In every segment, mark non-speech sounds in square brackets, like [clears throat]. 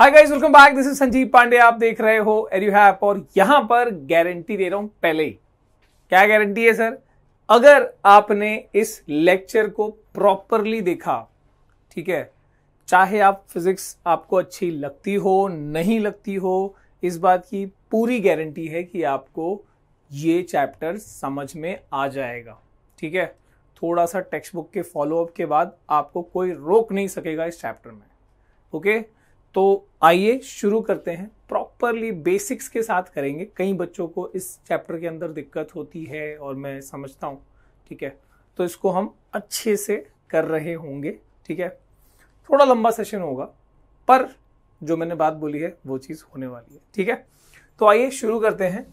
Hi guys welcome back this is Sanjeev Pandey आप देख रहे हो एरू हैप और यहां पर गारंटी दे रहा हूं पहले ही क्या गारंटी है सर अगर आपने इस लेक्चर को प्रॉपरली देखा ठीक है चाहे आप फिजिक्स आपको अच्छी लगती हो नहीं लगती हो इस बात की पूरी गारंटी है कि आपको ये चैप्टर समझ में आ जाएगा ठीक है थोड़ा सा टेक्स्ट बुक के फॉलोअप के बाद आपको कोई रोक नहीं सकेगा इस चैप्टर में ओके okay? तो आइए शुरू करते हैं प्रॉपरली बेसिक्स के साथ करेंगे कई बच्चों को इस चैप्टर के अंदर दिक्कत होती है और मैं समझता हूँ ठीक है तो इसको हम अच्छे से कर रहे होंगे ठीक है थोड़ा लंबा सेशन होगा पर जो मैंने बात बोली है वो चीज़ होने वाली है ठीक है तो आइए शुरू करते हैं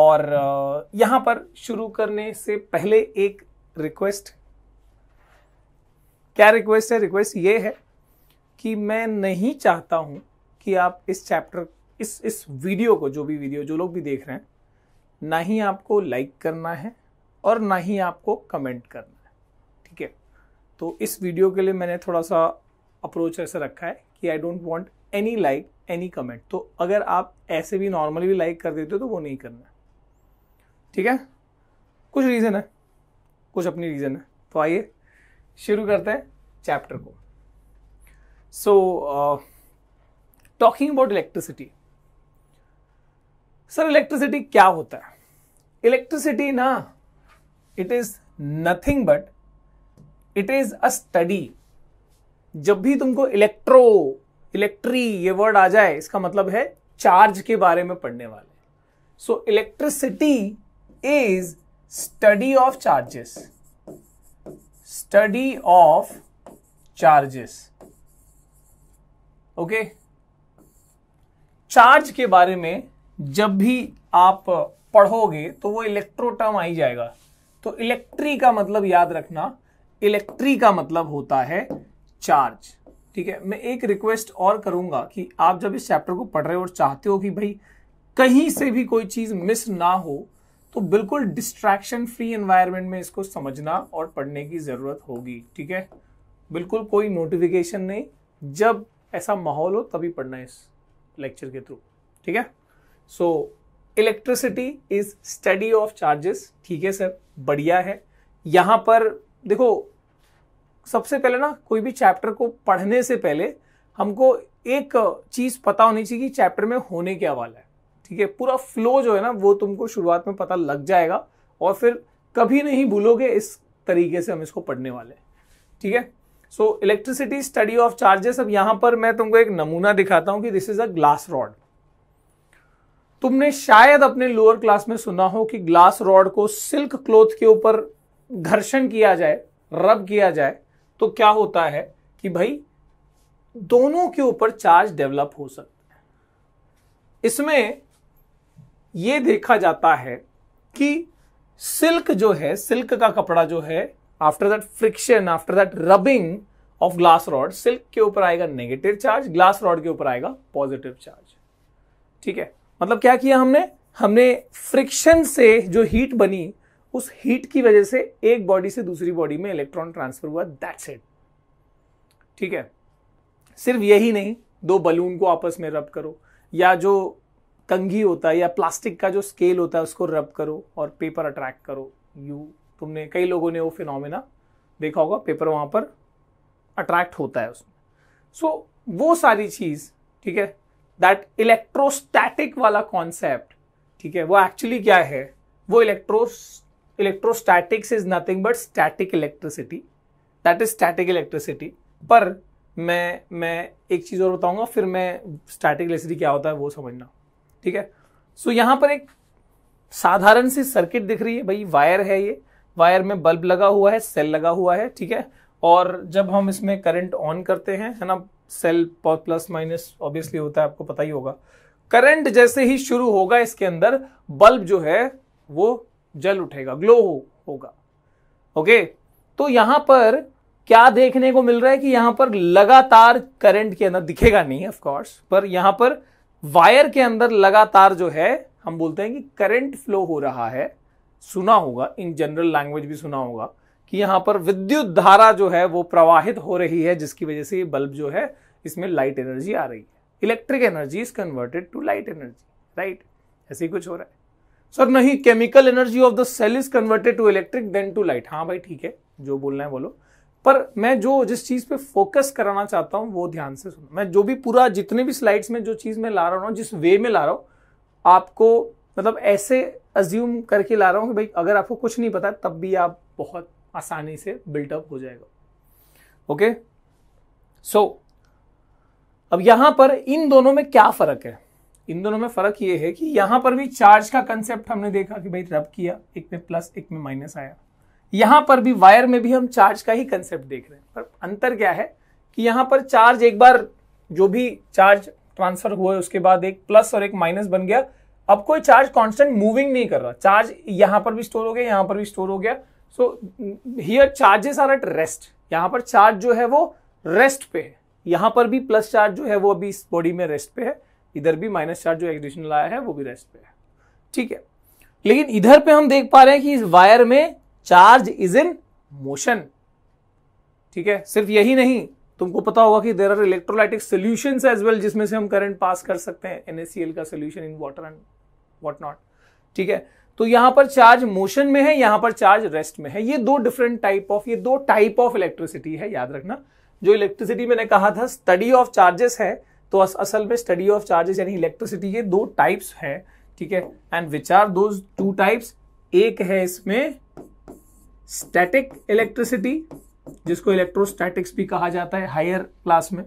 और यहाँ पर शुरू करने से पहले एक रिक्वेस्ट क्या रिक्वेस्ट है रिक्वेस्ट ये है कि मैं नहीं चाहता हूँ कि आप इस चैप्टर इस इस वीडियो को जो भी वीडियो जो लोग भी देख रहे हैं ना ही आपको लाइक करना है और ना ही आपको कमेंट करना है ठीक है तो इस वीडियो के लिए मैंने थोड़ा सा अप्रोच ऐसा रखा है कि I don't want any like any comment तो अगर आप ऐसे भी नॉर्मली भी लाइक कर देते हो तो वो नहीं करना है ठीक है कुछ रीज़न है कुछ अपनी रीज़न है तो आइए शुरू करते हैं चैप्टर को So, talking about electricity sir electricity क्या होता है इलेक्ट्रिसिटी ना it is nothing but it is a study जब भी तुमको इलेक्ट्रो इलेक्ट्री ये वर्ड आ जाए इसका मतलब है चार्ज के बारे में पढ़ने वाले so electricity is study of charges study of charges okay charge के बारे में जब भी आप पढ़ोगे तो वो इलेक्ट्रो टर्म आ ही जाएगा तो इलेक्ट्री का मतलब याद रखना इलेक्ट्री का मतलब होता है चार्ज ठीक है मैं एक रिक्वेस्ट और करूंगा कि आप जब इस चैप्टर को पढ़ रहे हो और चाहते हो कि भाई कहीं से भी कोई चीज मिस ना हो तो बिल्कुल डिस्ट्रैक्शन फ्री एनवायरनमेंट में इसको समझना और पढ़ने की जरूरत होगी ठीक है बिल्कुल कोई नोटिफिकेशन नहीं जब ऐसा माहौल हो तभी पढ़ना है इस लेक्चर के थ्रू ठीक है so electricity is study of charges ठीक है सर बढ़िया है यहां पर देखो सबसे पहले ना कोई भी चैप्टर को पढ़ने से पहले हमको एक चीज़ पता होनी चाहिए कि चैप्टर में होने क्या वाला है ठीक है पूरा फ्लो जो है ना वो तुमको शुरुआत में पता लग जाएगा और फिर कभी नहीं भूलोगे इस तरीके से हम इसको पढ़ने वाले ठीक है so electricity study of charges अब यहां पर मैं तुमको एक नमूना दिखाता हूं कि this is a glass rod तुमने शायद अपने लोअर क्लास में सुना हो कि ग्लास रॉड को सिल्क क्लोथ के ऊपर घर्षण किया जाए रब किया जाए तो क्या होता है कि भाई दोनों के ऊपर चार्ज डेवलप हो सकता है इसमें यह देखा जाता है कि सिल्क जो है सिल्क का कपड़ा जो है after that friction after that rubbing of glass rod silk के ऊपर आएगा नेगेटिव चार्ज ग्लास रॉड के ऊपर आएगा पॉजिटिव चार्ज ठीक है मतलब क्या किया हमने हमने फ्रिक्शन से जो हीट बनी उस हीट की वजह से एक बॉडी से दूसरी बॉडी में इलेक्ट्रॉन ट्रांसफर हुआ दैट्स इट ठीक है सिर्फ यही नहीं दो बलून को आपस में रब करो या जो कंघी होता है या प्लास्टिक का जो स्केल होता है उसको रब करो और पेपर अट्रैक्ट करो यू तुमने कई लोगों ने वो फिनोमिना देखा होगा पेपर वहाँ पर अट्रैक्ट होता है उसमें सो so, वो सारी चीज़ ठीक है दैट इलेक्ट्रोस्टैटिक वाला कॉन्सेप्ट ठीक है वो एक्चुअली क्या है वो electros electrostatics is nothing but static electricity that is static electricity पर मैं मैं एक चीज़ और बताऊंगा फिर मैं स्टैटिक इलेक्ट्रिसिटी क्या होता है वो समझना ठीक है सो so, यहाँ पर एक साधारण सी सर्किट दिख रही है भाई वायर है ये वायर में बल्ब लगा हुआ है सेल लगा हुआ है ठीक है और जब हम इसमें करंट ऑन करते हैं है ना सेल प्लस माइनस ऑब्वियसली होता है आपको पता ही होगा करंट जैसे ही शुरू होगा इसके अंदर बल्ब जो है वो जल उठेगा ग्लो हो, होगा ओके तो यहां पर क्या देखने को मिल रहा है कि यहां पर लगातार करंट के अंदर दिखेगा नहीं ऑफकोर्स पर यहां पर वायर के अंदर लगातार जो है हम बोलते हैं कि करंट फ्लो हो रहा है सुना होगा इन जनरल लैंग्वेज भी सुना होगा कि यहाँ पर विद्युत धारा जो है वो प्रवाहित हो रही है जिसकी वजह से ये बल्ब जो है इसमें लाइट एनर्जी आ रही है electric energy is converted to light energy right ऐसे ही कुछ हो रहा है सर नहीं chemical energy of the cell is converted to electric then to light हाँ भाई ठीक है जो बोलना है बोलो पर मैं जो जिस चीज पे फोकस कराना चाहता हूँ वो ध्यान से सुनो मैं जो भी पूरा जितने भी स्लाइड्स में जो चीज में ला रहा हूँ जिस वे में ला रहा हूँ आपको मतलब ऐसे अज्यूम करके ला रहा हूँ कि भाई अगर आपको कुछ नहीं पता तब भी आप बहुत आसानी से बिल्डअप हो जाएगा ओके सो so, अब यहां पर इन दोनों में क्या फर्क है इन दोनों में फर्क ये है कि यहां पर भी चार्ज का कंसेप्ट हमने देखा कि भाई रब किया एक में प्लस एक में माइनस आया यहां पर भी वायर में भी हम चार्ज का ही कंसेप्ट देख रहे हैं पर अंतर क्या है कि यहां पर चार्ज एक बार जो भी चार्ज ट्रांसफर हुआ उसके बाद एक प्लस और एक माइनस बन गया अब कोई चार्ज कॉन्स्टेंट मूविंग नहीं कर रहा चार्ज यहां पर भी स्टोर हो गया यहां पर भी स्टोर हो गया so here charges are at rest यहां पर चार्ज जो है वो रेस्ट पे है यहां पर भी प्लस चार्ज जो है वो अभी इस बॉडी में रेस्ट पे है इधर भी माइनस चार्ज जो एडिशनल आया है वो भी रेस्ट पे है ठीक है लेकिन इधर पे हम देख पा रहे हैं कि इस वायर में चार्ज इज इन मोशन ठीक है सिर्फ यही नहीं तुमको पता होगा कि there are electrolytic solution as well जिसमें से हम करंट पास कर सकते हैं एनएससीएल का solution in water and what not ठीक है तो यहां पर चार्ज मोशन में है यहां पर चार्ज रेस्ट में है ये दो डिफरेंट टाइप ऑफ ये दो टाइप ऑफ इलेक्ट्रिसिटी है याद रखना जो इलेक्ट्रिसिटी मैंने कहा था स्टडी ऑफ चार्जेस है तो अस, असल में स्टडी ऑफ चार्जेस यानी इलेक्ट्रिसिटी के दो टाइप्स है ठीक है एंड विच आर दो टू टाइप्स एक है इसमें स्टैटिक इलेक्ट्रिसिटी जिसको इलेक्ट्रोस्टैटिक्स भी कहा जाता है हायर क्लास में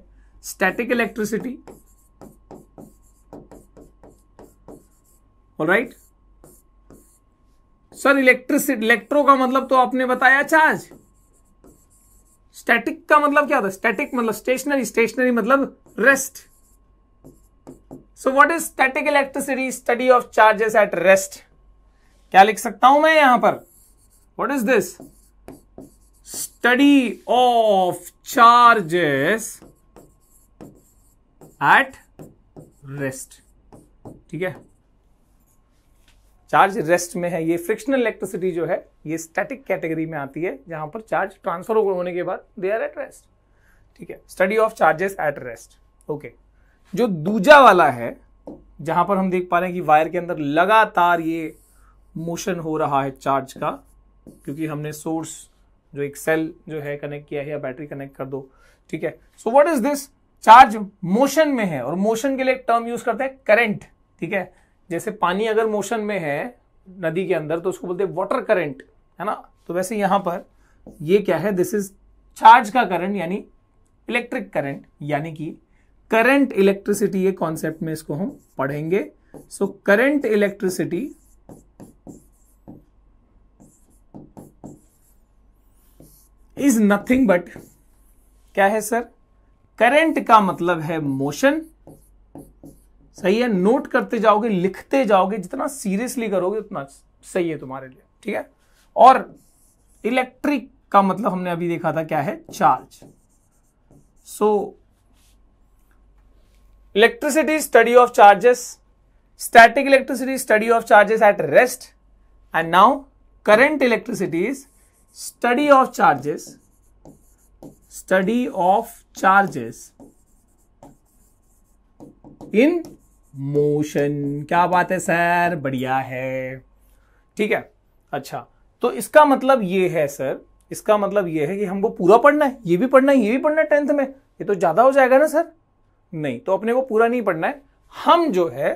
static electricity all right sir electricity electro का मतलब तो आपने बताया चार्ज स्टैटिक का मतलब क्या होता है स्टैटिक मतलब स्टेशनरी स्टेशनरी मतलब rest so what is static electricity study of charges at rest क्या लिख सकता हूं मैं यहां पर what is this study of charges at rest ठीक है चार्ज रेस्ट में है ये फ्रिक्शनल इलेक्ट्रिसिटी जो है ये स्टैटिक कैटेगरी में आती है जहां पर चार्ज ट्रांसफर होने के बाद दे आर एट रेस्ट ठीक है study of charges at rest okay जो दूजा वाला है जहां पर हम देख पा रहे हैं कि वायर के अंदर लगातार ये मोशन हो रहा है चार्ज का क्योंकि हमने सोर्स जो एक सेल जो है कनेक्ट किया है या बैटरी कनेक्ट कर दो ठीक है so what is this charge motion में है और मोशन के लिए एक टर्म यूज करते हैं करंट ठीक है जैसे पानी अगर मोशन में है नदी के अंदर तो उसको बोलते हैं वाटर करंट है ना तो वैसे यहां पर ये क्या है दिस इज चार्ज का करंट यानी इलेक्ट्रिक करंट यानी कि करंट इलेक्ट्रिसिटी ये कॉन्सेप्ट में इसको हम पढ़ेंगे so current electricity is nothing but क्या है सर करंट का मतलब है मोशन सही है नोट करते जाओगे लिखते जाओगे जितना सीरियसली करोगे उतना सही है तुम्हारे लिए ठीक है और इलेक्ट्रिक का मतलब हमने अभी देखा था क्या है charge so electricity study of charges static electricity study of charges at rest and now current electricity study of charges study of charges in motion क्या बात है सर बढ़िया है ठीक है अच्छा तो इसका मतलब ये है सर इसका मतलब ये है कि हमको पूरा पढ़ना है ये भी पढ़ना है ये भी पढ़ना है टेंथ में ये तो ज़्यादा हो जाएगा ना सर नहीं तो अपने को पूरा नहीं पढ़ना है हम जो है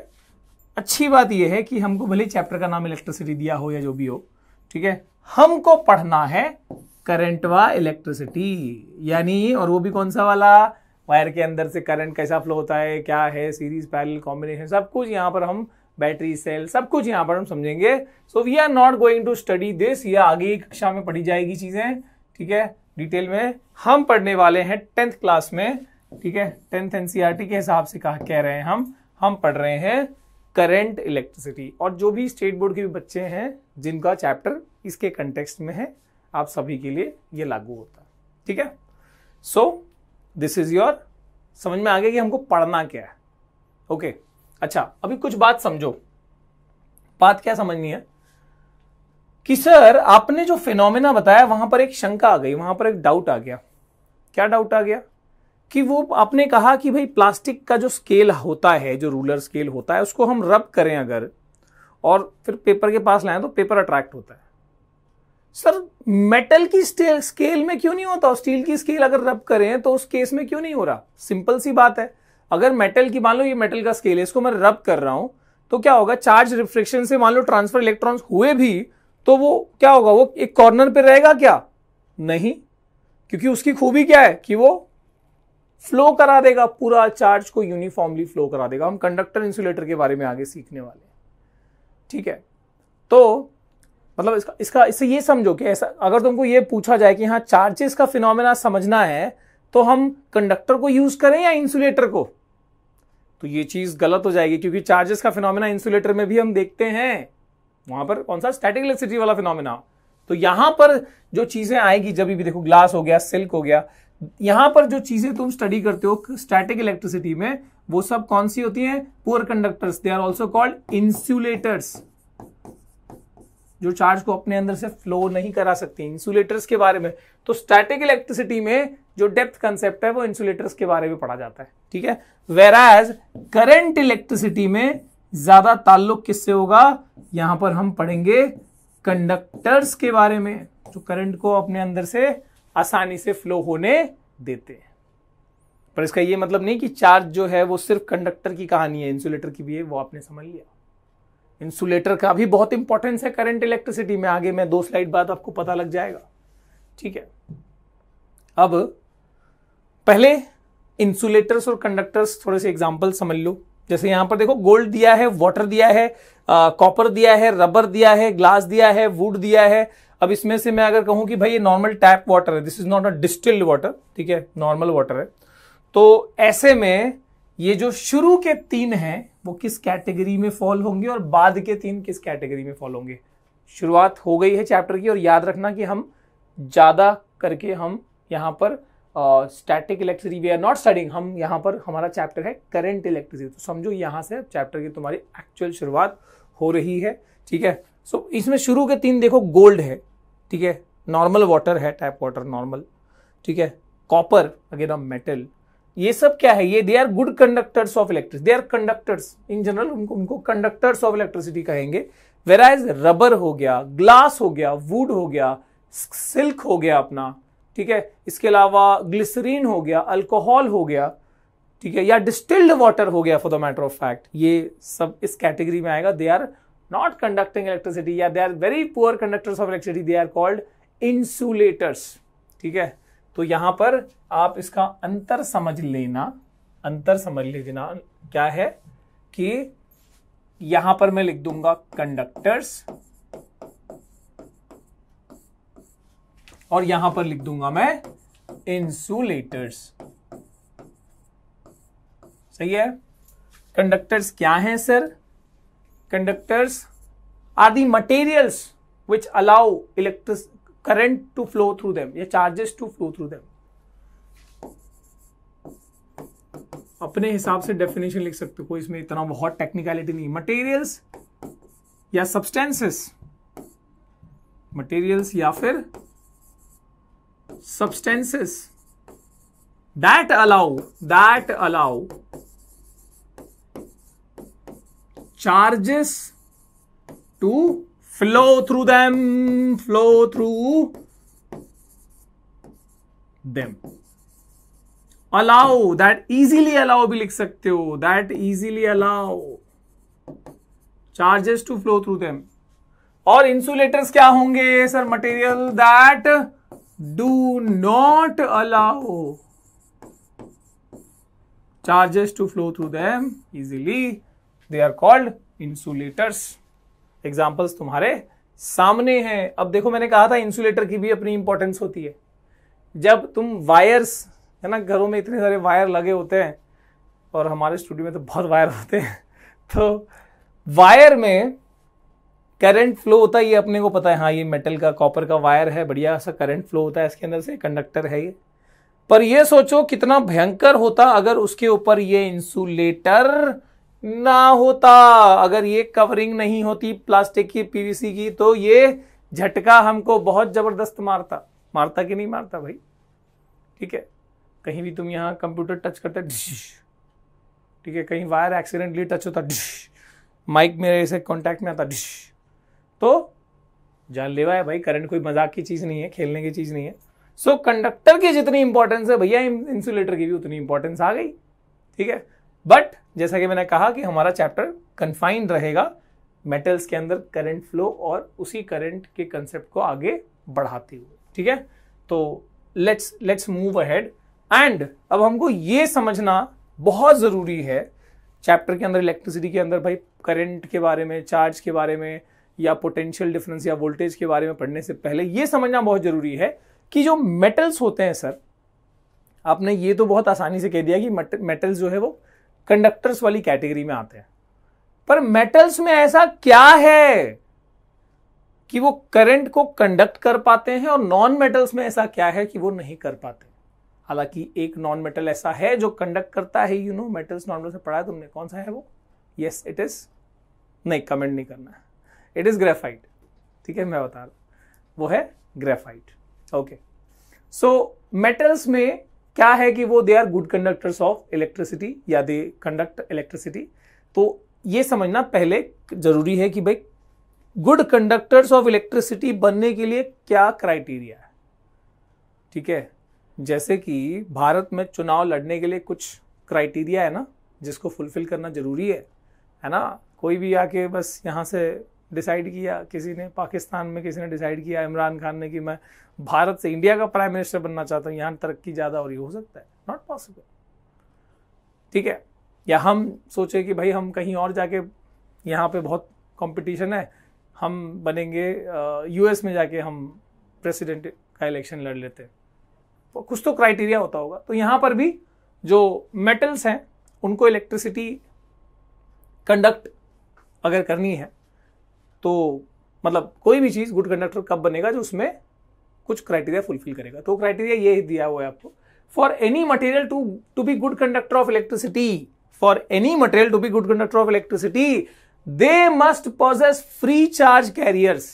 अच्छी बात यह है कि हमको भले चैप्टर का नाम इलेक्ट्रिसिटी दिया हो या जो भी हो ठीक है हमको पढ़ना है करंट व इलेक्ट्रिसिटी यानी और वो भी कौन सा वाला वायर के अंदर से करंट कैसा फ्लो होता है क्या है सीरीज पैरेलल कॉम्बिनेशन सब कुछ यहाँ पर हम बैटरी सेल सब कुछ यहाँ पर हम समझेंगे so we are not going to study this ये आगे की कक्षा में पढ़ी जाएगी चीज़ें ठीक है डिटेल में हम पढ़ने वाले हैं टेंथ क्लास में ठीक है टेंथ एन e के हिसाब से कहा कह रहे हैं हम हम पढ़ रहे हैं करंट इलेक्ट्रिसिटी और जो भी स्टेट बोर्ड के भी बच्चे हैं जिनका चैप्टर इसके कंटेक्स्ट में है आप सभी के लिए ये लागू होता है ठीक है so so, this is your समझ में आ गया कि हमको पढ़ना क्या है ओके okay. अच्छा अभी कुछ बात समझो बात क्या समझनी है कि सर आपने जो फिनोमेना बताया वहां पर एक शंका आ गई वहां पर एक डाउट आ गया क्या डाउट आ गया कि वो आपने कहा कि भाई प्लास्टिक का जो स्केल होता है जो रूलर स्केल होता है उसको हम रब करें अगर और फिर पेपर के पास लाएं तो पेपर अट्रैक्ट होता है सर मेटल की स्केल में क्यों नहीं होता स्टील की स्केल अगर रब करें तो उस केस में क्यों नहीं हो रहा सिंपल सी बात है अगर मेटल की मान लो ये मेटल का स्केल है इसको मैं रब कर रहा हूं तो क्या होगा चार्ज रिफ्लेक्शन से मान लो ट्रांसफर इलेक्ट्रॉन्स हुए भी तो वो क्या होगा वो एक कॉर्नर पर रहेगा क्या नहीं क्योंकि उसकी खूबी क्या है कि वो फ्लो करा देगा पूरा चार्ज को यूनिफॉर्मली फ्लो करा देगा हम कंडक्टर इंसुलेटर के बारे में आगे सीखने वाले हैं ठीक है तो मतलब इसका इसका इससे ये समझो कि ऐसा अगर तुमको ये पूछा जाए कि हाँ चार्जेस का फिनोमेना समझना है तो हम कंडक्टर को यूज करें या इंसुलेटर को तो ये चीज गलत हो जाएगी क्योंकि चार्जेस का फिनोमेना इंसुलेटर में भी हम देखते हैं वहां पर कौन सा स्टैटिक इलेक्ट्रिसिटी वाला फिनोमेना तो यहां पर जो चीजें आएगी जब भी देखो ग्लास हो गया सिल्क हो गया यहां पर जो चीजें तुम स्टडी करते हो स्टैटिक इलेक्ट्रिसिटी में वो सब कौन सी होती है poor conductors they are also called insulators जो चार्ज को अपने अंदर से फ्लो नहीं करा सकती इंसुलेटर्स के बारे में तो स्टैटिक इलेक्ट्रिसिटी में जो डेप्थ कंसेप्ट है वो इंसुलेटर्स के बारे में पढ़ा जाता है ठीक है वेराज करंट इलेक्ट्रिसिटी में ज्यादा ताल्लुक किससे होगा यहां पर हम पढ़ेंगे कंडक्टर्स के बारे में जो करंट को अपने अंदर से आसानी से फ्लो होने देते हैं पर इसका ये मतलब नहीं कि चार्ज जो है वो सिर्फ कंडक्टर की कहानी है इंसुलेटर की भी है वो आपने समझ लिया इंसुलेटर का भी बहुत इंपॉर्टेंस है करंट इलेक्ट्रिसिटी में आगे मैं दो स्लाइड बाद आपको पता लग जाएगा ठीक है अब पहले इंसुलेटर्स और कंडक्टर्स थोड़े से एग्जाम्पल समझ लो जैसे यहां पर देखो गोल्ड दिया है वाटर दिया है कॉपर दिया है रबर दिया है ग्लास दिया है वुड दिया है अब इसमें से मैं अगर कहूं कि भाई ये नॉर्मल टैप वाटर है this is not a distilled water ठीक है नॉर्मल वाटर है तो ऐसे में ये जो शुरू के तीन हैं वो किस कैटेगरी में फॉल होंगे और बाद के तीन किस कैटेगरी में फॉल होंगे शुरुआत हो गई है चैप्टर की और याद रखना कि हम ज़्यादा करके हम यहाँ पर static electricity we are not studying हम यहाँ पर हमारा चैप्टर है करंट इलेक्ट्रिसिटी तो समझो यहाँ से चैप्टर की तुम्हारी एक्चुअल शुरुआत हो रही है ठीक है सो so, इसमें शुरू के तीन देखो गोल्ड है ठीक है नॉर्मल वाटर है टैप वाटर नॉर्मल ठीक है कॉपर अगेन अ मेटल ये सब क्या है ये they are good conductors of electric they are conductors in general उनको उनको कंडक्टर्स ऑफ इलेक्ट्रिसिटी कहेंगे वेराइज रबर हो गया ग्लास हो गया वुड हो गया सिल्क हो गया अपना ठीक है इसके अलावा ग्लिसरीन हो गया अल्कोहल हो गया ठीक है या डिस्टिल्ड वाटर हो गया for the matter of fact ये सब इस कैटेगरी में आएगा they are not conducting electricity या they are very poor conductors of electricity they are called insulators ठीक है तो यहां पर आप इसका अंतर समझ लेना अंतर समझ लेना क्या है कि यहां पर मैं लिख दूंगा कंडक्टर्स और यहां पर लिख दूंगा मैं इंसुलेटर्स सही है कंडक्टर्स क्या हैं sir conductors are the materials which allow electric current to flow through them या charges to flow through them अपने हिसाब से डेफिनेशन लिख सकते हो इसमें इतना बहुत टेक्निकलिटी नहीं मटेरियल्स या सब्सटेंसेस मटेरियल्स या फिर substances that allow that allow charges to flow through them, flow through them. Allow that easily allow भी लिख सकते हो that easily allow charges to flow through them और इंसुलेटर्स क्या होंगे sir material that do not allow charges to flow through them easily they are called insulators examples तुम्हारे सामने हैं अब देखो मैंने कहा था इंसुलेटर की भी अपनी इंपॉर्टेंस होती है जब तुम वायर्स है ना घरों में इतने सारे वायर लगे होते हैं और हमारे स्टूडियो में तो बहुत वायर होते हैं तो वायर में करंट फ्लो होता है ये अपने को पता है हाँ ये मेटल का कॉपर का वायर है बढ़िया सा करंट फ्लो होता है इसके अंदर से कंडक्टर है ये पर ये सोचो कितना भयंकर होता अगर उसके ऊपर ये इंसुलेटर ना होता अगर ये कवरिंग नहीं होती प्लास्टिक की पीवीसी की तो ये झटका हमको बहुत जबरदस्त मारता मारता कि नहीं मारता भाई ठीक है कहीं भी तुम यहाँ कंप्यूटर टच करते ठीक है कहीं वायर एक्सीडेंटली टच होता माइक मेरे से कांटेक्ट में आता तो जानलेवा है भाई करंट कोई मजाक की चीज़ नहीं है खेलने की चीज़ नहीं है सो so, कंडक्टर की जितनी इंपॉर्टेंस है भैया इंसुलेटर की भी उतनी इंपॉर्टेंस आ गई ठीक है बट जैसा कि मैंने कहा कि हमारा चैप्टर कन्फाइंड रहेगा मेटल्स के अंदर करंट फ्लो और उसी करंट के कंसेप्ट को आगे बढ़ाते हुए ठीक है तो let's let's move ahead and अब हमको ये समझना बहुत ज़रूरी है चैप्टर के अंदर इलेक्ट्रिसिटी के अंदर भाई करंट के बारे में चार्ज के बारे में या पोटेंशियल डिफरेंस या वोल्टेज के बारे में पढ़ने से पहले ये समझना बहुत ज़रूरी है कि जो मेटल्स होते हैं सर आपने ये तो बहुत आसानी से कह दिया कि मेटल्स जो है वो कंडक्टर्स वाली कैटेगरी में आते हैं पर मेटल्स में ऐसा क्या है कि वो करंट को कंडक्ट कर पाते हैं और नॉन मेटल्स में ऐसा क्या है कि वो नहीं कर पाते हालांकि एक नॉन मेटल ऐसा है जो कंडक्ट करता है you know metals non metal से पढ़ा है तुमने कौन सा है वो यस इट इज नहीं कमेंट नहीं करना है इट इज ग्रेफाइट ठीक है मैं बता रहा हूं वो है ग्रेफाइट ओके सो मेटल्स में क्या है कि वो they are good conductors of electricity या दे कंडक्ट इलेक्ट्रिसिटी तो ये समझना पहले जरूरी है कि भाई गुड कंडक्टर्स ऑफ इलेक्ट्रिसिटी बनने के लिए क्या क्राइटेरिया है ठीक है जैसे कि भारत में चुनाव लड़ने के लिए कुछ क्राइटेरिया है ना जिसको फुलफिल करना जरूरी है है ना कोई भी आके बस यहाँ से डिसाइड किया किसी ने पाकिस्तान में किसी ने डिसाइड किया इमरान खान ने कि मैं भारत से इंडिया का प्राइम मिनिस्टर बनना चाहता हूँ यहाँ तरक्की ज़्यादा और ये हो सकता है नॉट पॉसिबल ठीक है या हम सोचें कि भाई हम कहीं और जाके यहाँ पे बहुत कंपटीशन है हम बनेंगे यूएस में जाके हम प्रेसिडेंट का इलेक्शन लड़ लेते हैं तो कुछ तो क्राइटेरिया होता होगा तो यहाँ पर भी जो मेटल्स हैं उनको इलेक्ट्रिसिटी कंडक्ट अगर करनी है तो मतलब कोई भी चीज़ गुड कंडक्टर कब बनेगा जो उसमें कुछ क्राइटेरिया फुलफिल करेगा तो क्राइटेरिया ये दिया हुआ है आपको for any material to to be good conductor of electricity for any material to be good conductor of electricity they must possess free charge carriers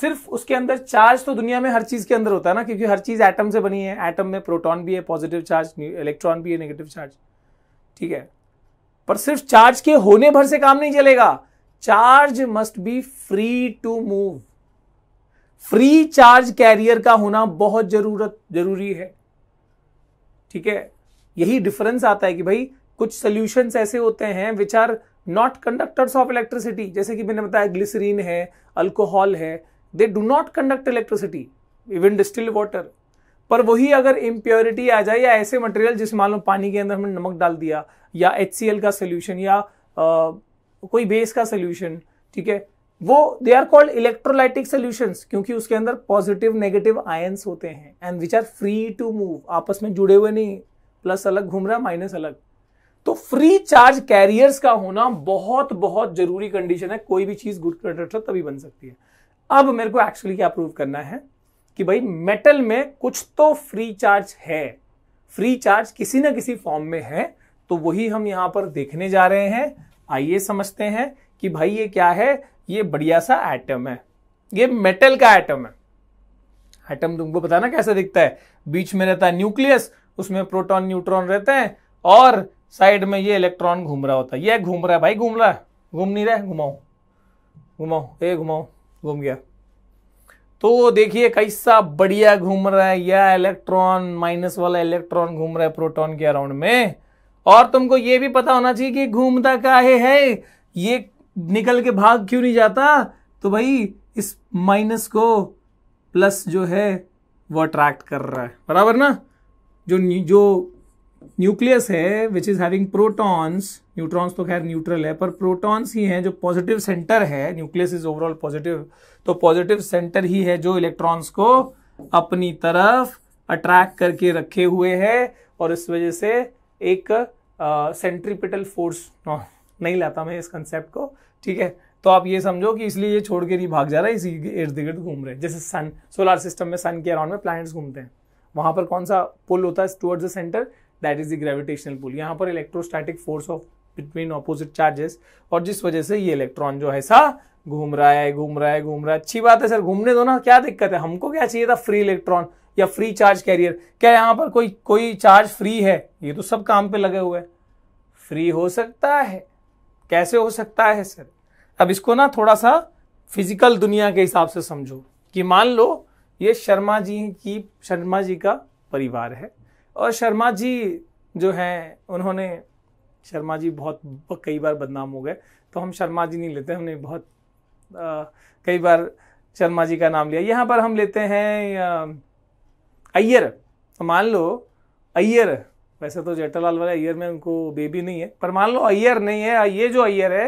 सिर्फ उसके अंदर चार्ज तो दुनिया में हर चीज के अंदर होता है ना क्योंकि हर चीज एटम से बनी है एटम में प्रोटॉन भी है पॉजिटिव चार्ज इलेक्ट्रॉन भी है नेगेटिव चार्ज ठीक है पर सिर्फ चार्ज के होने भर से काम नहीं चलेगा charge must be free to move free charge carrier का होना बहुत जरूरत जरूरी है ठीक है यही डिफरेंस आता है कि भाई कुछ सोल्यूशन ऐसे होते हैं which are not conductors of electricity जैसे कि मैंने बताया ग्लिसरीन है अल्कोहल है they do not conduct electricity even distil water पर वही अगर इम्प्योरिटी आ जाए या ऐसे मटेरियल जिस मान लो पानी के अंदर हमने नमक डाल दिया या एच का सोल्यूशन या कोई बेस का सोल्यूशन ठीक है वो they are called electrolytic solution क्योंकि उसके अंदर पॉजिटिव नेगेटिव आयन्स होते हैं and which are free to move आपस में जुड़े हुए नहीं प्लस अलग घूम रहा माइनस अलग तो फ्री चार्ज कैरियर्स का होना बहुत बहुत जरूरी कंडीशन है कोई भी चीज गुड कंडक्टर तभी बन सकती है अब मेरे को एक्चुअली क्या प्रूव करना है कि भाई मेटल में कुछ तो फ्री चार्ज है फ्री चार्ज किसी ना किसी फॉर्म में है तो वही हम यहां पर देखने जा रहे हैं आइए समझते हैं कि भाई ये क्या है ये बढ़िया सा एटम है ये मेटल का एटम है एटम तुमको पता ना कैसे दिखता है बीच में रहता है न्यूक्लियस उसमें प्रोटॉन न्यूट्रॉन रहते हैं और साइड में ये इलेक्ट्रॉन घूम रहा होता है ये घूम रहा है भाई घूम रहा है घूम नहीं रहा है घुमाओ घुमाओ ए घुमाओ घूम गया तो देखिए कैसा बढ़िया घूम रहा है यह इलेक्ट्रॉन माइनस वाला इलेक्ट्रॉन घूम रहा है प्रोटॉन के अराउंड में और तुमको ये भी पता होना चाहिए कि घूमता काहे है ये निकल के भाग क्यों नहीं जाता तो भाई इस माइनस को प्लस जो है वो अट्रैक्ट कर रहा है बराबर ना जो जो न्यूक्लियस है which is having protons neutrons तो खैर न्यूट्रल है पर प्रोटॉन्स ही हैं जो पॉजिटिव सेंटर है न्यूक्लियस इज ओवरऑल पॉजिटिव तो पॉजिटिव सेंटर ही है जो इलेक्ट्रॉन्स को अपनी तरफ अट्रैक्ट करके रखे हुए है और इस वजह से एक सेंट्रीपिटल फोर्स नहीं लाता मैं इस कंसेप्ट को ठीक है तो आप ये समझो कि इसलिए ये छोड़ के नहीं भाग जा रहा है इसी इर्द गिर्द घूम रहे हैं जैसे सन सोलर सिस्टम में सन के अराउंड में प्लैनेट्स घूमते हैं वहाँ पर कौन सा पुल होता है towards the centre that is the gravitational pull यहाँ पर electrostatic force of between opposite charges और जिस वजह से ये इलेक्ट्रॉन जो है सा घूम रहा है घूम रहा है घूम रहा है अच्छी बात है सर घूमने दो ना क्या दिक्कत है हमको क्या चाहिए था फ्री इलेक्ट्रॉन या फ्री चार्ज कैरियर क्या यहाँ पर कोई कोई चार्ज फ्री है ये तो सब काम पे लगे हुए हैं फ्री हो सकता है कैसे हो सकता है सर अब इसको ना थोड़ा सा फिजिकल दुनिया के हिसाब से समझो कि मान लो ये शर्मा जी की शर्मा जी का परिवार है और शर्मा जी जो हैं उन्होंने शर्मा जी बहुत कई बार बदनाम हो गए तो हम शर्मा जी नहीं लेते हमने बहुत आ, कई बार शर्मा जी का नाम लिया यहाँ पर हम लेते हैं अय्यर तो मान लो अय्यर वैसे तो जेठालाल वाले अय्यर में उनको बेबी नहीं है पर मान लो अय्यर नहीं है ये जो अय्यर है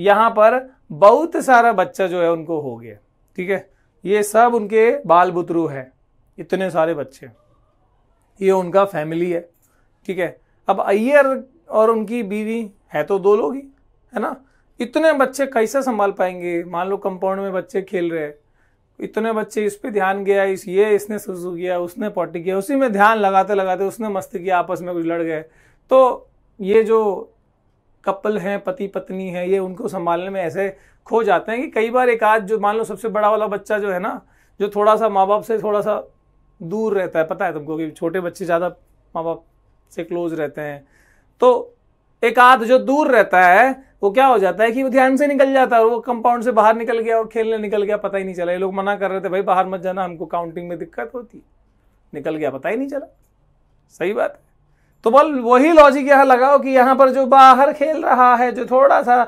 यहाँ पर बहुत सारा बच्चा जो है उनको हो गया ठीक है ये सब उनके बाल बुतरू है इतने सारे बच्चे ये उनका फैमिली है ठीक है अब अय्यर और उनकी बीवी है तो दो लोग ही है ना इतने बच्चे कैसे संभाल पाएंगे मान लो कंपाउंड में बच्चे खेल रहे हैं इतने बच्चे इस पे ध्यान गया इस ये इसने सुसु किया उसने पॉटी किया उसी में ध्यान लगाते लगाते उसने मस्ती किया आपस में कुछ लड़ गए तो ये जो कपल हैं पति पत्नी हैं ये उनको संभालने में ऐसे खो जाते हैं कि कई बार एक आध जो मान लो सबसे बड़ा वाला बच्चा जो है ना जो थोड़ा सा माँ बाप से थोड़ा सा दूर रहता है पता है तुमको कि छोटे बच्चे ज़्यादा माँ बाप से क्लोज रहते हैं तो एक आध जो दूर रहता है वो क्या हो जाता है कि वो ध्यान से निकल जाता है वो कंपाउंड से बाहर निकल गया और खेलने निकल गया पता ही नहीं चला ये लोग मना कर रहे थे भाई बाहर मत जाना हमको काउंटिंग में दिक्कत होती निकल गया पता ही नहीं चला सही बात है तो बोल वही लॉजिक यहाँ लगाओ कि यहाँ पर जो बाहर खेल रहा है जो थोड़ा सा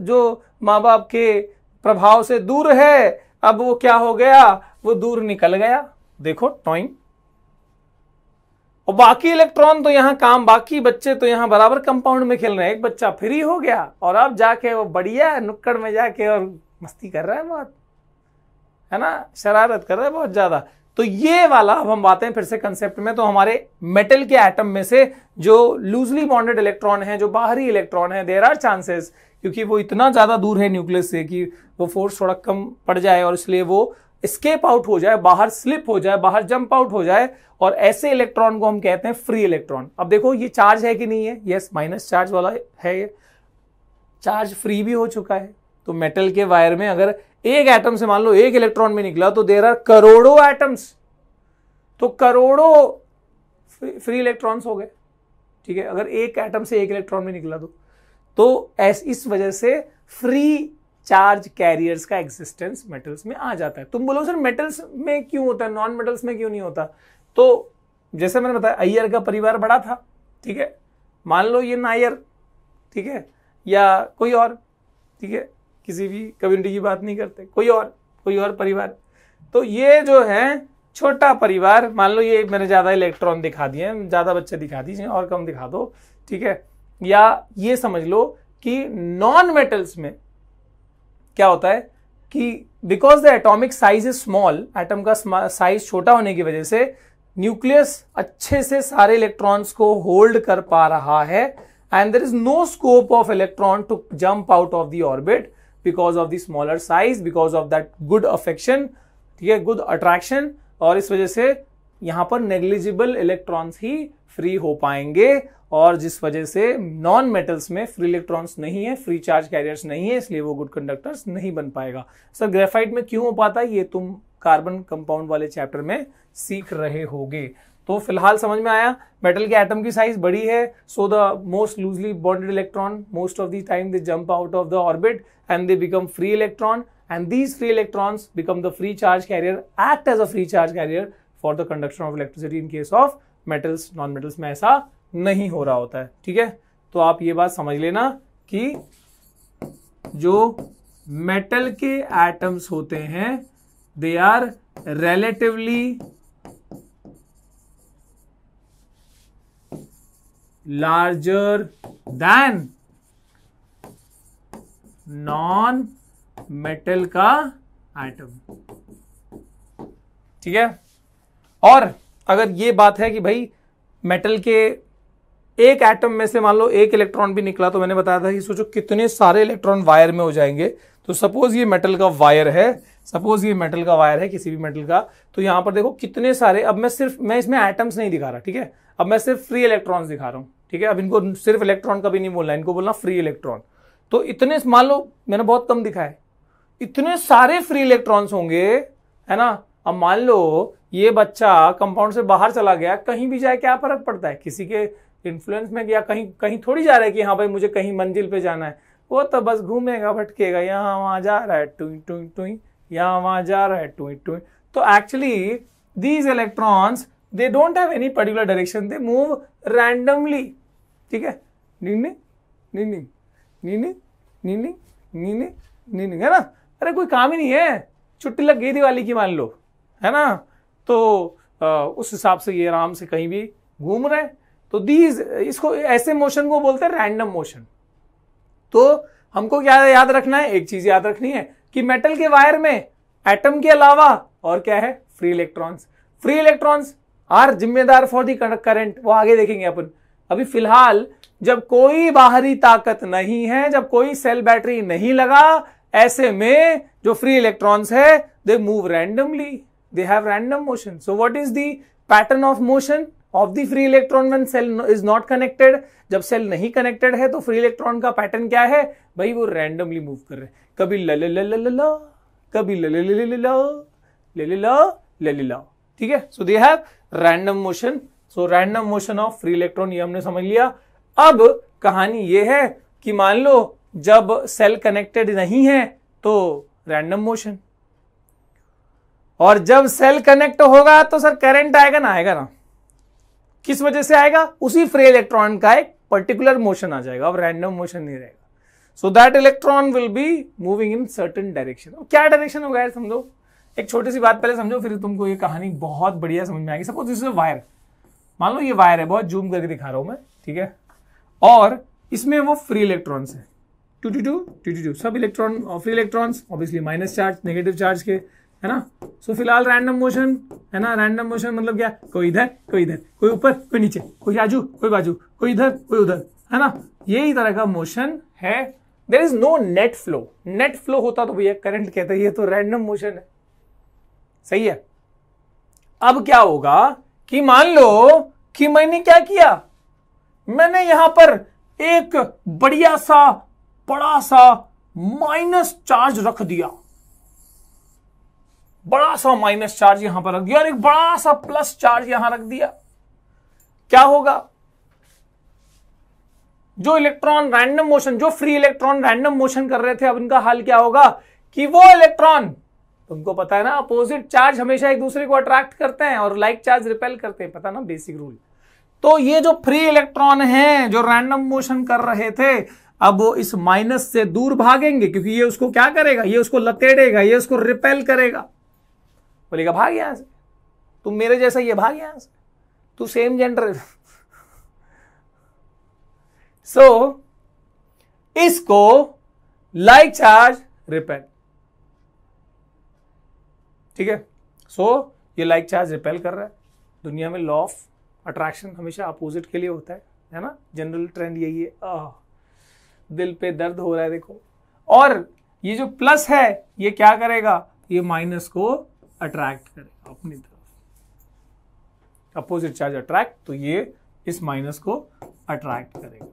जो माँ बाप के प्रभाव से दूर है अब वो क्या हो गया वो दूर निकल गया देखो टॉइंग और बाकी इलेक्ट्रॉन तो यहाँ काम बाकी बच्चे तो यहाँ बराबर कंपाउंड में खेल रहे हैं एक बच्चा फ्री हो गया और अब जाके वो बढ़िया नुक्कड़ में जाके और मस्ती कर रहा है बहुत है ना शरारत कर रहा है बहुत ज़्यादा तो ये वाला अब हम बातें फिर से कंसेप्ट में तो हमारे मेटल के एटम में से जो लूजली बॉन्डेड इलेक्ट्रॉन है जो बाहरी इलेक्ट्रॉन है देर आर चांसेस क्योंकि वो इतना ज़्यादा दूर है न्यूक्लियस से कि वो फोर्स थोड़ा कम पड़ जाए और इसलिए वो स्केप आउट हो जाए बाहर स्लिप हो जाए बाहर जंप आउट हो जाए और ऐसे इलेक्ट्रॉन को हम कहते हैं फ्री इलेक्ट्रॉन अब देखो ये चार्ज है कि नहीं है यस माइनस चार्ज वाला है ये चार्ज फ्री भी हो चुका है तो मेटल के वायर में अगर एक एटम से मान लो एक इलेक्ट्रॉन में निकला तो देर आर करोड़ों एटम्स तो करोड़ों फ्री इलेक्ट्रॉन्स हो गए ठीक है अगर एक एटम से एक इलेक्ट्रॉन में निकला तो तो इस वजह से फ्री चार्ज कैरियर्स का एग्जिस्टेंस मेटल्स में आ जाता है तुम बोलो सर मेटल्स में क्यों होता है नॉन मेटल्स में क्यों नहीं होता तो जैसे मैंने बताया अय्यर का परिवार बड़ा था ठीक है मान लो ये नायर ठीक है या कोई और ठीक है किसी भी कम्युनिटी की बात नहीं करते कोई और कोई और परिवार तो ये जो है छोटा परिवार मान लो ये मैंने ज़्यादा इलेक्ट्रॉन दिखा दिए ज़्यादा बच्चे दिखा दीजिए और कम दिखा दो ठीक है या ये समझ लो कि नॉन मेटल्स में क्या होता है कि because the atomic size is small atom का साइज छोटा होने की वजह से न्यूक्लियस अच्छे से सारे इलेक्ट्रॉन्स को होल्ड कर पा रहा है and there is no scope of electron to jump out of the orbit because of the smaller size because of that good affection ठीक है गुड अट्रैक्शन और इस वजह से यहां पर नेग्लिजिबल इलेक्ट्रॉन्स ही फ्री हो पाएंगे और जिस वजह से नॉन मेटल्स में फ्री इलेक्ट्रॉन्स नहीं है फ्री चार्ज कैरियर्स नहीं है इसलिए वो गुड कंडक्टर्स नहीं बन पाएगा सर ग्रेफाइट में क्यों हो पाता है ये तुम कार्बन कंपाउंड वाले चैप्टर में सीख रहे होगे तो फिलहाल समझ में आया मेटल के एटम की साइज बड़ी है so the most loosely bonded electron most of the time they jump out of the orbit and they become free electron and these free electrons become the free charge carrier act as a free charge carrier for the conduction of electricity in case of metals non metals में ऐसा नहीं हो रहा होता है ठीक है तो आप ये बात समझ लेना कि जो मेटल के एटम्स होते हैं they are relatively larger than non metal का आइटम ठीक है और अगर ये बात है कि भाई मेटल के एक एटम में से मान लो एक इलेक्ट्रॉन भी निकला तो मैंने बताया था कि सोचो कितने सारे इलेक्ट्रॉन वायर में हो जाएंगे तो सपोज ये मेटल का वायर है सपोज ये मेटल का वायर है किसी भी मेटल का तो यहां पर देखो कितने सारे अब मैं सिर्फ मैं इसमें एटम्स नहीं दिखा रहा ठीक है अब मैं सिर्फ फ्री इलेक्ट्रॉन दिखा रहा हूँ ठीक है अब इनको सिर्फ इलेक्ट्रॉन का भी नहीं बोलना इनको बोलना फ्री इलेक्ट्रॉन तो इतने मान लो मैंने बहुत कम दिखा है इतने सारे फ्री इलेक्ट्रॉन्स होंगे है ना अब मान लो ये बच्चा कंपाउंड से बाहर चला गया कहीं भी जाए क्या फर्क पड़ता है किसी के इन्फ्लुएंस में या कहीं कहीं थोड़ी जा रहा है कि हाँ भाई मुझे कहीं मंजिल पे जाना है वो तो बस घूमेगा भटकेगा यहाँ वहाँ जा रहा है टुई टुई टुई यहाँ वहाँ जा रहा है टुई टुई तो actually these electrons they don't have any particular direction they move randomly ठीक है नीनिंग नीनिंग नीनिंग नीनिंग नीनिंग नीनिंग है ना अरे कोई काम ही नहीं है छुट्टी लग गई दिवाली की मान लो है ना तो आ, उस हिसाब से ये आराम से कहीं भी घूम रहे हैं तो दीज इसको ऐसे मोशन को बोलते हैं रैंडम मोशन तो हमको क्या याद रखना है एक चीज याद रखनी है कि मेटल के वायर में एटम के अलावा और क्या है free electrons free electrons are जिम्मेदार फॉर दी करंट वो आगे देखेंगे अपन अभी फिलहाल जब कोई बाहरी ताकत नहीं है जब कोई सेल बैटरी नहीं लगा ऐसे में जो फ्री इलेक्ट्रॉन्स है they move randomly they have random motion. So what is the pattern of motion of the free electron when cell is not connected? जब cell नहीं connected है तो free electron का pattern क्या है भाई वो randomly move कर रहे हैं कभी ल ल ल ल ल कभी ल ल ल ल ल ल ल ल ल ठीक है so they have random motion so random motion of free electron ये हमने समझ लिया अब कहानी ये है कि मान लो जब सेल कनेक्टेड नहीं है तो रैंडम मोशन और जब सेल कनेक्ट होगा तो सर करंट आएगा ना आएगा ना किस वजह से आएगा उसी फ्री इलेक्ट्रॉन का एक पर्टिकुलर मोशन आ जाएगा अब रैंडम मोशन नहीं रहेगा so that electron will be moving in certain direction क्या डायरेक्शन होगा यार समझो एक छोटी सी बात पहले समझो फिर तुमको ये कहानी बहुत बढ़िया समझ में आएगी सपोज दिस वायर मान लो ये वायर है बहुत जूम करके दिखा रहा हूं मैं ठीक है और इसमें वो फ्री इलेक्ट्रॉन्स है टू टू टू टू टू टू सब electron free electrons obviously minus charge negative charge के है ना सो so, फिलहाल रैंडम मोशन है ना रैंडम मोशन मतलब क्या कोई इधर कोई इधर कोई ऊपर कोई नीचे कोई आजू कोई बाजू कोई इधर कोई उधर है ना यही तरह का मोशन है there is no net flow net flow होता तो भैया करंट कहते ये तो रैंडम मोशन है सही है अब क्या होगा कि मान लो कि मैंने क्या किया मैंने यहां पर एक बढ़िया सा बड़ा सा माइनस चार्ज रख दिया बड़ा सा माइनस चार्ज यहां पर रख दिया और एक बड़ा सा प्लस चार्ज यहां रख दिया क्या होगा जो इलेक्ट्रॉन रैंडम मोशन जो फ्री इलेक्ट्रॉन रैंडम मोशन कर रहे थे अब इनका हाल क्या होगा कि वो इलेक्ट्रॉन तुमको पता है ना अपोजिट चार्ज हमेशा एक दूसरे को अट्रैक्ट करते हैं और लाइक चार्ज रिपेल करते हैं पता ना बेसिक रूल तो ये जो फ्री इलेक्ट्रॉन है जो रैंडम मोशन कर रहे थे अब वो इस माइनस से दूर भागेंगे क्योंकि ये उसको क्या करेगा ये उसको लतेड़ेगा ये उसको रिपेल करेगा बोलेगा भाग यहां से तुम मेरे जैसा ये भाग यहां से तू सेम जेंडर सो so, इसको लाइक चार्ज रिपेल ठीक है सो so, ये लाइक चार्ज रिपेल कर रहा है दुनिया में लॉ ऑफ अट्रैक्शन हमेशा अपोजिट के लिए होता है है ना जनरल ट्रेंड यही है आ, दिल पे दर्द हो रहा है देखो और ये जो प्लस है ये क्या करेगा ये माइनस को अट्रैक्ट करेगा अपनी तरफ अपोजिट चार्ज अट्रैक्ट तो ये इस माइनस को अट्रैक्ट करेगा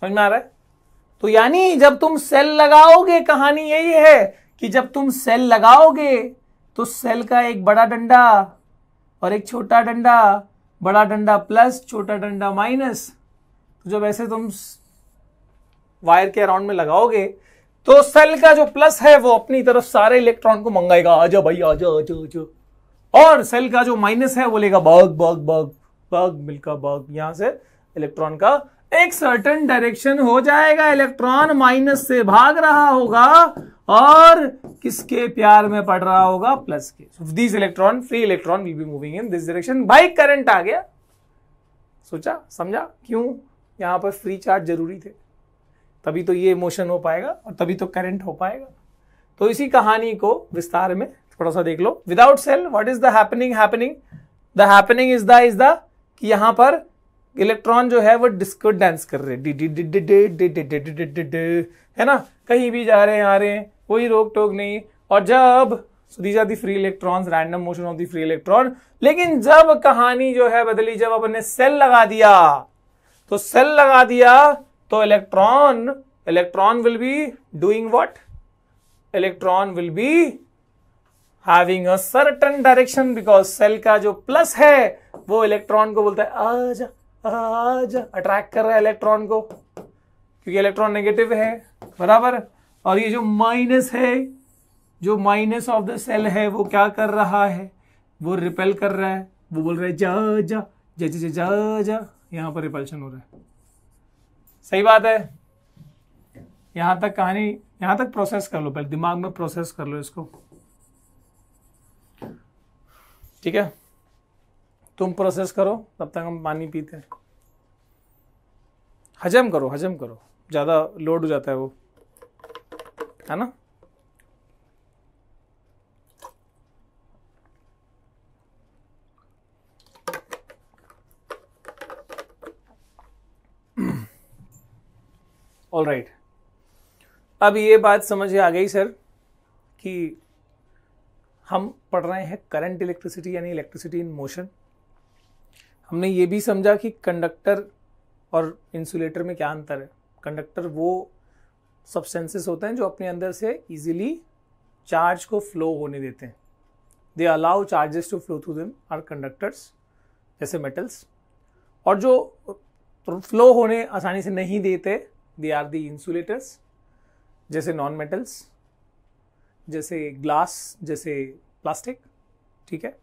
समझ में आ रहा है तो यानी जब तुम सेल लगाओगे कहानी यही है कि जब तुम सेल लगाओगे तो सेल का एक बड़ा डंडा और एक छोटा डंडा बड़ा डंडा प्लस छोटा डंडा माइनस तो जब ऐसे तुम वायर के अराउंड में लगाओगे तो सेल का जो प्लस है वो अपनी तरफ सारे इलेक्ट्रॉन को मंगाएगा आजा भाई आजा आजा आजा और सेल का जो माइनस है वो लेगा बग बग बग बग मिल्का बग यहां से इलेक्ट्रॉन का एक सर्टन डायरेक्शन हो जाएगा इलेक्ट्रॉन माइनस से भाग रहा होगा और किसके प्यार में पड़ रहा होगा प्लस के this electron free electron will be moving in this direction बाई करंट आ गया सोचा समझा क्यों यहां पर फ्री चार्ज जरूरी थे तभी तो ये इमोशन हो पाएगा और तभी तो करंट हो पाएगा तो इसी कहानी को विस्तार में थोड़ा सा देख लो without cell what is the happening happening the happening is the is the कि यहां पर इलेक्ट्रॉन जो है वो डिस्को डांस कर रहे है ना कहीं भी जा रहे हैं आ रहे हैं कोई रोक टोक नहीं और जब so the free electrons random motion of the free electron लेकिन जब कहानी जो है बदली जब अपने सेल लगा दिया तो सेल लगा दिया तो electron electron will be doing what electron will be having a certain direction because cell का जो प्लस है वो इलेक्ट्रॉन को बोलता है आज आज अट्रैक्ट कर रहा है इलेक्ट्रॉन को क्योंकि इलेक्ट्रॉन नेगेटिव है बराबर और ये जो माइनस है जो माइनस ऑफ द सेल है वो क्या कर रहा है वो रिपेल कर रहा है वो बोल रहा है जा जा जा जा जा जा यहाँ पर रिपल्शन हो रहा है सही बात है यहां तक कहानी यहां तक प्रोसेस कर लो पहले दिमाग में प्रोसेस कर लो इसको ठीक है तुम प्रोसेस करो तब तक हम पानी पीते हैं हजम करो हजम करो ज़्यादा लोड हो जाता है वो है ना ऑल राइट अब ये बात समझ आ गई सर कि हम पढ़ रहे हैं करंट इलेक्ट्रिसिटी यानी इलेक्ट्रिसिटी इन मोशन हमने ये भी समझा कि कंडक्टर और इंसुलेटर में क्या अंतर है कंडक्टर वो सब्सटेंसेस होते हैं जो अपने अंदर से इजीली चार्ज को फ्लो होने देते हैं they allow charges to flow through them are conductors जैसे मेटल्स और जो फ्लो होने आसानी से नहीं देते दे आर द इंसुलेटर्स जैसे नॉन मेटल्स जैसे ग्लास जैसे प्लास्टिक ठीक है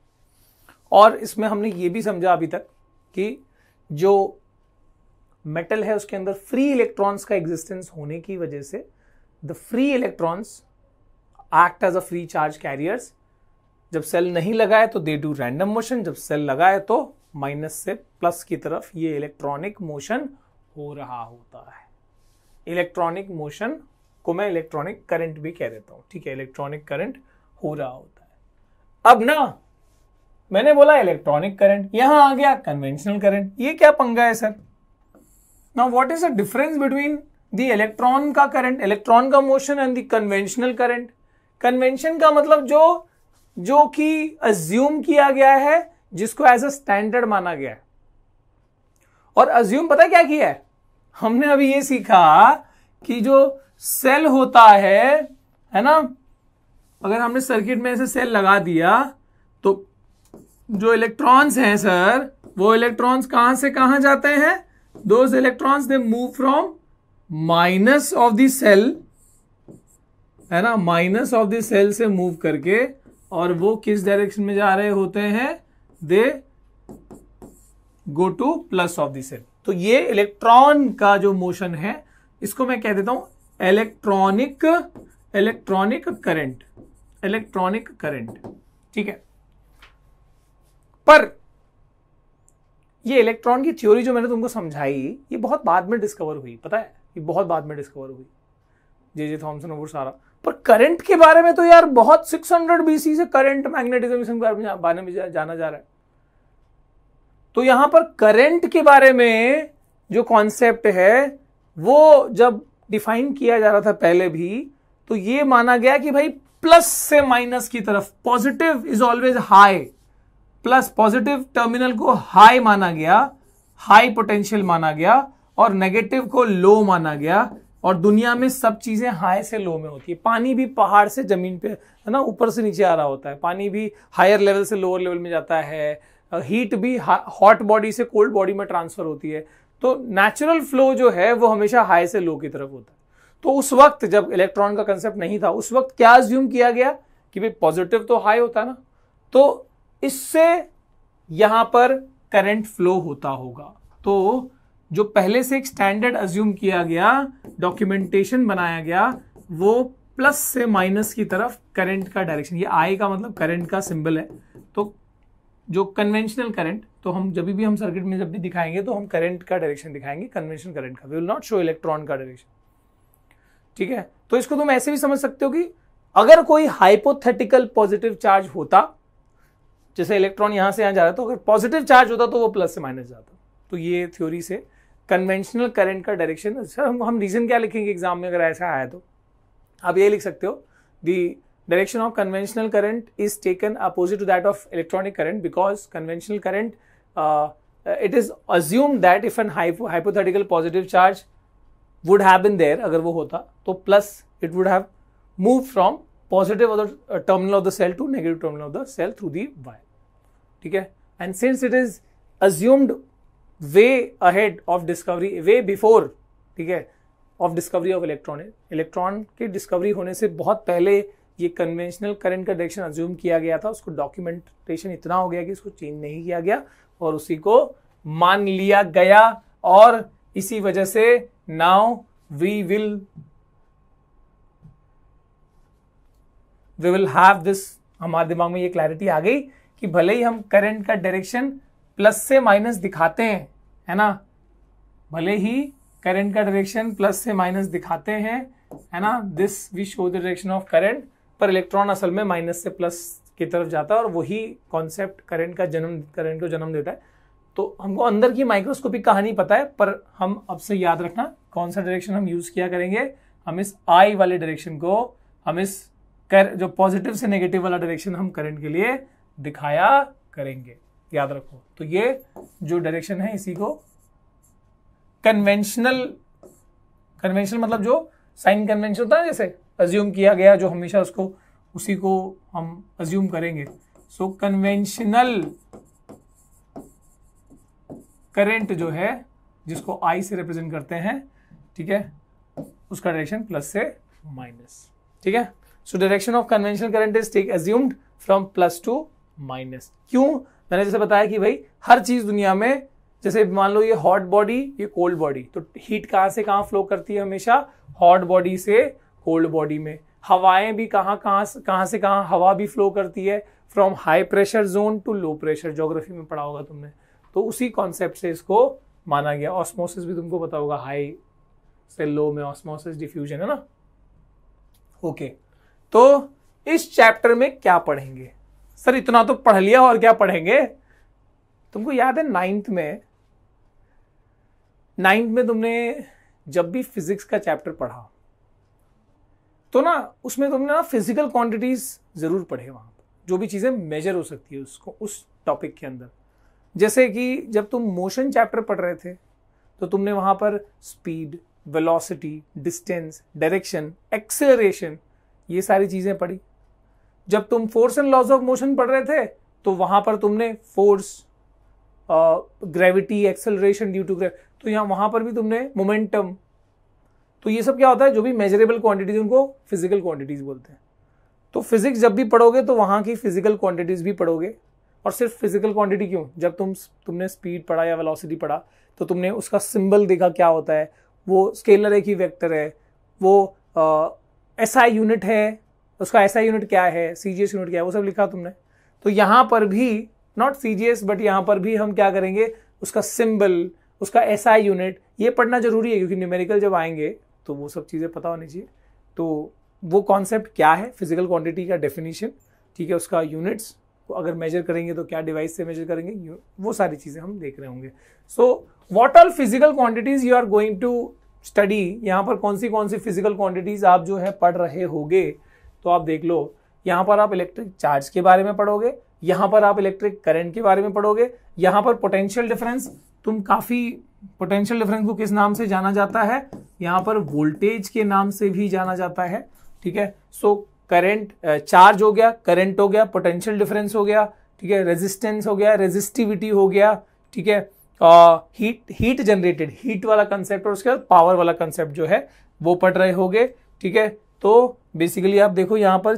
और इसमें हमने ये भी समझा अभी तक कि जो मेटल है उसके अंदर फ्री इलेक्ट्रॉन्स का एग्जिस्टेंस होने की वजह से the free electrons act as a free charge carriers जब सेल नहीं लगाए तो दे डू रैंडम मोशन जब सेल लगाए तो माइनस से प्लस की तरफ ये इलेक्ट्रॉनिक मोशन हो रहा होता है इलेक्ट्रॉनिक मोशन को मैं इलेक्ट्रॉनिक करंट भी कह देता हूं ठीक है इलेक्ट्रॉनिक करंट हो रहा होता है अब ना मैंने बोला इलेक्ट्रॉनिक करंट यहां आ गया कन्वेंशनल करंट ये क्या पंगा है sir now what is the difference between the electron का करंट इलेक्ट्रॉन का motion and the conventional current convention का मतलब जो जो कि अज्यूम किया गया है जिसको एज अ स्टैंडर्ड माना गया है और अज्यूम पता क्या किया है हमने अभी ये सीखा कि जो सेल होता है है ना अगर हमने सर्किट में ऐसे सेल लगा दिया तो जो इलेक्ट्रॉन्स हैं सर वो इलेक्ट्रॉन्स कहां से कहां जाते हैं those electrons they move from minus of the cell है ना माइनस ऑफ द सेल से मूव करके और वो किस डायरेक्शन में जा रहे होते हैं they go to plus of the cell तो ये इलेक्ट्रॉन का जो मोशन है इसको मैं कह देता हूं electronic electronic current electronic current ठीक है पर ये इलेक्ट्रॉन की थ्योरी जो मैंने तुमको समझाई ये बहुत बाद में डिस्कवर हुई पता है ये बहुत बाद में डिस्कवर हुई जे जे थॉम्सन और सारा पर करंट के बारे में तो यार बहुत 600 बीसी से करंट मैग्नेटिज्म के बारे में जाना जा रहा है तो यहां पर करंट के बारे में जो कॉन्सेप्ट है वो जब डिफाइन किया जा रहा था पहले भी तो ये माना गया कि भाई प्लस से माइनस की तरफ positive is always high plus positive terminal को हाई माना गया हाई पोटेंशियल माना गया और नेगेटिव को लो माना गया और दुनिया में सब चीजें हाई से लो में होती है पानी भी पहाड़ से जमीन पे है ना ऊपर से नीचे आ रहा होता है पानी भी हायर लेवल से लोअर लेवल में जाता है हीट भी हॉट बॉडी से कोल्ड बॉडी में ट्रांसफर होती है तो नेचुरल फ्लो जो है वो हमेशा हाई से लो की तरफ होता है तो उस वक्त जब इलेक्ट्रॉन का कंसेप्ट नहीं था उस वक्त क्या ज्यूम किया गया कि भाई पॉजिटिव तो हाई होता है ना तो इससे यहां पर करंट फ्लो होता होगा तो जो पहले से एक स्टैंडर्ड अज्यूम किया गया डॉक्यूमेंटेशन बनाया गया वो प्लस से माइनस की तरफ करंट का डायरेक्शन ये आई का मतलब करंट का सिंबल है जो कन्वेंशनल करंट तो हम जब भी हम सर्किट में जब भी दिखाएंगे तो हम करंट का डायरेक्शन दिखाएंगे कन्वेंशनल करंट का we will not show electron का डायरेक्शन ठीक है तो इसको तुम ऐसे भी समझ सकते हो कि अगर कोई हाइपोथेटिकल पॉजिटिव चार्ज होता जैसे इलेक्ट्रॉन यहां से यहां जा रहा तो अगर पॉजिटिव चार्ज होता तो वो प्लस से माइनस जाता तो ये थ्योरी से कन्वेंशनल करंट का डायरेक्शन अच्छा, सर हम हम रीजन क्या लिखेंगे एग्जाम में अगर ऐसा आया तो आप ये लिख सकते हो the direction of conventional current is taken opposite to that of electronic current because conventional current uh, it is assumed that if an hypo hypothetical positive charge would have been there agar wo hota to plus it would have moved from positive of the uh, terminal of the cell to negative terminal of the cell through the wire theek hai and since it is assumed way ahead of discovery way before theek hai of discovery of electron electron की discovery होने से बहुत पहले ये conventional current का direction assume किया गया था उसको डॉक्यूमेंटेशन इतना हो गया कि उसको चेंज नहीं किया गया और उसी को मान लिया गया और इसी वजह से now we will we will have this हमारे दिमाग में ये क्लैरिटी आ गई कि भले ही हम करंट का डायरेक्शन प्लस से माइनस दिखाते हैं है ना भले ही करंट का डायरेक्शन प्लस से माइनस दिखाते हैं है ना this we show the direction of current पर इलेक्ट्रॉन असल में माइनस से प्लस की तरफ जाता है और वही कॉन्सेप्ट करंट का जन्म करंट को जन्म देता है तो हमको अंदर की माइक्रोस्कोपिक कहानी पता है पर हम अब से याद रखना कौन सा डायरेक्शन हम यूज़ किया करेंगे हम इस आई वाले डायरेक्शन को हम इस कर जो पॉजिटिव से नेगेटिव वाला डायरेक्शन हम करंट के लिए दिखाया करेंगे याद रखो तो ये जो डायरेक्शन है इसी को कन्वेंशनल कन्वेंशनल मतलब जो साइन कन्वेंशन होता है जैसे अज्यूम किया गया जो हमेशा उसको उसी को हम अज्यूम करेंगे सो कन्वेंशनल करंट जो है जिसको आई से रिप्रेजेंट करते हैं ठीक है उसका डायरेक्शन प्लस से माइनस ठीक है so direction of conventional current is take assumed from plus to minus क्यों मैंने जैसे बताया कि भाई हर चीज दुनिया में जैसे मान लो ये हॉट बॉडी ये कोल्ड बॉडी तो हीट कहां से कहां फ्लो करती है हमेशा हॉट बॉडी से कोल्ड बॉडी में हवाएं भी कहाँ कहाँ कहाँ से कहाँ हवा भी फ्लो करती है from high pressure zone to low pressure geography में पढ़ा होगा तुमने तो उसी कॉन्सेप्ट से इसको माना गया ऑस्मोसिस भी तुमको पता होगा हाई से लो में ऑस्मोसिस डिफ्यूजन है ना ओके okay. तो इस चैप्टर में क्या पढ़ेंगे सर इतना तो पढ़ लिया और क्या पढ़ेंगे तुमको याद है नाइन्थ में नाइन्थ में तुमने जब भी फिजिक्स का चैप्टर पढ़ा तो ना उसमें तुमने ना फिजिकल क्वांटिटीज ज़रूर पढ़े वहां पर जो भी चीज़ें मेजर हो सकती है उसको उस टॉपिक के अंदर जैसे कि जब तुम मोशन चैप्टर पढ़ रहे थे तो तुमने वहां पर speed velocity distance direction acceleration ये सारी चीज़ें पढ़ी जब तुम force and laws of motion पढ़ रहे थे तो वहां पर तुमने force gravity acceleration due to gravity तो यहाँ वहां पर भी तुमने मोमेंटम तो ये सब क्या होता है जो भी मेजरेबल क्वांटिटीज उनको फिजिकल क्वांटिटीज बोलते हैं तो फिजिक्स जब भी पढ़ोगे तो वहाँ की फिजिकल क्वांटिटीज भी पढ़ोगे और सिर्फ फिजिकल क्वांटिटी क्यों जब तुम तुमने स्पीड पढ़ा या वेलोसिटी पढ़ा तो तुमने उसका सिंबल देखा क्या होता है वो स्केलर एक ही वेक्टर है वो एस आई यूनिट है उसका एस SI यूनिट क्या है सी जी एस यूनिट क्या है वो सब लिखा तुमने तो यहाँ पर भी not C G S but यहाँ पर भी हम क्या करेंगे उसका सिंबल उसका एस SI यूनिट ये पढ़ना जरूरी है क्योंकि न्यूमेरिकल जब आएंगे तो वो सब चीज़ें पता होनी चाहिए तो वो कॉन्सेप्ट क्या है फिजिकल क्वांटिटी का डेफिनेशन ठीक है उसका यूनिट्स को अगर मेजर करेंगे तो क्या डिवाइस से मेजर करेंगे वो सारी चीज़ें हम देख रहे होंगे so what are physical quantities you are going to study यहाँ पर कौन सी कौन सी फिजिकल क्वांटिटीज आप जो है पढ़ रहे होगे तो आप देख लो यहाँ पर आप इलेक्ट्रिक चार्ज के बारे में पढ़ोगे यहाँ पर आप इलेक्ट्रिक करंट के बारे में पढ़ोगे यहाँ पर पोटेंशियल डिफरेंस तुम काफ़ी पोटेंशियल डिफरेंस को किस नाम से जाना जाता है यहां पर वोल्टेज के नाम से भी जाना जाता है ठीक है सो करंट चार्ज हो गया करंट हो गया पोटेंशियल डिफरेंस हो गया ठीक है रेजिस्टेंस हो गया रेजिस्टिविटी हो गया ठीक है हीट हीट जनरेटेड हीट वाला कंसेप्ट और उसके बाद पावर वाला कंसेप्ट जो है वो पढ़ रहे होगे ठीक है तो बेसिकली आप देखो यहां पर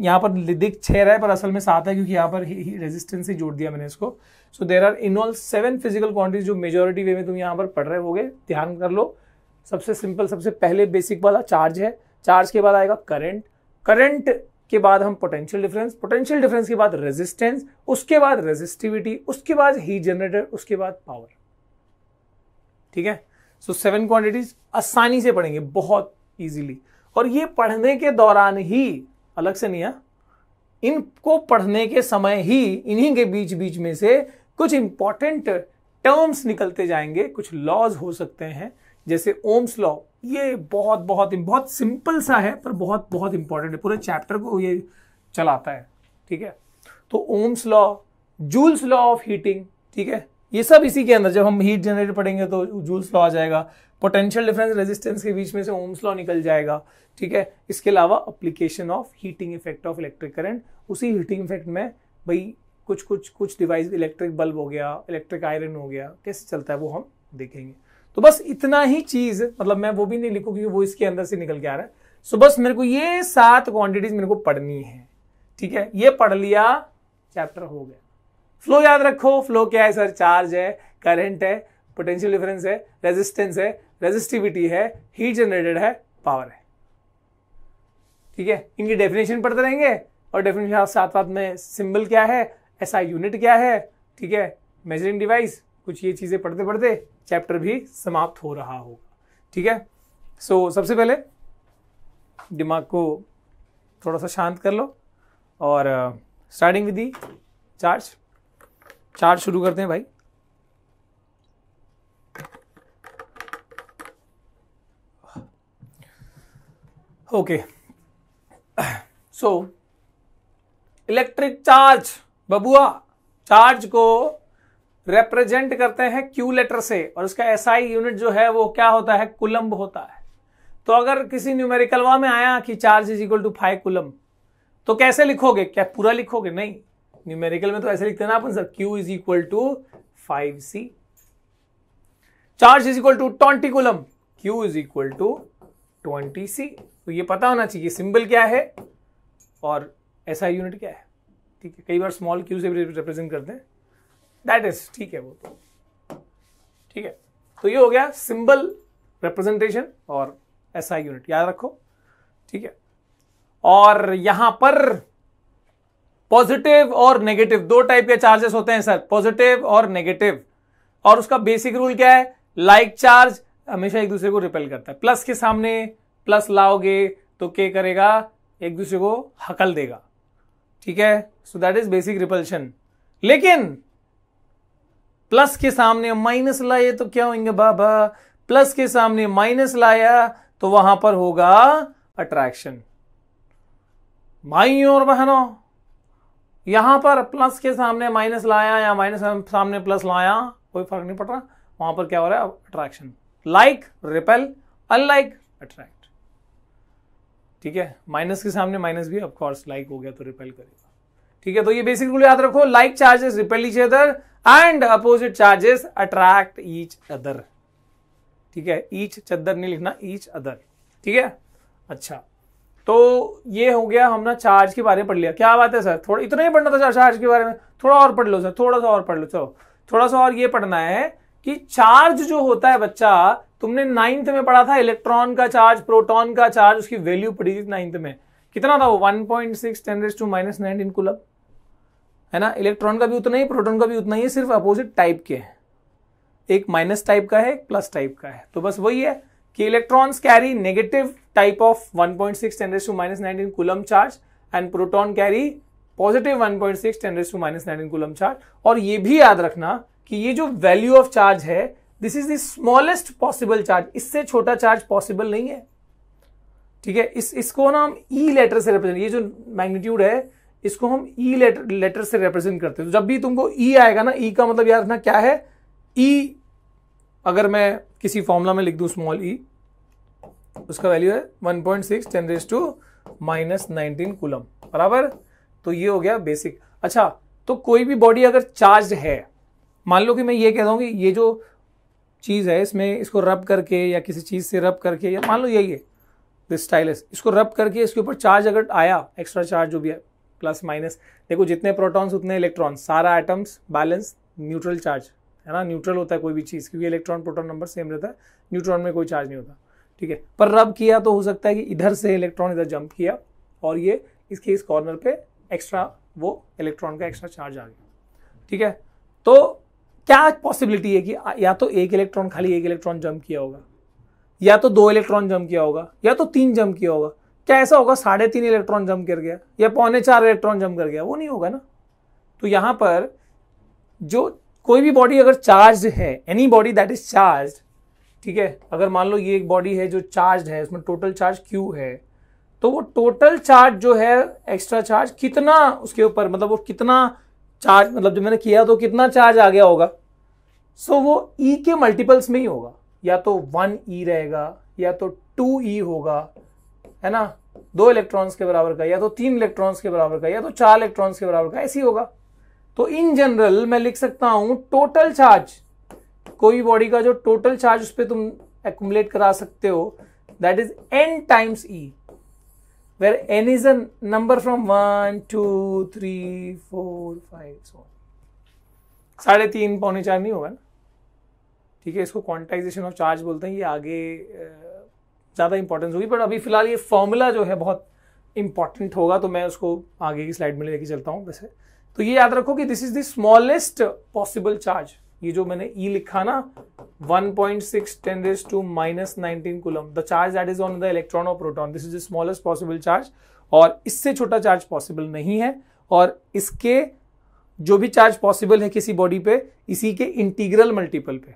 यहाँ पर दिख छह रहा है पर असल में सात है क्योंकि यहाँ पर रेजिस्टेंस ही जोड़ दिया मैंने इसको so there are in all seven physical quantities जो मेजोरिटी वे में तुम यहाँ पर पढ़ रहे होगे ध्यान कर लो सबसे सिंपल सबसे पहले बेसिक वाला चार्ज है चार्ज के बाद आएगा करंट करंट के बाद हम पोटेंशियल डिफरेंस पोटेंशियल डिफरेंस के बाद रेजिस्टेंस उसके बाद रेजिस्टिविटी उसके बाद हीट जनरेटर उसके बाद पावर ठीक है सो सेवन क्वांटिटीज आसानी से पढ़ेंगे बहुत इजीली और ये पढ़ने के दौरान ही अलग से नहीं है इनको पढ़ने के समय ही इन्हीं के बीच बीच में से कुछ इंपॉर्टेंट टर्म्स निकलते जाएंगे कुछ लॉज हो सकते हैं जैसे ओम्स लॉ ये बहुत बहुत बहुत सिंपल सा है पर बहुत बहुत इंपॉर्टेंट है पूरे चैप्टर को ये चलाता है ठीक है तो Ohm's law Joule's law of heating ठीक है ये सब इसी के अंदर जब हम हीट जनरेटर पढ़ेंगे तो जूल्स लॉ आ जाएगा पोटेंशियल डिफरेंस रेजिस्टेंस के बीच में से ओम्स लॉ निकल जाएगा ठीक है इसके अलावा application of heating effect of electric current उसी हीटिंग इफेक्ट में भाई कुछ कुछ कुछ डिवाइस इलेक्ट्रिक बल्ब हो गया इलेक्ट्रिक आयरन हो गया कैसे चलता है वो हम देखेंगे तो बस इतना ही चीज़ मतलब मैं वो भी नहीं लिखूँ क्योंकि वो इसके अंदर से निकल के आ रहा है सो बस मेरे को ये सात क्वांटिटीज मेरे को पढ़नी है ठीक है ये पढ़ लिया चैप्टर हो गया फ्लो याद रखो फ्लो क्या है सर चार्ज है करंट है पोटेंशियल डिफरेंस है रेजिस्टेंस है रेजिस्टिविटी है हीट जनरेटेड है पावर है ठीक है इनकी डेफिनेशन पढ़ते रहेंगे और डेफिनेशन साथ साथ में सिंबल क्या है ऐसा यूनिट क्या है ठीक है मेजरिंग डिवाइस कुछ ये चीज़ें पढ़ते पढ़ते चैप्टर भी समाप्त हो रहा होगा ठीक है सो so, सबसे पहले दिमाग को थोड़ा सा शांत कर लो और starting with the charge charge शुरू करते हैं भाई ओके सो इलेक्ट्रिक चार्ज बबुआ चार्ज को रिप्रेजेंट करते हैं क्यू लेटर से और उसका एसआई यूनिट जो है वो क्या होता है कुलम्ब होता है तो अगर किसी न्यूमेरिकल वा में आया कि charge is equal to five coulomb तो कैसे लिखोगे क्या पूरा लिखोगे नहीं न्यूमेरिकल में तो ऐसे लिखते ना अपन sir Q is equal to five C charge is equal to twenty coulomb Q is equal to twenty C तो ये पता होना चाहिए सिंबल क्या है और ऐसा यूनिट क्या है ठीक है कई बार स्मॉल क्यू से भी रिप्रेजेंट करते हैं दैट इज ठीक है वो तो ठीक है तो ये हो गया सिंबल रिप्रेजेंटेशन और ऐसा यूनिट याद रखो ठीक है और यहां पर पॉजिटिव और नेगेटिव दो टाइप के चार्जेस होते हैं सर पॉजिटिव और नेगेटिव और उसका बेसिक रूल क्या है लाइक चार्ज हमेशा एक दूसरे को रिपेल करता है प्लस के सामने प्लस लाओगे तो के करेगा एक दूसरे को हकल देगा ठीक है so that is basic repulsion लेकिन प्लस के सामने माइनस लाए तो क्या होंगे बाबा प्लस के सामने माइनस लाया तो वहां पर होगा अट्रैक्शन भाई और बहनों यहां पर प्लस के सामने माइनस लाया या माइनस सामने प्लस लाया कोई फर्क नहीं पड़ रहा वहां पर क्या हो रहा है attraction like repel unlike attract ठीक है माइनस के सामने माइनस भी ऑफकोर्स लाइक हो गया तो रिपेल करेगा ठीक है तो ये बेसिक रूल याद रखो like charges repel each other and opposite charges attract each other ठीक है ईच चदर नहीं लिखना ईच अदर ठीक है अच्छा तो ये हो गया हमने चार्ज के बारे में पढ़ लिया क्या बात है सर थोड़ा इतना ही पढ़ना था चार्ज के बारे में थोड़ा और पढ़ लो सर थोड़ा सा और पढ़ लो चलो थोड़ा सा और ये पढ़ना है कि चार्ज जो होता है बच्चा तुमने नाइन्थ में पढ़ा था इलेक्ट्रॉन का चार्ज प्रोटॉन का चार्ज उसकी वैल्यू पड़ी थी नाइन्थ में कितना था वो one point six ten raise to minus nineteen coulomb है ना इलेक्ट्रॉन का भी उतना ही प्रोटॉन का भी उतना ही सिर्फ अपोजिट टाइप के हैं एक माइनस टाइप का है एक प्लस टाइप का है तो बस वही है कि electrons carry negative type of one point six ten raise to minus nineteen coulomb charge and proton carry positive one point six ten raise to minus nineteen coulomb charge और ये भी याद रखना कि ये जो वैल्यू ऑफ चार्ज है this is the smallest possible charge इससे छोटा चार्ज पॉसिबल नहीं है ठीक है इस इसको ना हम ई e लेटर से रिप्रेजेंट ये जो मैग्नीट्यूड है इसको हम ई e लेटर लेटर से रिप्रेजेंट करते हैं तो जब भी तुमको ई e आएगा ना ई e का मतलब याद रखना क्या है ई e, अगर मैं किसी फॉर्मूला में लिख दू स्मॉल ई उसका वैल्यू है 1.6 point six ten raise to minus nineteen coulomb बराबर तो ये हो गया बेसिक अच्छा तो कोई भी बॉडी अगर चार्ज है मान लो कि मैं ये कह रहा कि ये जो चीज़ है इसमें इसको रब करके या किसी चीज़ से रब करके या मान लो यही है दिस स्टाइलस इसको रब करके इसके ऊपर चार्ज अगर आया एक्स्ट्रा चार्ज जो भी है प्लस माइनस देखो जितने प्रोटॉन्स उतने इलेक्ट्रॉन सारा एटम्स बैलेंस न्यूट्रल चार्ज है ना न्यूट्रल होता है कोई भी चीज़ क्योंकि इलेक्ट्रॉन प्रोटॉन नंबर सेम रहता है न्यूट्रॉन में कोई चार्ज नहीं होता ठीक है पर रब किया तो हो सकता है कि इधर से इलेक्ट्रॉन इधर जंप किया और ये इसके इस कॉर्नर पे एक्स्ट्रा वो इलेक्ट्रॉन का एक्स्ट्रा चार्ज आ गया ठीक है तो क्या पॉसिबिलिटी है कि या तो एक इलेक्ट्रॉन खाली एक इलेक्ट्रॉन जम्प किया होगा या तो दो इलेक्ट्रॉन जम्प किया होगा या तो तीन जम्प किया होगा क्या ऐसा होगा साढ़े तीन इलेक्ट्रॉन जम्प कर गया या पौने चार इलेक्ट्रॉन जम्प कर गया वो नहीं होगा ना तो यहां पर जो कोई भी बॉडी अगर चार्ज है any body that is charge ठीक है अगर मान लो ये एक बॉडी है जो चार्ज है उसमें टोटल चार्ज क्यू है तो वो टोटल चार्ज जो है एक्स्ट्रा चार्ज कितना उसके ऊपर मतलब वो कितना चार्ज मतलब जब मैंने किया तो कितना चार्ज आ गया होगा सो so, वो ई e के मल्टीपल्स में ही होगा या तो वन ई e रहेगा या तो टू ई e होगा है ना दो इलेक्ट्रॉन्स के बराबर का या तो तीन इलेक्ट्रॉन्स के बराबर का या तो चार इलेक्ट्रॉन्स के बराबर का ऐसी होगा तो इन जनरल मैं लिख सकता हूं टोटल चार्ज कोई बॉडी का जो टोटल चार्ज उस पर तुम एकट करा सकते हो that is n times e where n is a from one two three four five 5, साढ़े तीन पौने चार नहीं होगा ना ठीक है इसको क्वांटाइजेशन ऑफ चार्ज बोलते हैं ये आगे ज़्यादा इंपॉर्टेंस होगी बट अभी फिलहाल ये फॉर्मूला जो है बहुत इंपॉर्टेंट होगा तो मैं उसको आगे की स्लाइड में लेके चलता हूँ वैसे तो ये याद रखो कि this is the smallest possible charge ये जो मैंने ई e लिखा ना 1.6 point six ten raise to minus nineteen coulomb the charge that is on the electron और proton this is the smallest possible charge और इससे छोटा चार्ज पॉसिबल नहीं है और इसके जो भी चार्ज पॉसिबल है किसी बॉडी पे इसी के इंटीग्रल मल्टीपल पे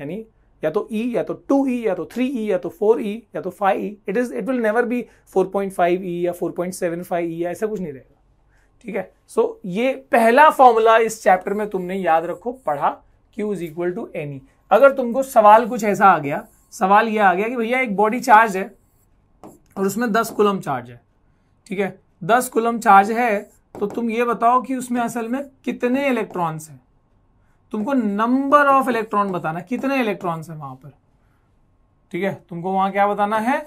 यानी या तो ई e, या तो टू ई e, या तो थ्री ई e, या तो फोर ई e, या तो five e it is it will never be four point five e या four point seven five e या ऐसा कुछ नहीं रहेगा ठीक है सो so, ये पहला फॉर्मूला इस चैप्टर में तुमने याद रखो पढ़ा Q is equal to n e अगर तुमको सवाल कुछ ऐसा आ गया सवाल ये आ गया कि भैया एक बॉडी चार्ज है और उसमें दस कुलम चार्ज है ठीक है दस कुलम चार्ज है तो तुम ये बताओ कि उसमें असल में कितने इलेक्ट्रॉन्स हैं तुमको नंबर ऑफ इलेक्ट्रॉन बताना कितने इलेक्ट्रॉन्स हैं वहां पर ठीक है तुमको वहां क्या बताना है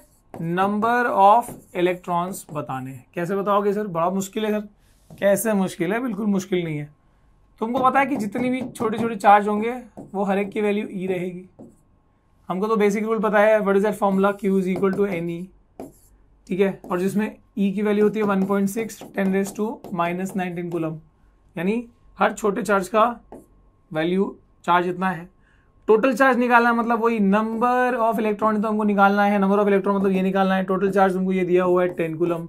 नंबर ऑफ इलेक्ट्रॉन्स बताने हैं कैसे बताओगे सर बड़ा मुश्किल है सर कैसे मुश्किल है बिल्कुल मुश्किल नहीं है तुमको पता है कि जितनी भी छोटे छोटे चार्ज होंगे वो हर एक की वैल्यू ई e रहेगी हमको तो बेसिक रूल पता है what is that formula Q is equal to n e ठीक है और जिसमें ई e की वैल्यू होती है 1.6 point six ten raise to minus nineteen coulomb यानी हर छोटे चार्ज का वैल्यू चार्ज इतना है टोटल चार्ज निकालना मतलब वही नंबर ऑफ इलेक्ट्रॉन तो हमको निकालना है नंबर ऑफ इलेक्ट्रॉन मतलब ये निकालना है टोटल चार्ज हमको ये दिया हुआ है टेन कुलम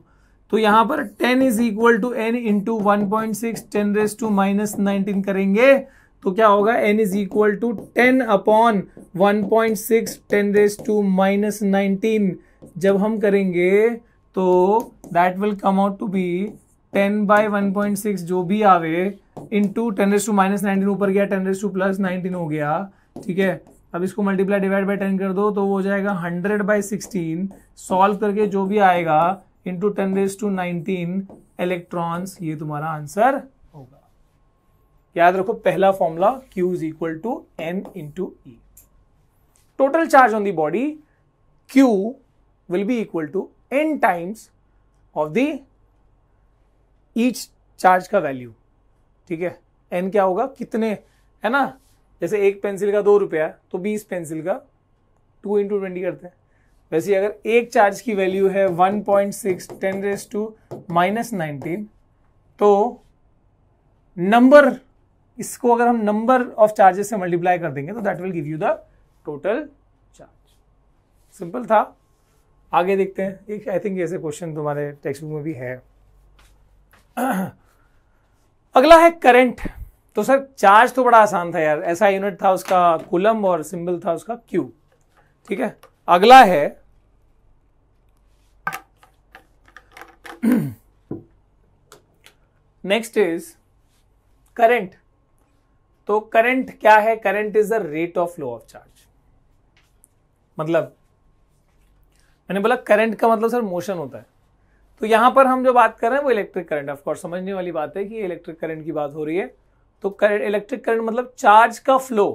तो यहाँ पर ten is equal to n into one point six ten raise to minus nineteen करेंगे तो क्या होगा n is equal to ten upon one point six ten raise to minus nineteen जब हम करेंगे तो that will come out to be 10 by one जो भी आवे into ten raise to minus nineteen ऊपर गया ten raise to plus nineteen हो गया ठीक है अब इसको मल्टीप्लाई डिवाइड बाई टेन कर दो तो वो हो जाएगा 100 बाई सिक्सटीन सॉल्व करके जो भी आएगा into ten raise to nineteen electrons ये तुम्हारा आंसर होगा याद रखो पहला formula Q is equal to n into e total charge on the body Q will be equal to n times of the each charge का value ठीक है N क्या होगा कितने है ना जैसे एक पेंसिल का दो रुपया तो बीस पेंसिल का टू इंटू ट्वेंटी करते हैं वैसे अगर एक चार्ज की वैल्यू है one point six ten raise to minus nineteen तो नंबर इसको अगर हम नंबर ऑफ चार्जेस से मल्टीप्लाई कर देंगे तो that will give you the total charge simple था आगे देखते हैं एक आई थिंक ऐसे क्वेश्चन तुम्हारे टेक्स्ट बुक में भी है [clears throat] अगला है करंट तो सर चार्ज तो बड़ा आसान था यार ऐसा यूनिट था उसका कुलम और सिंबल था उसका क्यू ठीक है अगला है नेक्स्ट इज करंट तो करंट क्या है current is the rate of flow of charge मतलब मैंने बोला करंट का मतलब सर मोशन होता है तो यहाँ पर हम जो बात कर रहे हैं वो इलेक्ट्रिक करंट ऑफकोर्स समझने वाली बात है कि इलेक्ट्रिक करंट की बात हो रही है तो करंट इलेक्ट्रिक करंट मतलब चार्ज का फ्लो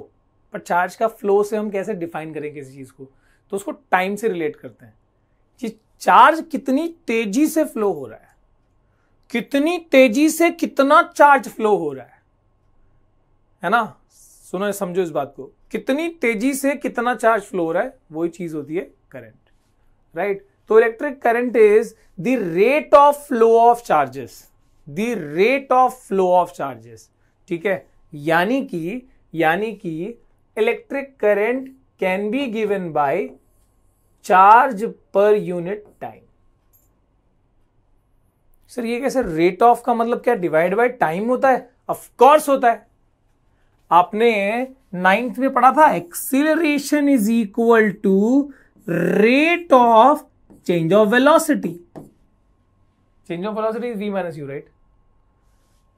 पर चार्ज का फ्लो से हम कैसे डिफाइन करें किसी चीज़ को तो उसको टाइम से रिलेट करते हैं कि चार्ज कितनी तेजी से फ्लो हो रहा है कितनी तेजी से कितना चार्ज फ्लो हो रहा है है ना सुनो समझो इस बात को कितनी तेजी से कितना चार्ज फ्लो हो रहा है वही चीज होती है करंट राइट तो electric current is the rate of flow of charges the rate of flow of charges ठीक है यानी कि यानी कि electric current can be given by charge per unit time sir ये सर रेट ऑफ का मतलब क्या डिवाइड बाय टाइम होता है ऑफ कोर्स होता है आपने नाइन्थ में पढ़ा था acceleration is equal to rate of change of velocity. Change of velocity is v minus u, right?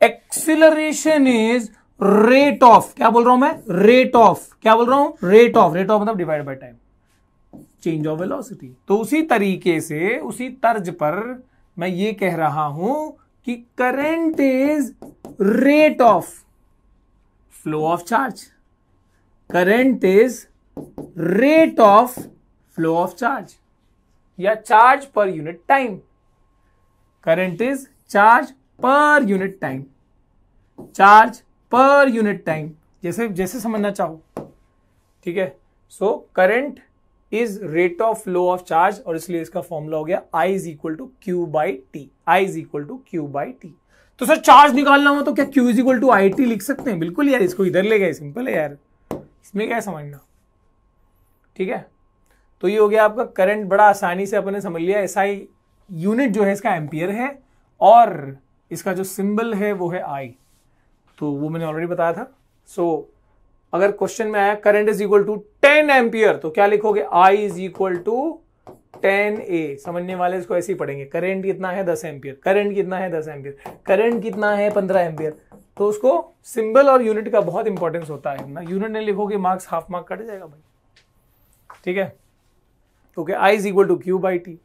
Acceleration is rate of. क्या बोल रहा हूं मैं rate of. क्या बोल रहा हूं rate of. Rate of मतलब divide by time change of velocity तो उसी तरीके से उसी तर्ज पर मैं ये कह रहा हूं कि current is rate of flow of charge current is rate of flow of charge या charge per unit time current is charge per unit time charge per unit time जैसे जैसे समझना चाहो ठीक है so current is rate of flow of charge और इसलिए इसका फॉर्मूला हो गया I is equal to Q by T I is equal to Q by T तो सर चार्ज निकालना हो तो क्या Q is equal to I T लिख सकते हैं बिल्कुल यार इसको इधर ले गए सिंपल है यार इसमें क्या समझना ठीक है तो ये हो गया आपका करंट बड़ा आसानी से अपने समझ लिया एसआई यूनिट जो है इसका एम्पियर है और इसका जो सिंबल है वो है आई तो वो मैंने ऑलरेडी बताया था सो so, अगर क्वेश्चन में आया current is equal to ten ampere तो क्या लिखोगे I is equal to ten A समझने वाले इसको ऐसे ही पढ़ेंगे करंट कितना है दस एम्पियर करंट कितना है दस एम्पियर करंट कितना है पंद्रह एम्पियर तो उसको सिंबल और यूनिट का बहुत इंपॉर्टेंस होता है ना यूनिट ने लिखोगे मार्क्स हाफ मार्क कट जाएगा भाई ठीक है okay I is equal to Q by T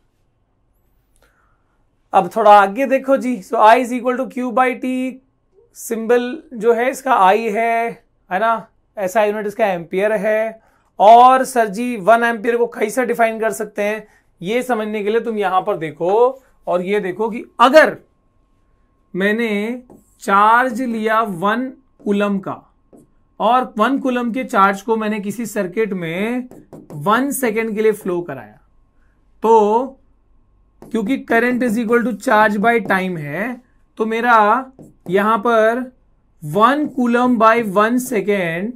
अब थोड़ा आगे देखो जी so I is equal to Q by T symbol जो है इसका आई है है ना ऐसा यूनिट इसका एम्पियर है और सर जी वन एम्पियर को कैसे डिफाइन कर सकते हैं ये समझने के लिए तुम यहां पर देखो और ये देखो कि अगर मैंने चार्ज लिया वन उलम का और वन कुलम के चार्ज को मैंने किसी सर्किट में वन सेकेंड के लिए फ्लो कराया तो क्योंकि current is equal to charge by time है तो मेरा यहां पर one coulomb by one second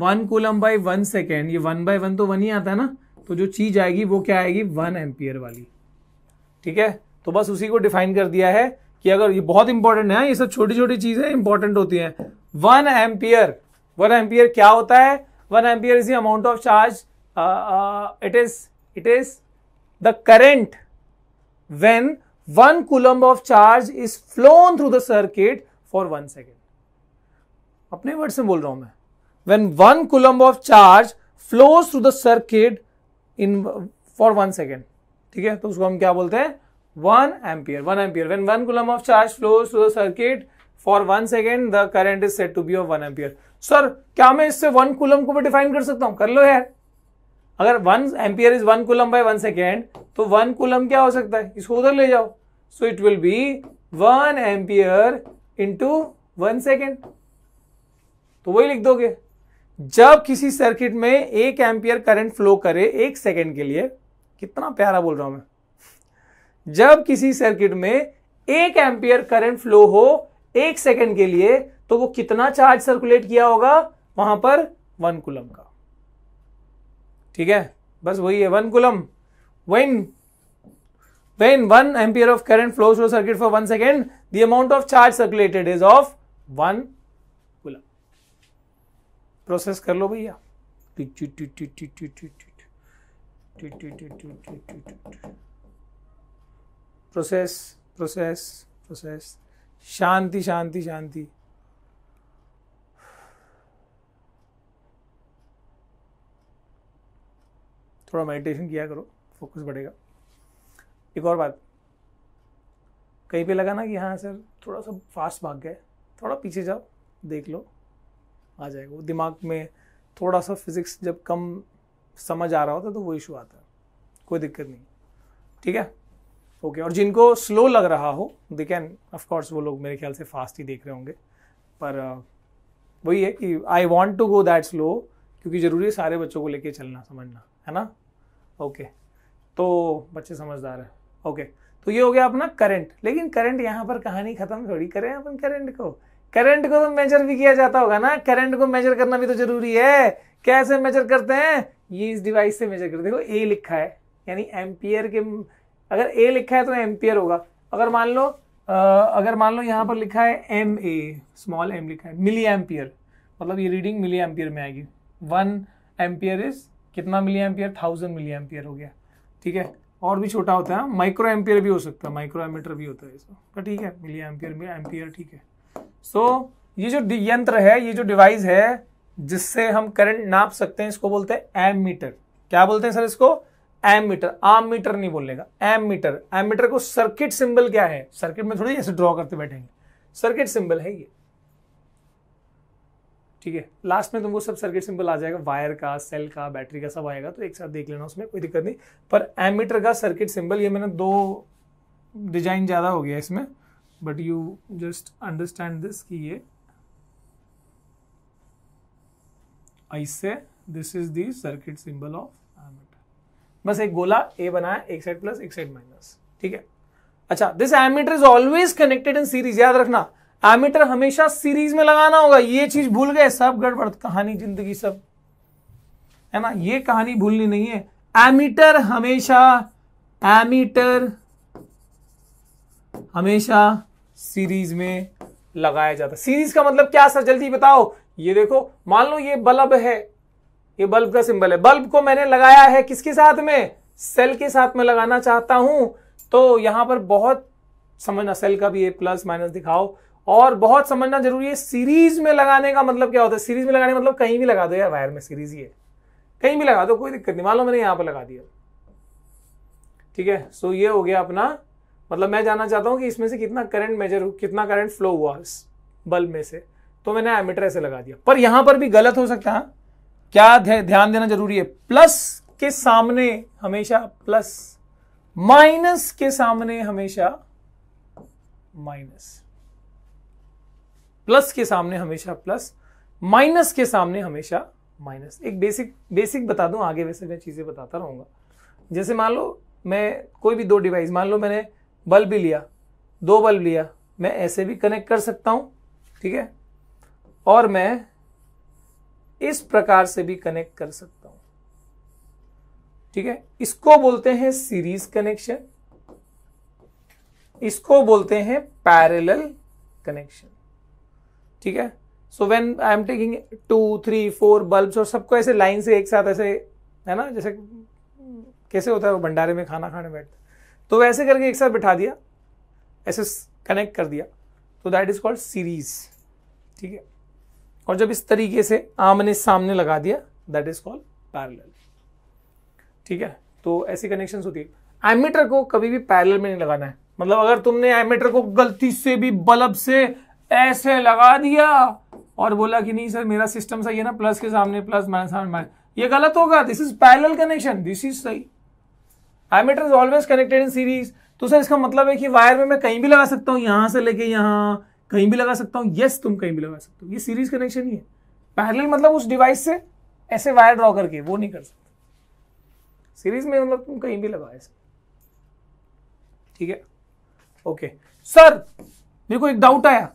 one coulomb by one second ये वन बाय वन तो वन ही आता है ना तो जो चीज आएगी वो क्या आएगी वन एम्पियर वाली ठीक है तो बस उसी को डिफाइन कर दिया है कि अगर ये बहुत इंपॉर्टेंट है ये सब छोटी छोटी चीजें इंपॉर्टेंट होती हैं वन एम्पियर वन एम्पियर क्या होता है one ampere is amount of charge it is it is the current when one coulomb of charge is flown through the circuit for one second अपने वर्ड से बोल रहा हूं मैं when one coulomb of charge flows through the circuit in for one second ठीक है तो उसको हम क्या बोलते हैं one ampere one ampere when one coulomb of charge flows through the circuit for one second the current is set to be of one ampere sir क्या मैं इससे वन कुलम को भी डिफाइन कर सकता हूं कर लो यार अगर one ampere is one coulomb by one second तो वन कुलम क्या हो सकता है इसको उधर ले जाओ so it will be one ampere into one second तो वही लिख दोगे जब किसी सर्किट में एक एम्पियर करंट फ्लो करे एक सेकेंड के लिए कितना प्यारा बोल रहा हूं मैं जब किसी सर्किट में एक एम्पियर करंट फ्लो हो एक सेकेंड के लिए तो वो कितना चार्ज सर्कुलेट किया होगा वहां पर वन कुलम का ठीक है बस वही है one coulomb when when one ampere of current flow through circuit for one second the amount of charge circulated is of one coulomb process कर लो भैया प्रोसेस प्रोसेस प्रोसेस शांति शांति शांति थोड़ा मेडिटेशन किया करो फोकस बढ़ेगा एक और बात कहीं पे लगा ना कि हाँ सर थोड़ा सा फास्ट भाग गए थोड़ा पीछे जाओ देख लो आ जाएगा वो दिमाग में थोड़ा सा फिजिक्स जब कम समझ आ रहा होता तो वो इशू आता है कोई दिक्कत नहीं ठीक है ओके okay, और जिनको स्लो लग रहा हो दे कैन ऑफकोर्स वो लोग मेरे ख्याल से फास्ट ही देख रहे होंगे पर uh, वही है कि I want to go that slow क्योंकि ज़रूरी है सारे बच्चों को लेके चलना समझना है ना ओके तो बच्चे समझदार है ओके तो ये हो गया अपना करंट लेकिन करंट यहाँ पर कहानी खत्म थोड़ी करें अपन करंट को करंट को तो मेजर भी किया जाता होगा ना करंट को मेजर करना भी तो जरूरी है कैसे मेजर करते हैं ये इस डिवाइस से मेजर करते देखो ए लिखा है यानी एम्पियर के अगर ए लिखा है तो एम्पियर होगा अगर मान लो अगर मान लो यहाँ पर लिखा है एम ए स्मॉल एम लिखा है मिली एम्पियर मतलब ये रीडिंग मिली एम्पियर में आएगी वन एम्पियर इज कितना milli ampere thousand milli ampere हो गया ठीक है और भी छोटा होता है माइक्रो एम्पियर भी हो सकता है माइक्रो एमीटर भी होता है इसमें पर ठीक है मिली एम्पियर में एम्पियर ठीक है सो so, ये जो यंत्र है ये जो डिवाइस है जिससे हम करंट नाप सकते हैं इसको बोलते हैं एम मीटर क्या बोलते हैं सर इसको एम मीटर आम मीटर नहीं बोलेगा एम मीटर एम मीटर को सर्किट सिंबल क्या है सर्किट में थोड़ी ऐसे ड्रॉ करते बैठेंगे सर्किट सिंबल है ये ठीक है लास्ट में तुमको सब सर्किट सिंबल आ जाएगा वायर का सेल का बैटरी का सब आएगा तो एक साथ देख लेना उसमें कोई दिक्कत नहीं पर एमीटर का सर्किट सिंबल ये मैंने दो डिजाइन ज़्यादा हो गया इसमें but you just understand this कि ये ऐसे this is the circuit symbol of ammeter बस एक गोला ए बनाया एक साइड प्लस एक साइड माइनस ठीक है अच्छा this ammeter is always connected in series याद रखना एमीटर हमेशा सीरीज में लगाना होगा ये चीज भूल गए सब गड़बड़ कहानी जिंदगी सब है ना ये कहानी भूलनी नहीं है एमीटर हमेशा एमीटर हमेशा सीरीज में लगाया जाता सीरीज का मतलब क्या सर जल्दी बताओ ये देखो मान लो ये बल्ब है ये बल्ब का सिंबल है बल्ब को मैंने लगाया है किसके साथ में सेल के साथ में लगाना चाहता हूं तो यहां पर बहुत समझना सेल का भी ए प्लस माइनस दिखाओ और बहुत समझना जरूरी है सीरीज में लगाने का मतलब क्या होता है सीरीज में लगाने का मतलब कहीं भी लगा दो यार वायर में सीरीज ही है कहीं भी लगा दो कोई दिक्कत नहीं मान लो मैंने यहां पर लगा दिया ठीक है सो ये हो गया अपना मतलब मैं जानना चाहता हूं कि इसमें से कितना करंट मेजर कितना करंट फ्लो हुआ इस बल्ब में से तो मैंने एमिटर ऐसे लगा दिया पर यहां पर भी गलत हो सकता है क्या ध्यान देना जरूरी है प्लस के सामने हमेशा प्लस माइनस के सामने हमेशा माइनस प्लस के सामने हमेशा प्लस माइनस के सामने हमेशा माइनस एक बेसिक बेसिक बता दूं आगे वैसे मैं चीज़ें बताता रहूंगा जैसे मान लो मैं कोई भी दो डिवाइस मान लो मैंने बल्ब भी लिया दो बल्ब लिया मैं ऐसे भी कनेक्ट कर सकता हूं ठीक है और मैं इस प्रकार से भी कनेक्ट कर सकता हूं ठीक है इसको बोलते हैं सीरीज कनेक्शन इसको बोलते हैं पैरेलल कनेक्शन ठीक है so when I am taking two three four bulbs और सबको ऐसे लाइन से एक साथ ऐसे है ना जैसे कैसे होता है वो भंडारे में खाना खाने बैठते तो वैसे करके एक साथ बिठा दिया ऐसे कनेक्ट कर दिया तो दैट इज़ कॉल्ड सीरीज ठीक है और जब इस तरीके से आमने सामने लगा दिया दैट इज़ कॉल्ड पैरल ठीक है तो ऐसी कनेक्शन होती है एमीटर को कभी भी पैरल में नहीं लगाना है मतलब अगर तुमने एमीटर को गलती से भी बल्ब से ऐसे लगा दिया और बोला कि नहीं सर मेरा सिस्टम सही है ना प्लस के सामने प्लस माइनस सामने माइनस ये गलत होगा this is parallel connection this is सही ammeter is always connected in series तो सर इसका मतलब है कि वायर में मैं कहीं भी लगा सकता हूँ यहां से लेके यहां कहीं भी लगा सकता हूँ यस तुम कहीं भी लगा सकते हो ये सीरीज कनेक्शन ही है पैरेलल मतलब उस डिवाइस से ऐसे वायर ड्रॉ करके वो नहीं कर सकते सीरीज में मतलब तुम कहीं भी लगाओ ऐसे ठीक है ओके सर मेरे को एक डाउट आया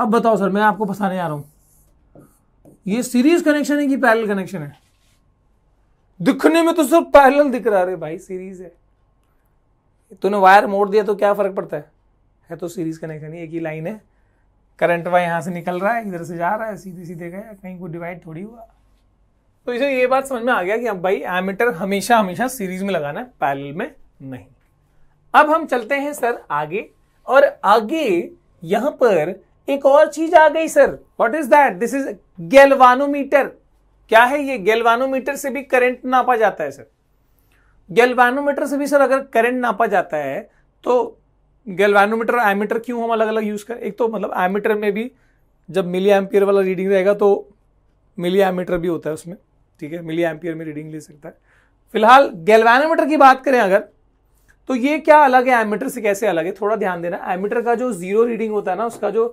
अब बताओ सर मैं आपको फंसाने आ रहा हूं ये सीरीज कनेक्शन है कि पैरेलल कनेक्शन है दिखने में तो सर पैरेलल दिख रहा है भाई सीरीज है तूने वायर मोड़ दिया तो क्या फर्क पड़ता है है तो सीरीज कनेक्शन एक ही लाइन है करंट वाई यहां से निकल रहा है इधर से जा रहा है सीधे सीधे गया कहीं को डिवाइड थोड़ी हुआ तो इसे ये बात समझ में आ गया कि अब भाई एमीटर हमेशा हमेशा सीरीज में लगाना है पैरेलल में नहीं अब हम चलते हैं सर आगे और आगे यहां पर एक और चीज आ गई sir what is that this is galvanometer क्या है ये गैल्वानोमीटर से भी करंट नापा जाता है सर गैल्वानोमीटर से भी सर अगर करंट नापा जाता है तो गैल्वानोमीटर एमीटर क्यों हम अलग अलग यूज करें एक तो मतलब एमीटर में भी जब मिली एम्पियर वाला रीडिंग रहेगा तो मिली एमीटर भी होता है उसमें ठीक है मिली एम्पियर में रीडिंग ले सकता है फिलहाल गैल्वानोमीटर की बात करें अगर तो ये क्या अलग है एमीटर से कैसे अलग है थोड़ा ध्यान देना एमीटर का जो जीरो रीडिंग होता है ना उसका जो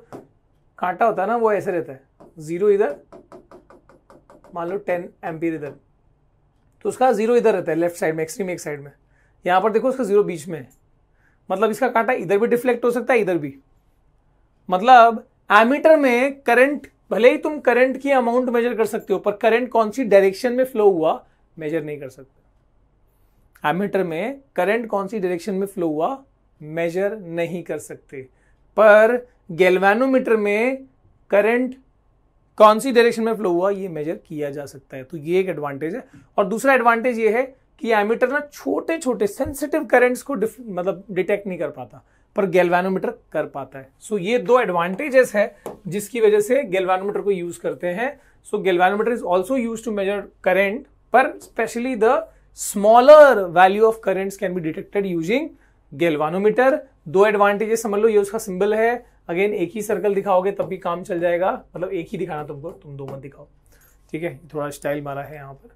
कांटा होता है ना वो ऐसे रहता है जीरो इधर मान लो टेन एम्पियर इधर तो उसका जीरो इधर रहता है लेफ्ट साइड में एक्सट्रीम एक साइड में यहां पर देखो उसका जीरो बीच में है मतलब इसका कांटा इधर भी डिफ्लेक्ट हो सकता है इधर भी मतलब एमीटर में करंट भले ही तुम करंट की अमाउंट मेजर कर सकते हो पर करंट कौन सी डायरेक्शन में फ्लो हुआ मेजर नहीं कर सकते एमीटर में करंट कौन सी डायरेक्शन में फ्लो हुआ मेजर नहीं कर सकते पर गैल्वेनोमीटर में करंट कौन सी डायरेक्शन में फ्लो हुआ ये मेजर किया जा सकता है तो ये एक एडवांटेज है और दूसरा एडवांटेज ये है कि एमीटर ना छोटे छोटे सेंसिटिव करंट्स को मतलब डिटेक्ट नहीं कर पाता पर गैल्वेनोमीटर कर पाता है सो so, ये दो एडवांटेजेस है जिसकी वजह से गैल्वेनोमीटर को यूज करते हैं so galvanometer is also use to measure current पर specially the smaller value of currents can be detected using galvanometer दो एडवांटेजेस समझ लो ये उसका सिंबल है अगेन एक ही सर्कल दिखाओगे तब भी काम चल जाएगा मतलब एक ही दिखाना तुमको तुम दो मत दिखाओ ठीक है थोड़ा स्टाइल मारा है यहाँ पर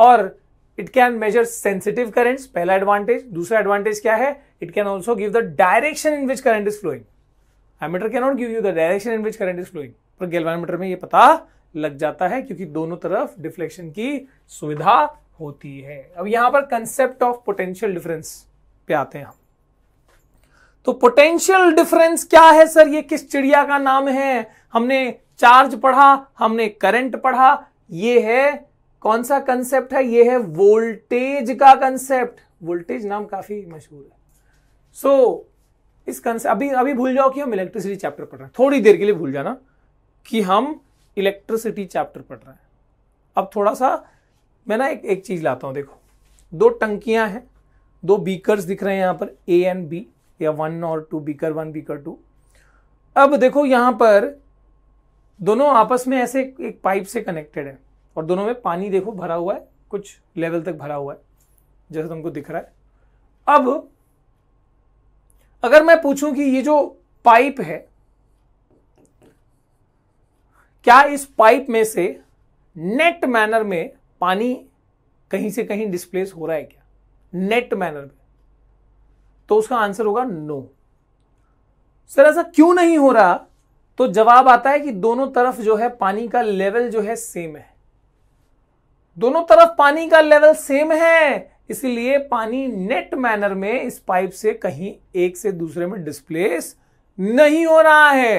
और it can measure sensitive currents पहला एडवांटेज दूसरा एडवांटेज क्या है it can also give the direction in which current is flowing ammeter can not give you the direction in which current is flowing पर गेलवानोमीटर में ये पता लग जाता है क्योंकि दोनों तरफ डिफ्लेक्शन की सुविधा होती है अब यहां पर कंसेप्ट ऑफ पोटेंशियल डिफरेंस पे आते हैं हम तो पोटेंशियल डिफरेंस क्या है सर ये किस चिड़िया का नाम है हमने चार्ज पढ़ा हमने करंट पढ़ा ये है कौन सा कंसेप्ट है ये है वोल्टेज का कंसेप्ट वोल्टेज नाम काफी मशहूर है सो so, इस कंसेप्ट अभी अभी भूल जाओ कि हम इलेक्ट्रिसिटी चैप्टर पढ़ रहे हैं थोड़ी देर के लिए भूल जाना कि हम इलेक्ट्रिसिटी चैप्टर पढ़ रहे हैं अब थोड़ा सा मैं ना एक एक चीज़ लाता हूं देखो दो टंकियां हैं दो बीकर्स दिख रहे हैं यहां पर ए एंड बी या वन और two beaker one beaker two अब देखो यहां पर दोनों आपस में ऐसे एक पाइप से कनेक्टेड है और दोनों में पानी देखो भरा हुआ है कुछ लेवल तक भरा हुआ है जैसा तुमको दिख रहा है अब अगर मैं पूछूं कि ये जो पाइप है क्या इस पाइप में से नेट मैनर में पानी कहीं से कहीं डिस्प्लेस हो रहा है क्या नेट मैनर में तो उसका आंसर होगा नो सर ऐसा क्यों नहीं हो रहा तो जवाब आता है कि दोनों तरफ जो है पानी का लेवल जो है सेम है दोनों तरफ पानी का लेवल सेम है इसलिए पानी नेट मैनर में इस पाइप से कहीं एक से दूसरे में डिस्प्लेस नहीं हो रहा है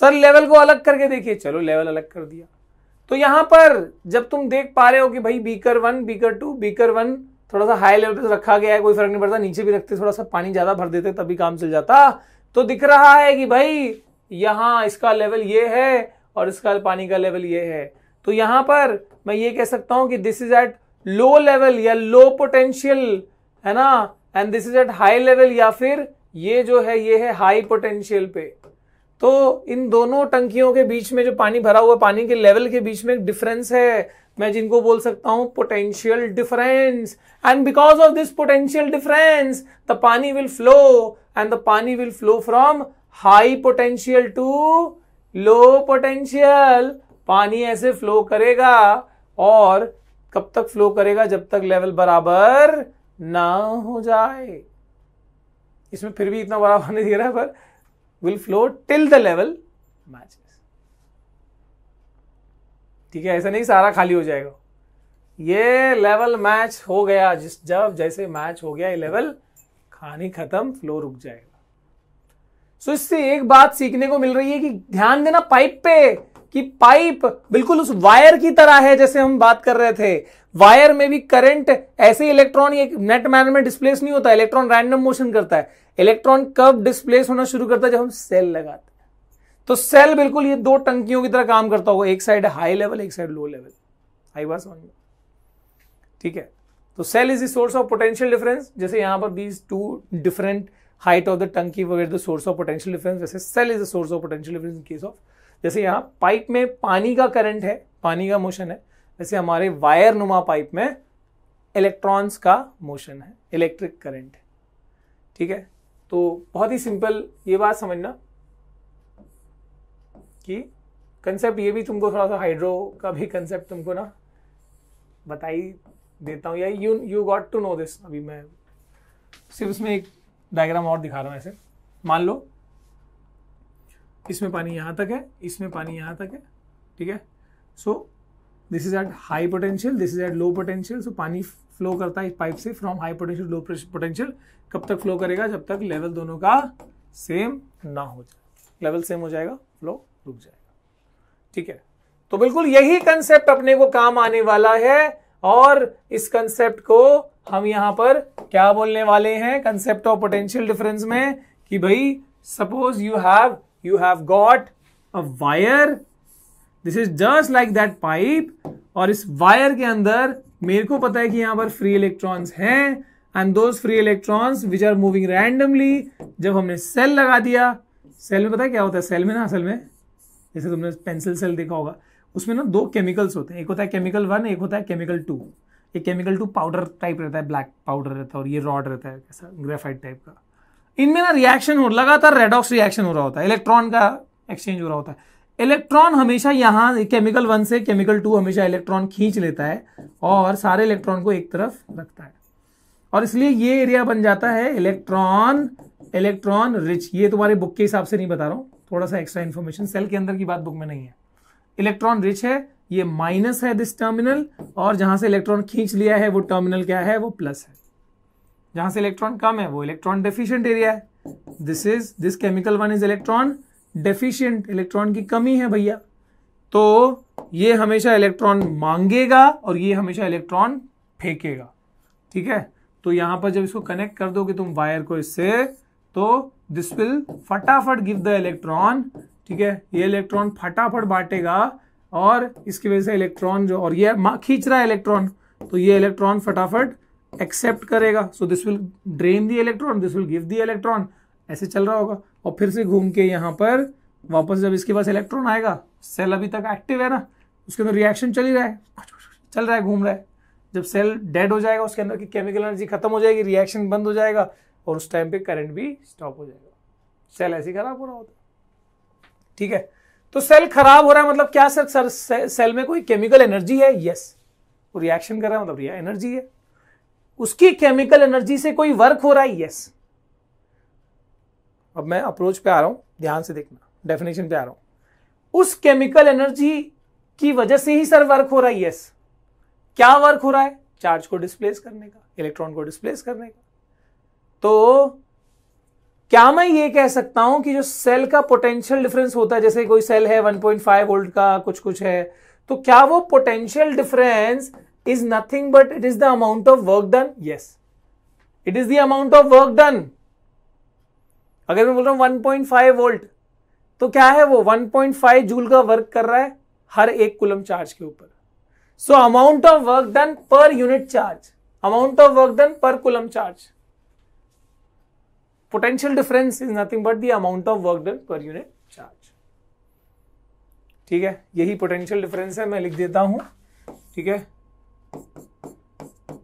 सर लेवल को अलग करके देखिए चलो लेवल अलग कर दिया तो यहां पर जब तुम देख पा रहे हो कि भाई beaker one beaker two beaker one थोड़ा सा हाई लेवल पे तो रखा गया है कोई फर्क नहीं पड़ता नीचे भी रखते थोड़ा सा पानी ज्यादा भर देते तभी काम चल जाता तो दिख रहा है कि भाई यहां इसका लेवल ये है और इसका पानी का लेवल ये है तो यहां पर मैं ये कह सकता हूं कि this is at low level या लो पोटेंशियल है ना and this is at high level या फिर ये जो है ये है हाई पोटेंशियल पे तो इन दोनों टंकियों के बीच में जो पानी भरा हुआ पानी के लेवल के बीच में एक डिफरेंस है मैं जिनको बोल सकता हूं potential difference and because of this potential difference the pani will flow and the pani will flow from high potential to low potential पानी ऐसे फ्लो करेगा और कब तक फ्लो करेगा जब तक लेवल बराबर ना हो जाए इसमें फिर भी इतना बराबर नहीं दे रहा है पर will flow till the level matches. ठीक है ऐसा नहीं सारा खाली हो जाएगा ये लेवल मैच हो गया जिस जब जैसे मैच हो गया ये लेवल खानी खत्म फ्लो रुक जाएगा सो so, इससे एक बात सीखने को मिल रही है कि ध्यान देना पाइप पे कि पाइप बिल्कुल उस वायर की तरह है जैसे हम बात कर रहे थे वायर में भी करंट ऐसे इलेक्ट्रॉन ये नेट मैनर में डिस्प्लेस नहीं होता इलेक्ट्रॉन रैंडम मोशन करता है इलेक्ट्रॉन कब डिस्प्लेस होना शुरू करता है जब हम सेल लगाते हैं तो सेल बिल्कुल ये दो टंकियों की तरह काम करता होगा एक साइड हाई लेवल एक साइड लो लेवल आई बात समझ में ठीक है तो cell is the source of potential difference जैसे यहां पर these two different height of the tanki वगैरह the source of potential difference जैसे cell is the source of potential difference in case of जैसे यहां पाइप में पानी का करंट है पानी का मोशन है वैसे हमारे वायर नुमा पाइप में इलेक्ट्रॉन्स का मोशन है इलेक्ट्रिक करंट है ठीक है तो बहुत ही सिंपल ये बात समझना कि कंसेप्ट ये भी तुमको थोड़ा सा हाइड्रो का भी कंसेप्ट तुमको ना बताई देता हूँ या you you got to know this अभी मैं सिर्फ इसमें एक डायग्राम और दिखा रहा हूँ ऐसे मान लो इसमें पानी यहाँ तक है इसमें पानी यहाँ तक है ठीक है so this is at high potential this is at low potential so पानी फ्लो करता है इस पाइप से from high potential low potential कब तक फ्लो करेगा जब तक लेवल दोनों का सेम ना हो जाए लेवल सेम हो जाएगा फ्लो रुक जाएगा ठीक है तो बिल्कुल यही कंसेप्ट अपने को काम आने वाला है और इस कंसेप्ट को हम यहां पर क्या बोलने वाले हैं कंसेप्ट ऑफ पोटेंशियल डिफरेंस में कि भाई suppose you have you have got a wire this is just like that pipe और इस वायर के अंदर मेरे को पता है कि यहाँ पर फ्री इलेक्ट्रॉन्स हैं and those free electrons which are moving randomly जब हमने सेल लगा दिया सेल में पता है क्या होता है सेल में ना असल में जैसे तुमने पेंसिल सेल देखा होगा उसमें ना दो केमिकल्स होते हैं एक होता है केमिकल वन एक होता है केमिकल टू ये केमिकल टू पाउडर टाइप रहता है ब्लैक पाउडर रहता है और ये रॉड रहता है कैसा ग्रेफाइट टाइप का इनमें ना रिएक्शन हो लगातार रेडॉक्स रिएक्शन हो रहा होता है इलेक्ट्रॉन का एक्सचेंज हो रहा होता है इलेक्ट्रॉन हमेशा यहाँ केमिकल वन से केमिकल टू हमेशा इलेक्ट्रॉन खींच लेता है और सारे इलेक्ट्रॉन को एक तरफ रखता है और इसलिए ये एरिया बन जाता है इलेक्ट्रॉन इलेक्ट्रॉन रिच ये तुम्हारे बुक के हिसाब से नहीं बता रहा हूं थोड़ा सा एक्स्ट्रा इन्फॉर्मेशन सेल के अंदर की बात बुक में नहीं है इलेक्ट्रॉन रिच है ये माइनस है दिस टर्मिनल और जहां से इलेक्ट्रॉन खींच लिया है वो टर्मिनल क्या है वो प्लस है जहां से इलेक्ट्रॉन कम है वो इलेक्ट्रॉन डेफिशिएंट एरिया है this is this chemical one is electron deficient electron की कमी है भैया तो ये हमेशा इलेक्ट्रॉन मांगेगा और ये हमेशा इलेक्ट्रॉन फेंकेगा ठीक है तो यहां पर जब इसको कनेक्ट कर दोगे तुम वायर को इससे तो दिस विल फटाफट गिव द इलेक्ट्रॉन ठीक है ये इलेक्ट्रॉन फटाफट बांटेगा और इसकी वजह से इलेक्ट्रॉन जो और ये खींच रहा है इलेक्ट्रॉन तो ये इलेक्ट्रॉन फटाफट एक्सेप्ट करेगा so this will drain the electron this will give the electron ऐसे चल रहा होगा और फिर से घूम के यहाँ पर वापस जब इसके पास इलेक्ट्रॉन आएगा सेल अभी तक एक्टिव है ना उसके अंदर रिएक्शन चल ही रहा है चल रहा है घूम रहा है जब सेल डेड हो जाएगा उसके अंदर की केमिकल एनर्जी खत्म हो जाएगी रिएक्शन बंद हो जाएगा और उस टाइम पे करंट भी स्टॉप हो जाएगा सेल ऐसे खराब हो रहा होता है ठीक है तो सेल खराब हो रहा है मतलब क्या सर सर से, सेल में कोई केमिकल एनर्जी है यस वो रिएक्शन कर रहा है मतलब एनर्जी है उसकी केमिकल एनर्जी से कोई वर्क हो रहा है यस अब मैं अप्रोच पे आ रहा हूं ध्यान से देखना डेफिनेशन पे आ रहा हूं उस केमिकल एनर्जी की वजह से ही सर वर्क हो रहा है यस क्या वर्क हो रहा है चार्ज को डिस्प्लेस करने का इलेक्ट्रॉन को डिस्प्लेस करने का तो क्या मैं ये कह सकता हूं कि जो सेल का पोटेंशियल डिफरेंस होता है जैसे कोई सेल है 1.5 वोल्ट का कुछ कुछ है तो क्या वो potential difference is nothing but it is the amount of work done yes it is the amount of work done अगर मैं बोल रहा हूं 1.5 वोल्ट तो क्या है वो 1.5 जूल का वर्क कर रहा है हर एक कुलम चार्ज के ऊपर so amount of work done पर unit charge amount of work done per coulomb charge potential difference is nothing but the amount of work done पर यूनिट चार्ज ठीक है यही पोटेंशियल डिफरेंस है मैं लिख देता हूं ठीक है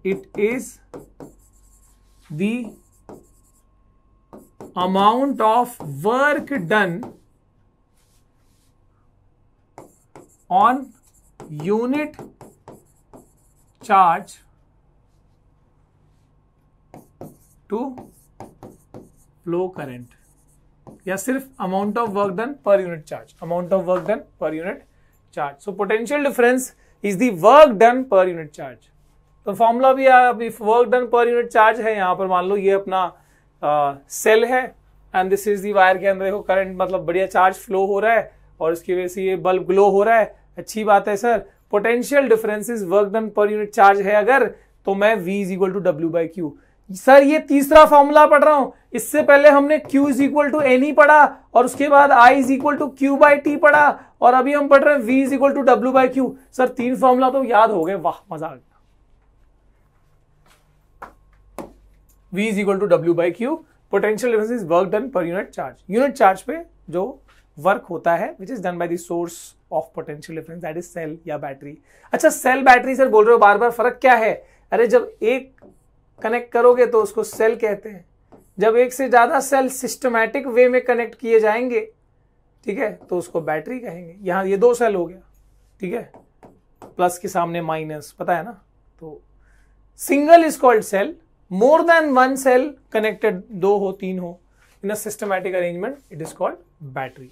it is the amount of work done on unit charge to flow current या सिर्फ अमाउंट ऑफ वर्क डन पर unit charge amount of work done पर unit charge so potential difference is the work done पर unit charge तो formula भी work done पर unit charge है यहां पर मान लो ये अपना सेल है एंड दिस इज वायर के अंदर देखो करंट मतलब बढ़िया चार्ज फ्लो हो रहा है और इसकी वजह से ये बल्ब ग्लो हो रहा है अच्छी बात है sir potential differences work done पर यूनिट चार्ज है अगर तो मैं V is equal to W by Q sir ये तीसरा फॉर्मूला पढ़ रहा हूं इससे पहले हमने Q is equal to N ही पढ़ा और उसके बाद I is equal to Q by T पढ़ा और अभी हम पढ़ रहे हैं V is equal to W by Q sir तीन फॉर्मूला तो याद हो गए वाह मजा आ गया V is equal to W by Q potential difference is work done पर यूनिट चार्ज यूनिट चार्ज पे जो वर्क होता है which is done by the source of potential difference that is cell या बैटरी अच्छा सेल बैटरी सर बोल रहे हो बार बार फर्क क्या है अरे जब एक कनेक्ट करोगे तो उसको सेल कहते हैं जब एक से ज्यादा सेल सिस्टमैटिक वे में कनेक्ट किए जाएंगे ठीक है तो उसको बैटरी कहेंगे यहां ये दो सेल हो गया ठीक है प्लस के सामने माइनस पता है ना तो single is called cell more than one cell connected दो हो तीन हो in a systematic arrangement it is called battery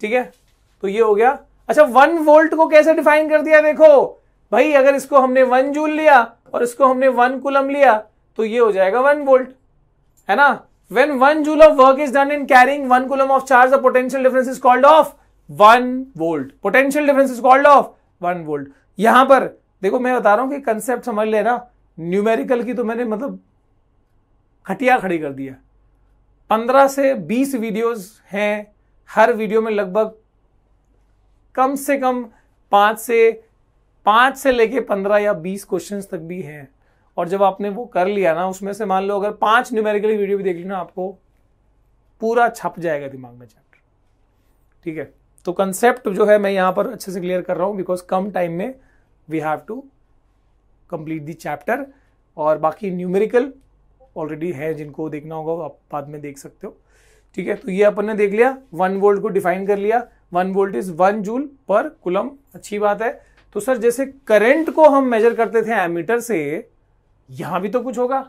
ठीक है तो ये हो गया अच्छा वन वोल्ट को कैसे डिफाइन कर दिया देखो भाई अगर इसको हमने वन जूल लिया और इसको हमने वन कुलम लिया तो ये हो जाएगा वन वोल्ट है ना when one joule of work is done in carrying one coulomb of charge the potential difference is called of one volt potential difference is called of one volt यहां पर देखो मैं बता रहा हूं कि कंसेप्ट समझ लेना न्यूमेरिकल की तो मैंने मतलब खटिया खड़ी कर दिया पंद्रह से बीस वीडियोस हैं हर वीडियो में लगभग कम से कम पाँच से पाँच से लेके पंद्रह या बीस क्वेश्चंस तक भी हैं और जब आपने वो कर लिया ना उसमें से मान लो अगर पांच की वीडियो भी देख ली ना आपको पूरा छप जाएगा दिमाग में चैप्टर ठीक है तो कंसेप्ट जो है मैं यहाँ पर अच्छे से क्लियर कर रहा हूँ बिकॉज कम टाइम में we have to complete the chapter और बाकी न्यूमेरिकल ऑलरेडी है जिनको देखना होगा आप बाद में देख सकते हो ठीक है तो ये अपन ने देख लिया वन वोल्ट को डिफाइन कर लिया one volt is one joule per coulomb अच्छी बात है तो सर जैसे करंट को हम मेजर करते थे एमीटर से यहां भी तो कुछ होगा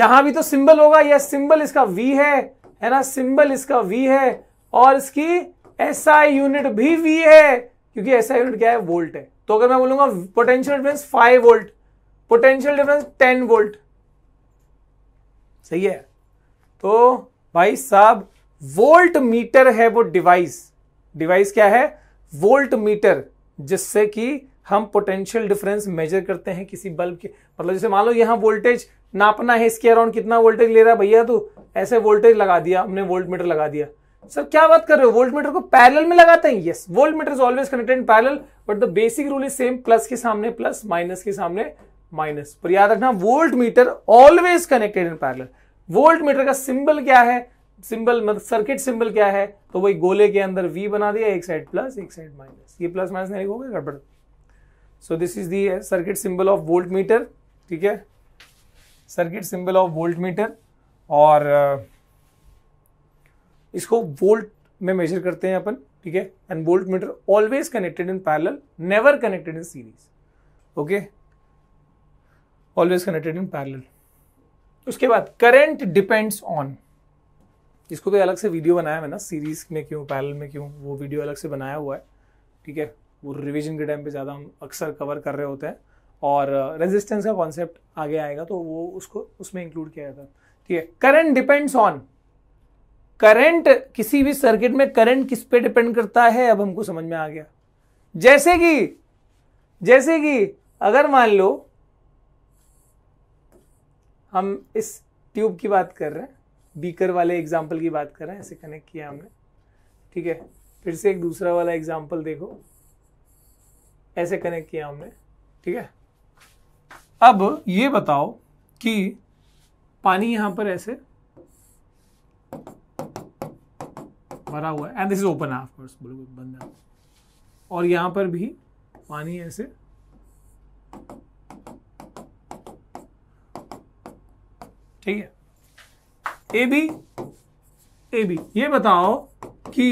यहां भी तो सिंबल होगा यह सिंबल इसका वी है है ना सिंबल इसका वी है और इसकी एसआई यूनिट भी वी है क्योंकि एसआई यूनिट क्या है वोल्ट है तो अगर मैं बोलूंगा potential difference five volt potential difference ten volt सही है तो भाई साहब वोल्ट मीटर है वो डिवाइस डिवाइस क्या है वोल्ट मीटर जिससे कि हम पोटेंशियल डिफरेंस मेजर करते हैं किसी बल्ब के मतलब जैसे मान लो यहां वोल्टेज नापना है इसके अराउंड कितना वोल्टेज ले रहा है भैया तो ऐसे वोल्टेज लगा दिया हमने वोल्ट मीटर लगा दिया सर क्या बात कर रहे हो वोल्ट मीटर को पैरेलल में लगाते हैं yes voltmeter is always connected in parallel but the basic rule is same plus के सामने प्लस माइनस के सामने माइनस पर याद रखना voltmeter always connected in parallel voltmeter का सिंबल क्या है सिंबल मतलब सर्किट सिंबल क्या है तो वही गोले के अंदर वी बना दिया एक साइड प्लस एक साइड माइनस ये प्लस माइनस नहीं होगा गड़बड़ so this is the circuit symbol of voltmeter ठीक है circuit symbol of voltmeter और uh, इसको वोल्ट में मेजर करते हैं अपन ठीक है and voltmeter always connected in parallel never connected in series okay always connected in parallel उसके बाद करंट डिपेंड्स ऑन इसको भी तो अलग से वीडियो बनाया मैंने सीरीज में क्यों पैरल में क्यों वो वीडियो अलग से बनाया हुआ है ठीक है वो रिविजन के टाइम पे ज़्यादा हम अक्सर कवर कर रहे होते हैं और रेजिस्टेंस uh, का कॉन्सेप्ट आगे आएगा तो वो उसको उसमें इंक्लूड किया जाता है ठीक है करंट डिपेंड्स ऑन करंट किसी भी सर्किट में करंट किस पे डिपेंड करता है अब हमको समझ में आ गया जैसे कि जैसे कि अगर मान लो हम इस ट्यूब की बात कर रहे हैं बीकर वाले एग्जाम्पल की बात कर रहे हैं ऐसे कनेक्ट किया हमने ठीक है फिर से एक दूसरा वाला एग्जाम्पल देखो ऐसे कनेक्ट किया हमने ठीक है अब ये बताओ कि पानी यहां पर ऐसे भरा हुआ है एंड दिस इज ओपन है ऑफकोर्स बिल्कुल बंद है और यहाँ पर भी पानी ऐसे ठीक है ए बी ए बी ये बताओ कि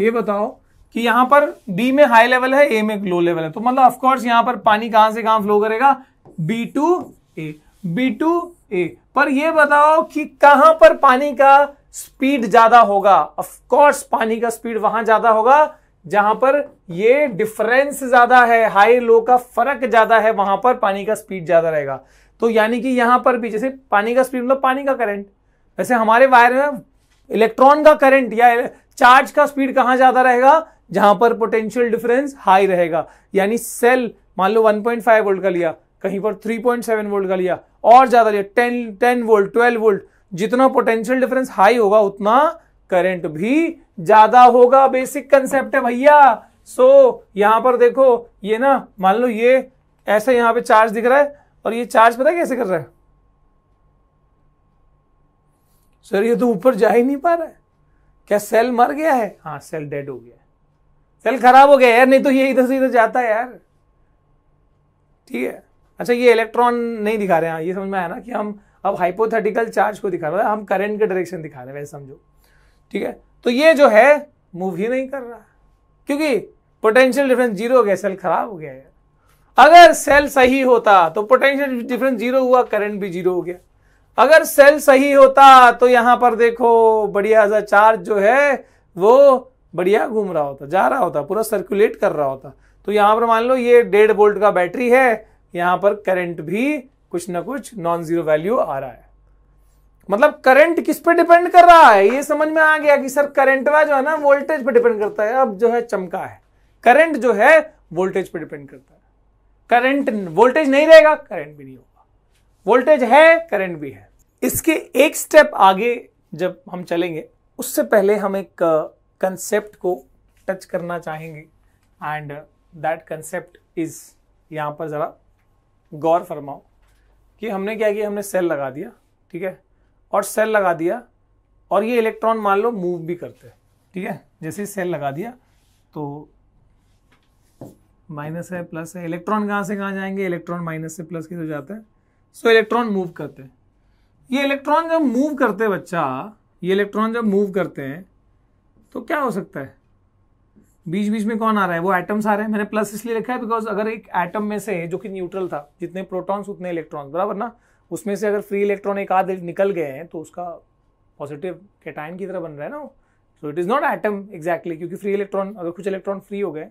ये बताओ कि यहां पर बी में हाई लेवल है ए में लो लेवल है तो मतलब ऑफ कोर्स यहां पर पानी कहां से कहां फ्लो करेगा B to A B to A पर ये बताओ कि कहां पर पानी का स्पीड ज्यादा होगा ऑफ कोर्स पानी का स्पीड वहां ज्यादा होगा जहां पर ये डिफरेंस ज्यादा है हाई लो का फर्क ज्यादा है वहां पर पानी का स्पीड ज्यादा रहेगा तो यानी कि यहां पर भी जैसे पानी का स्पीड मतलब पानी का करंट वैसे हमारे वायर में इलेक्ट्रॉन का करंट या चार्ज का स्पीड कहां ज्यादा रहेगा जहां पर पोटेंशियल डिफरेंस हाई रहेगा यानी सेल मान लो 1.5 वोल्ट का लिया कहीं पर 3.7 वोल्ट का लिया और ज्यादा लिया 10 10 वोल्ट 12 वोल्ट जितना पोटेंशियल डिफरेंस हाई होगा उतना करंट भी ज्यादा होगा बेसिक कंसेप्ट है भैया सो so, यहां पर देखो ये ना मान लो ये ऐसा यहां पे चार्ज दिख रहा है और ये चार्ज पता कैसे कर रहा है सर ये तो ऊपर जा ही नहीं पा रहा है क्या सेल मर गया है हाँ सेल डेड हो गया सेल खराब हो गया यार नहीं तो ये इधर से इधर जाता है यार ठीक है अच्छा ये इलेक्ट्रॉन नहीं दिखा रहे हैं हाँ, ये समझ में आया ना कि हम अब हाइपोथेटिकल चार्ज को दिखा रहा है हम करंट का डायरेक्शन दिखा रहे हैं वैसे समझो ठीक है तो ये जो है मूव ही नहीं कर रहा क्योंकि पोटेंशियल डिफरेंस जीरो हो गया सेल खराब हो गया अगर सेल सही होता तो पोटेंशियल डिफरेंस जीरो हुआ करंट भी जीरो हो गया अगर सेल सही होता तो यहां पर देखो बढ़िया सा चार्ज जो है वो बढ़िया घूम रहा होता जा रहा होता पूरा सर्कुलेट कर रहा होता तो यहां पर मान लो ये डेढ़ वोल्ट का बैटरी है यहां पर करंट भी कुछ ना कुछ नॉन जीरो वैल्यू आ रहा है मतलब करंट किस पे डिपेंड कर रहा है ये समझ में आ गया कि सर करंट वा जो है ना वोल्टेज पे डिपेंड करता है अब जो है चमका है करंट जो है वोल्टेज पे डिपेंड करता है करंट वोल्टेज नहीं रहेगा करंट भी नहीं होगा वोल्टेज है करंट भी है इसके एक स्टेप आगे जब हम चलेंगे उससे पहले हम एक कंसेप्ट को टच करना चाहेंगे एंड दैट कंसेप्ट इज यहां पर ज़रा गौर फरमाओ कि हमने क्या किया हमने सेल लगा दिया ठीक है और सेल लगा दिया और ये इलेक्ट्रॉन मान लो मूव भी करते हैं ठीक है जैसे सेल लगा दिया तो माइनस है प्लस है इलेक्ट्रॉन कहाँ से कहाँ जाएंगे इलेक्ट्रॉन माइनस से प्लस की तो जाता है सो इलेक्ट्रॉन मूव करते हैं ये इलेक्ट्रॉन जब मूव करते हैं बच्चा ये इलेक्ट्रॉन जब मूव करते हैं तो क्या हो सकता है बीच बीच में कौन आ रहा है वो एटम्स आ रहे हैं मैंने प्लस इसलिए रखा है बिकॉज अगर एक एटम में से जो कि न्यूट्रल था जितने प्रोटॉन्स उतने इलेक्ट्रॉन्स बराबर ना उसमें से अगर फ्री इलेक्ट्रॉन एक आधे निकल गए हैं तो उसका पॉजिटिव कैटाइन की तरह बन रहा है ना so it is not atom exactly क्योंकि फ्री इलेक्ट्रॉन अगर कुछ इलेक्ट्रॉन फ्री हो गए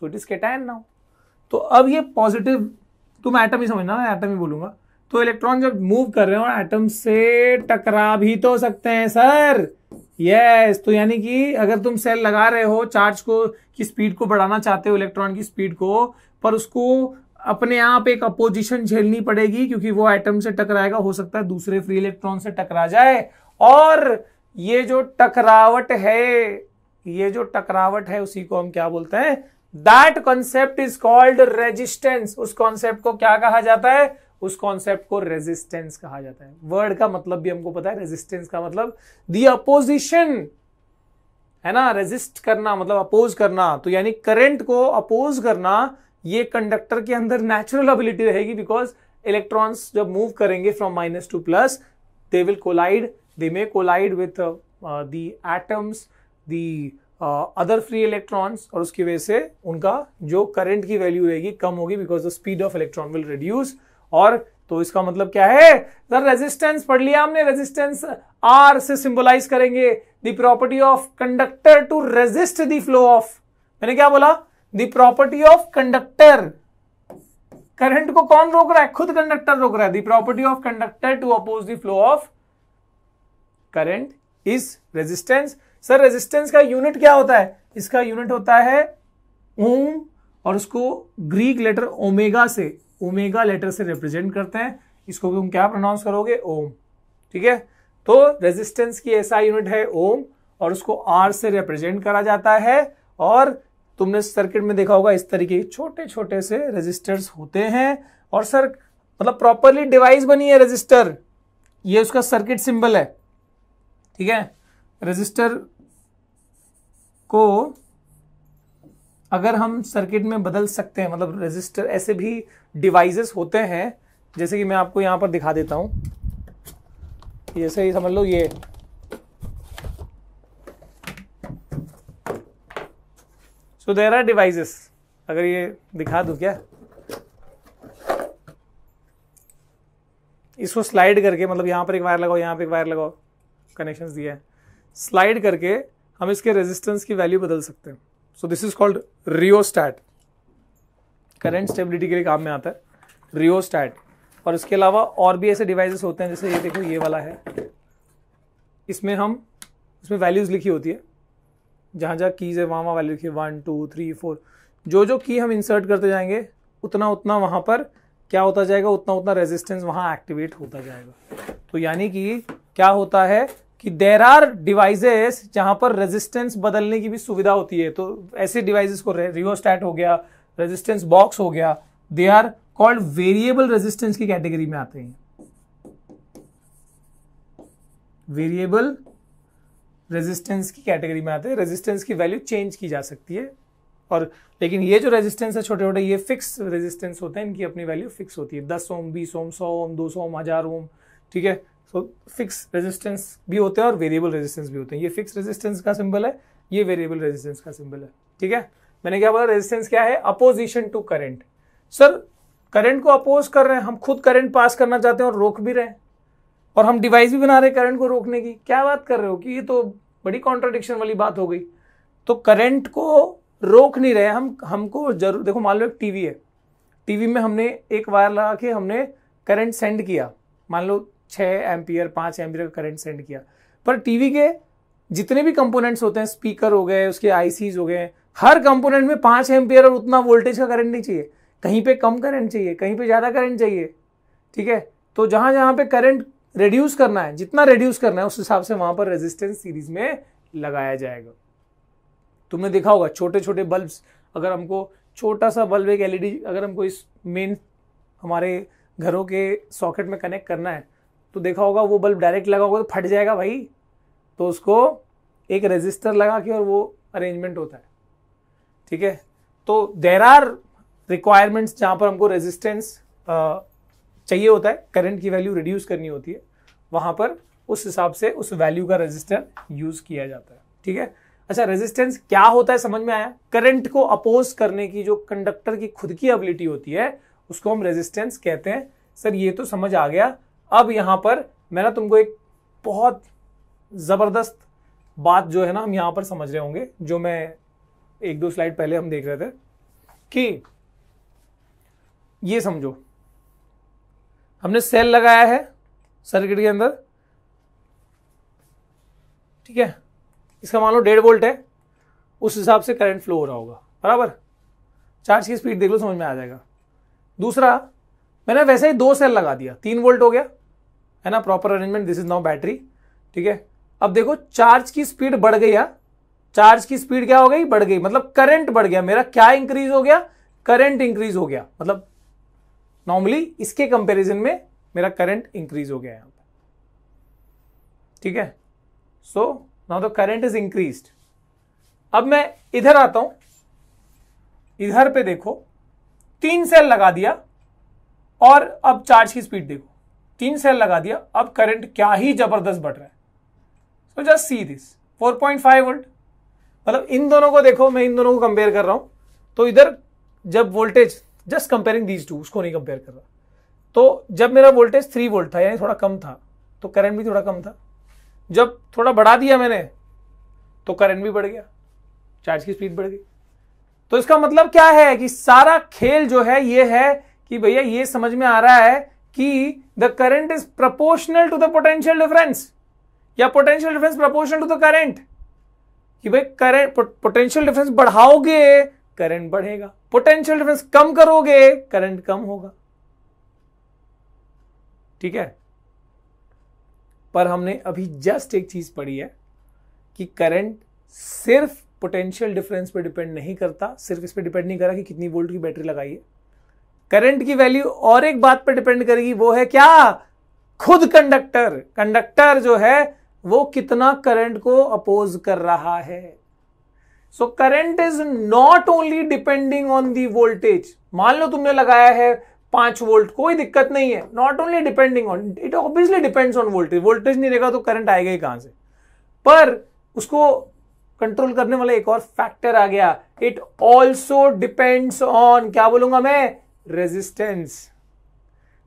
so it is cation now तो अब ये पॉजिटिव तुम एटम ही समझना ना एटम ही बोलूँगा तो इलेक्ट्रॉन जब मूव कर रहे हो एटम से टकरा भी तो सकते हैं सर यस तो यानी कि अगर तुम सेल लगा रहे हो चार्ज को की स्पीड को बढ़ाना चाहते हो इलेक्ट्रॉन की स्पीड को पर उसको अपने आप एक अपोजिशन झेलनी पड़ेगी क्योंकि वो एटम से टकराएगा हो सकता है दूसरे फ्री इलेक्ट्रॉन से टकरा जाए और ये जो टकरावट है ये जो टकरावट है उसी को हम क्या बोलते हैं that concept is called resistance उस कॉन्सेप्ट को क्या कहा जाता है उस कॉन्सेप्ट को रेजिस्टेंस कहा जाता है वर्ड का मतलब भी हमको पता है रेजिस्टेंस का मतलब दी अपोजिशन है ना रेजिस्ट करना मतलब अपोज करना तो यानी करंट को अपोज करना ये कंडक्टर के अंदर नेचुरल एबिलिटी रहेगी बिकॉज इलेक्ट्रॉन्स जब मूव करेंगे from minus to plus they will collide they may collide with the atoms the other free electrons और उसकी वजह से उनका जो करंट की वैल्यू रहेगी कम होगी because the speed of electron will reduce और तो इसका मतलब क्या है सर रेजिस्टेंस पढ़ लिया हमने रेजिस्टेंस आर से सिंबलाइज करेंगे the property of conductor to resist the flow of मैंने क्या बोला the property of conductor current को कौन रोक रहा है खुद कंडक्टर रोक रहा है the property of conductor to oppose the flow of current is resistance sir resistance का यूनिट क्या होता है इसका यूनिट होता है ओम और उसको ग्रीक लेटर ओमेगा से ओमेगा लेटर से रिप्रेजेंट करते हैं इसको तुम क्या प्रोनाउंस करोगे ओम ठीक है तो रेजिस्टेंस की ऐसा यूनिट है ओम और उसको आर से रिप्रेजेंट करा जाता है और तुमने सर्किट में देखा होगा इस तरीके के छोटे छोटे से रजिस्टर्स होते हैं और सर मतलब प्रॉपरली डिवाइस बनी है रजिस्टर ये उसका सर्किट सिंबल है ठीक है रजिस्टर को अगर हम सर्किट में बदल सकते हैं मतलब रेजिस्टर ऐसे भी डिवाइसेस होते हैं जैसे कि मैं आपको यहाँ पर दिखा देता हूँ जैसे ही समझ लो ये सो देर आर डिवाइसेस अगर ये दिखा दूँ क्या इसको स्लाइड करके मतलब यहाँ पर एक वायर लगाओ यहाँ पर एक वायर लगाओ कनेक्शंस दिया है स्लाइड करके हम इसके रेजिस्टेंस की वैल्यू बदल सकते हैं so this is called rheostat current stability के लिए काम में आता है रियोस्टैट और इसके अलावा और भी ऐसे डिवाइसेस होते हैं जैसे ये देखो ये वाला है इसमें हम इसमें वैल्यूज़ लिखी होती है जहां जहाँ कीज़ है वहां वहां वैल्यू लिखी है वन टू थ्री फोर जो जो की हम इंसर्ट करते जाएंगे उतना उतना वहां पर क्या होता जाएगा उतना उतना रेजिस्टेंस वहाँ एक्टिवेट होता जाएगा तो यानी कि क्या होता है कि देर आर डिवाइजेस जहां पर रेजिस्टेंस बदलने की भी सुविधा होती है तो ऐसे डिवाइजेस को रिओस्टैट हो गया रेजिस्टेंस बॉक्स हो गया they are called variable resistance की कैटेगरी में आते हैं वेरिएबल रेजिस्टेंस की कैटेगरी में आते हैं रेजिस्टेंस की वैल्यू चेंज की जा सकती है और लेकिन ये जो रेजिस्टेंस है छोटे छोटे ये फिक्स रेजिस्टेंस होते हैं इनकी अपनी वैल्यू फिक्स होती है दस ओम बीस ओम सौ ओम दो सौ ओम हजार ओम ठीक है सो फिक्स रेजिस्टेंस भी होते हैं और वेरिएबल रेजिस्टेंस भी होते हैं ये फिक्स रेजिस्टेंस का सिंबल है ये वेरिएबल रेजिस्टेंस का सिंबल है ठीक है मैंने क्या बोला रेजिस्टेंस क्या है opposition to current sir current को अपोज कर रहे हैं हम खुद करंट पास करना चाहते हैं और रोक भी रहे हैं और हम डिवाइस भी बना रहे हैं करंट को रोकने की क्या बात कर रहे हो कि ये तो बड़ी कॉन्ट्राडिक्शन वाली बात हो गई तो करंट को रोक नहीं रहे हम हमको जरूर देखो मान लो एक टीवी है टीवी में हमने एक वायर लगा के हमने करंट सेंड किया मान लो छः एम्पियर पाँच एम्पियर का करंट सेंड किया पर टीवी के जितने भी कंपोनेंट्स होते हैं स्पीकर हो गए उसके आईसीज हो गए हर कंपोनेंट में पाँच एम्पियर और उतना वोल्टेज का करंट नहीं चाहिए कहीं पे कम करंट चाहिए कहीं पे ज़्यादा करंट चाहिए ठीक है तो जहाँ जहाँ पे करंट रिड्यूस करना है जितना रिड्यूस करना है उस हिसाब से वहाँ पर रेजिस्टेंस सीरीज में लगाया जाएगा तुमने देखा होगा छोटे छोटे बल्ब्स अगर हमको छोटा सा बल्ब एक एलईडी अगर हमको इस मेन हमारे घरों के सॉकेट में कनेक्ट करना है तो देखा होगा वो बल्ब डायरेक्ट लगा होगा तो फट जाएगा भाई तो उसको एक रजिस्टर लगा के और वो अरेंजमेंट होता है ठीक है तो देर आर रिक्वायरमेंट्स जहाँ पर हमको रेजिस्टेंस चाहिए होता है करंट की वैल्यू रिड्यूस करनी होती है वहाँ पर उस हिसाब से उस वैल्यू का रजिस्टर यूज़ किया जाता है ठीक है अच्छा रेजिस्टेंस क्या होता है समझ में आया करंट को अपोज करने की जो कंडक्टर की खुद की एबिलिटी होती है उसको हम रेजिस्टेंस कहते हैं सर ये तो समझ आ गया अब यहां पर मैं ना तुमको एक बहुत ज़बरदस्त बात जो है ना हम यहां पर समझ रहे होंगे जो मैं एक दो स्लाइड पहले हम देख रहे थे कि ये समझो हमने सेल लगाया है सर्किट के अंदर ठीक है इसका मान लो डेढ़ वोल्ट है उस हिसाब से करंट फ्लो हो रहा होगा बराबर चार्ज की स्पीड देख लो समझ में आ जाएगा दूसरा मैंने वैसे ही दो सेल लगा दिया तीन वोल्ट हो गया है ना proper arrangement this is now battery ठीक है अब देखो चार्ज की स्पीड बढ़ गई है हाँ? चार्ज की स्पीड क्या हो गई बढ़ गई मतलब करंट बढ़ गया मेरा क्या इंक्रीज हो गया करंट इंक्रीज हो गया मतलब नॉर्मली इसके कंपैरिजन में मेरा करंट इंक्रीज हो गया यहां पर ठीक है so now the current is increase अब मैं इधर आता हूं इधर पे देखो तीन सेल लगा दिया और अब चार्ज की स्पीड देखो तीन सेल लगा दिया अब करंट क्या ही जबरदस्त बढ़ रहा है so just see this 4.5 volt मतलब इन दोनों को देखो मैं इन दोनों को कंपेयर कर रहा हूं तो इधर जब voltage just comparing these two उसको नहीं कंपेयर कर रहा तो जब मेरा वोल्टेज थ्री वोल्ट था यानी थोड़ा कम था तो करंट भी थोड़ा कम था जब थोड़ा बढ़ा दिया मैंने तो करंट भी बढ़ गया चार्ज की स्पीड बढ़ गई तो इसका मतलब क्या है कि सारा खेल जो है ये है कि भैया ये समझ में आ रहा है कि the current is proportional to the potential difference या potential difference proportional to the current कि भाई करंट पोटेंशियल डिफरेंस बढ़ाओगे करंट बढ़ेगा पोटेंशियल डिफरेंस कम करोगे करंट कम होगा ठीक है पर हमने अभी जस्ट एक चीज पढ़ी है कि करंट सिर्फ पोटेंशियल डिफरेंस पर डिपेंड नहीं करता सिर्फ इस पर डिपेंड नहीं करा कि कितनी वोल्ट की बैटरी लगाई है करंट की वैल्यू और एक बात पर डिपेंड करेगी वो है क्या खुद कंडक्टर कंडक्टर जो है वो कितना करंट को अपोज कर रहा है so current is not only depending on the voltage मान लो तुमने लगाया है पांच वोल्ट कोई दिक्कत नहीं है not only depending on it obviously depends on voltage voltage नहीं रहेगा तो करंट आएगा ही कहां से पर उसको कंट्रोल करने वाला एक और फैक्टर आ गया इट ऑल्सो डिपेंड्स ऑन क्या बोलूंगा मैं रेजिस्टेंस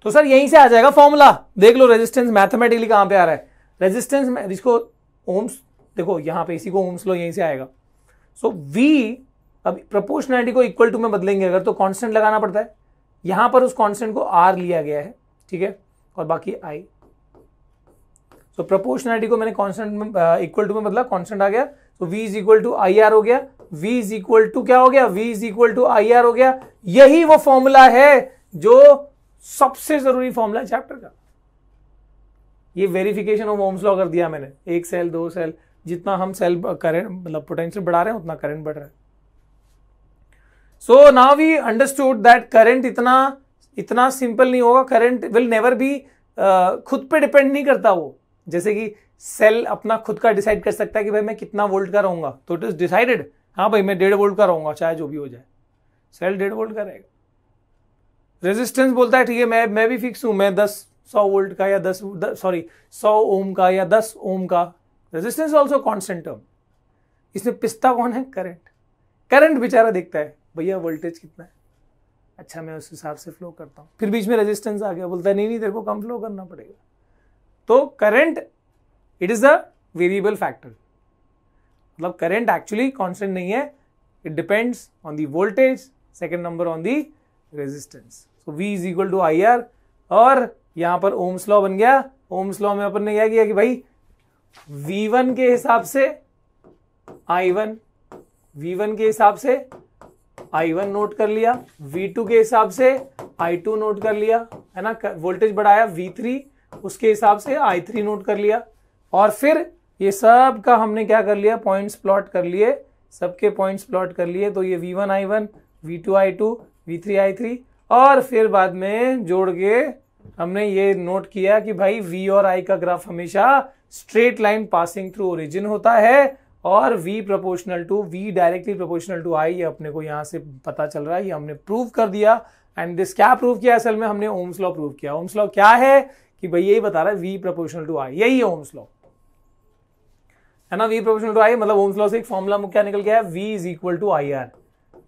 तो सर यहीं से आ जाएगा फॉर्मूला देख लो रेजिस्टेंस मैथमेटिकली कहां पे आ रहा है रेजिस्टेंस इसको ओम्स देखो यहां पे इसी को ओम्स लो यहीं से आएगा सो वी अब प्रपोर्शनैलिटी को इक्वल टू में बदलेंगे अगर तो कांस्टेंट लगाना पड़ता है यहां पर उस कांस्टेंट को आर लिया गया है ठीक है और बाकी आई सो प्रपोर्शनैलिटी को मैंने कांस्टेंट में इक्वल टू में बदला कांस्टेंट आ गया तो V is equal to I R हो गया v इज इक्वल टू क्या हो गया v is equal to I हो गया यही वो फॉर्मूला है जो सबसे जरूरी फॉर्मूला चैप्टर का ये वेरिफिकेशन ऑफ ओम्स लॉ कर दिया मैंने एक सेल दो सेल जितना हम सेल करेंट मतलब पोटेंशियल बढ़ा रहे हैं उतना करंट बढ़ रहा है so now we understood that current इतना इतना सिंपल नहीं होगा करंट विल नेवर भी खुद पे डिपेंड नहीं करता वो जैसे कि सेल अपना खुद का डिसाइड कर सकता है कि भाई मैं कितना वोल्ट का रहूंगा तो इट इज डिसाइडेड हाँ भाई मैं डेढ़ वोल्ट का रहूंगा चाहे जो भी हो जाए सेल डेढ़ वोल्ट का रहेगा रेजिस्टेंस बोलता है ठीक है मैं मैं भी फिक्स हूं मैं दस सौ वोल्ट का या दस सॉरी सौ ओम का या दस ओम का रेजिस्टेंस ऑल्सो कॉन्स्टेंट टर्म इसमें पिस्ता कौन है करंट करंट बेचारा देखता है भैया वोल्टेज कितना है अच्छा मैं उस हिसाब से फ्लो करता हूँ फिर बीच में रेजिस्टेंस आ गया बोलता है नहीं नहीं तेरे को कम फ्लो करना पड़ेगा तो current it is the variable factor मतलब करेंट एक्चुअली कॉन्स्टेंट नहीं है it depends on the voltage second number on the resistance so V is equal to I R और यहाँ पर ओम्स लॉ बन गया ओम्स लॉ में अपन ने क्या किया कि भाई वन के हिसाब से वी वन के हिसाब से वन नोट कर लिया वी टू के हिसाब से आई टू नोट कर लिया है ना वोल्टेज बढ़ाया वी थ्री उसके हिसाब से आई थ्री नोट कर लिया और फिर ये सब का हमने क्या कर लिया पॉइंट्स प्लॉट कर लिए सबके पॉइंट्स प्लॉट कर लिए तो ये V one I one V two I two V three I three और फिर बाद में जोड़ के हमने ये नोट किया कि भाई वी और आई का ग्राफ हमेशा straight line passing through origin होता है और v proportional to v directly proportional to i ये अपने को यहाँ से पता चल रहा है ये हमने प्रूव कर दिया एंड दिस क्या प्रूव किया असल में हमने ओम्स लॉ प्रूव किया ओम्स लॉ क्या है कि भाई यही बता रहा है v प्रोपोर्शनल टू i यही है ओम्स लॉ है ना वी प्रोपोर्शनल टू आई मतलब से एक फॉर्मुला क्या निकल गया है V is equal to I R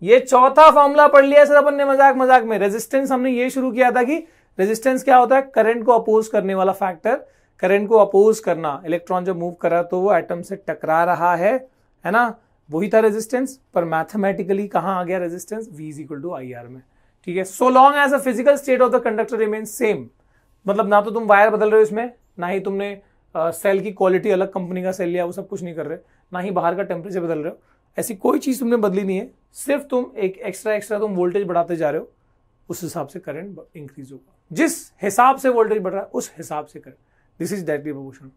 ये चौथा फॉर्मुला पढ़ लिया सर अपन ने मजाक मजाक में रेजिस्टेंस हमने ये शुरू किया था कि रेजिस्टेंस क्या होता है करंट को अपोज करने वाला फैक्टर करंट को अपोज करना इलेक्ट्रॉन जब मूव करा तो वो एटम से टकरा रहा है है ना वही था रेजिस्टेंस पर मैथमेटिकली कहा आ गया resistance V is equal to I R में ठीक है so long as a physical state of the conductor remain same मतलब ना तो तुम वायर बदल रहे हो इसमें ना ही तुमने सेल की क्वालिटी अलग कंपनी का सेल लिया वो सब कुछ नहीं कर रहे ना ही बाहर का टेम्परेचर बदल रहे हो ऐसी कोई चीज़ तुमने बदली नहीं है सिर्फ तुम एक एक्स्ट्रा एक्स्ट्रा तुम वोल्टेज बढ़ाते जा रहे हो उस हिसाब से करंट इंक्रीज होगा जिस हिसाब से वोल्टेज बढ़ रहा है उस हिसाब से current this is directly proportion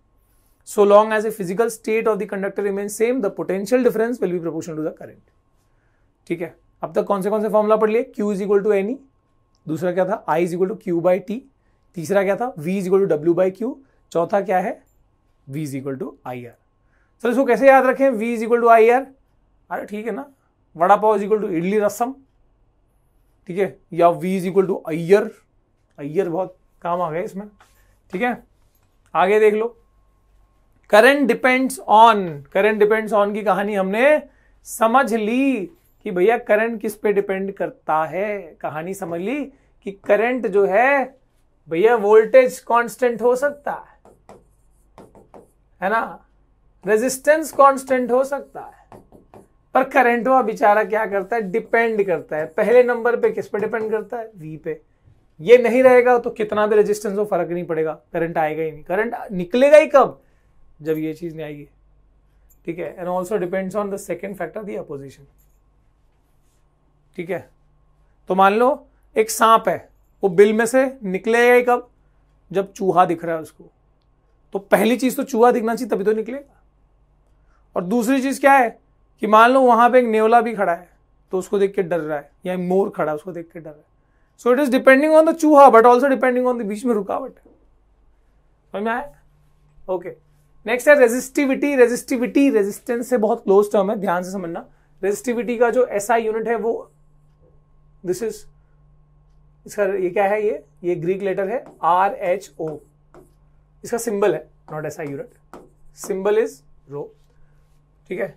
so long as a physical state of the conductor remain same the potential difference will be proportion to the current ठीक है अब तक कौन से कौन से फॉर्मूला पढ़ लिए Q is equal to any दूसरा क्या था I is equal to Q by T तीसरा क्या था V is equal to W by Q चौथा क्या है V is equal to I R sir इसको कैसे याद रखें V is equal to I R अरे ठीक है ना vada pav is equal to idli rasam ठीक है या v is equal to I R I R बहुत काम आ गया इसमें ठीक है आगे देख लो current depends on current depends on की कहानी हमने समझ ली कि भैया करंट किस पे डिपेंड करता है कहानी समझ ली कि करंट जो है भैया वोल्टेज कांस्टेंट हो सकता है है ना रेजिस्टेंस कांस्टेंट हो सकता है पर करंट हुआ बेचारा क्या करता है डिपेंड करता है पहले नंबर पे किस पे डिपेंड करता है वी पे ये नहीं रहेगा तो कितना भी रेजिस्टेंस हो फर्क नहीं पड़ेगा करंट आएगा ही नहीं करंट निकलेगा ही कब जब ये चीज नहीं आएगी ठीक है and also depends on the second factor the opposition ठीक है तो मान लो एक सांप है वो बिल में से निकलेगा ही कब जब चूहा दिख रहा है उसको तो पहली चीज तो चूहा दिखना चाहिए तभी तो निकलेगा और दूसरी चीज क्या है कि मान लो वहां पे एक नेवला भी खड़ा है तो उसको देख के डर रहा है या मोर खड़ा है उसको देख के डर रहा है so it is depending on the चूहा but also depending on the बीच में रुकावट समझ आया ओके नेक्स्ट है रेजिस्टिविटी रेजिस्टिविटी रेजिस्टेंस से बहुत क्लोज टर्म है ध्यान से समझना रेजिस्टिविटी का जो ऐसा यूनिट है वो दिस इज इसका ये क्या है ये ये ग्रीक लेटर है आर एच ओ इसका सिंबल है not S I unit symbol is rho ठीक है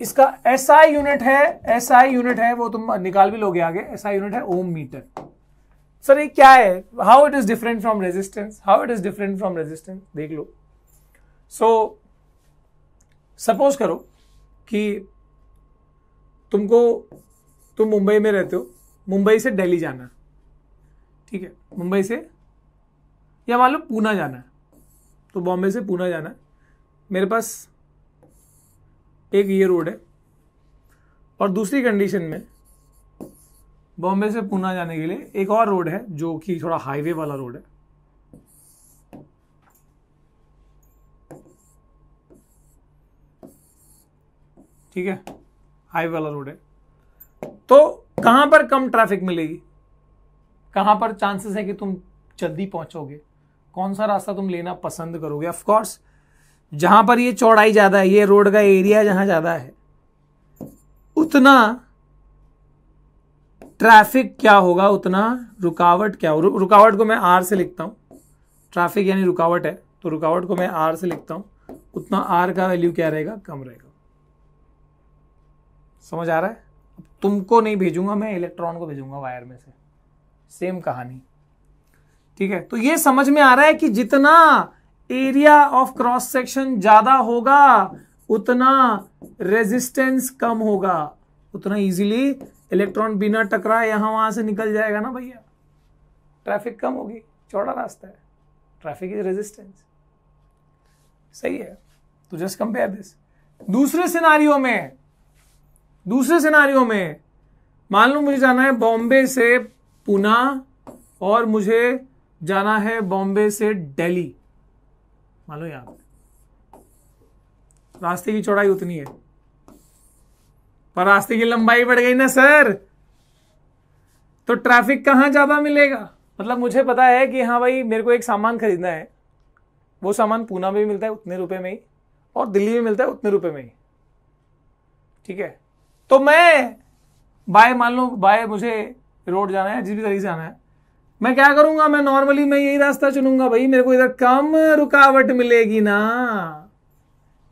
इसका एस आई यूनिट है एस आई यूनिट है वो तुम निकाल भी लोगे आगे एस आई यूनिट है ओम मीटर सर ये क्या है how it is different from resistance how it is different from resistance देख लो सो so, सपोज करो कि तुमको तुम मुंबई में रहते हो मुंबई से दिल्ली जाना ठीक है मुंबई से या मान लो पूना जाना है तो बॉम्बे से पूना जाना है मेरे पास एक ये रोड है और दूसरी कंडीशन में बॉम्बे से पूना जाने के लिए एक और रोड है जो कि थोड़ा हाईवे वाला रोड है ठीक है हाईवे वाला रोड है तो कहां पर कम ट्रैफिक मिलेगी कहां पर चांसेस है कि तुम जल्दी पहुंचोगे कौन सा रास्ता तुम लेना पसंद करोगे ऑफकोर्स जहां पर ये चौड़ाई ज़्यादा है ये रोड का एरिया जहां ज़्यादा है उतना ट्रैफिक क्या होगा उतना रुकावट क्या हो रु, रुकावट को मैं आर से लिखता हूँ ट्रैफिक यानी रुकावट है तो रुकावट को मैं आर से लिखता हूं उतना आर का वैल्यू क्या रहेगा कम रहेगा समझ आ रहा है तुमको नहीं भेजूंगा मैं इलेक्ट्रॉन को भेजूंगा वायर में से सेम कहानी ठीक है तो ये समझ में आ रहा है कि जितना एरिया ऑफ क्रॉस सेक्शन ज्यादा होगा उतना रेजिस्टेंस कम होगा उतना इजीली इलेक्ट्रॉन बिना टकरा यहां वहां से निकल जाएगा ना भैया ट्रैफिक कम होगी चौड़ा रास्ता है ट्रैफिक इज रेजिस्टेंस सही है तो जस्ट कंपेयर दिस दूसरे सिनारियों में दूसरे सिनारियों में मान लो मुझे जाना है बॉम्बे से पुना और मुझे जाना है बॉम्बे से दिल्ली मान लो यहां रास्ते की चौड़ाई उतनी है पर रास्ते की लंबाई बढ़ गई ना सर तो ट्रैफिक कहां ज़्यादा मिलेगा मतलब मुझे पता है कि हाँ भाई मेरे को एक सामान खरीदना है वो सामान पूना में भी मिलता है उतने रुपए में ही और दिल्ली में मिलता है उतने रुपए में ही ठीक है तो मैं बाय मान लो बाय मुझे रोड जाना है जिस भी तरीके से आना है मैं क्या करूंगा मैं नॉर्मली मैं यही रास्ता चुनूंगा भाई मेरे को इधर कम रुकावट मिलेगी ना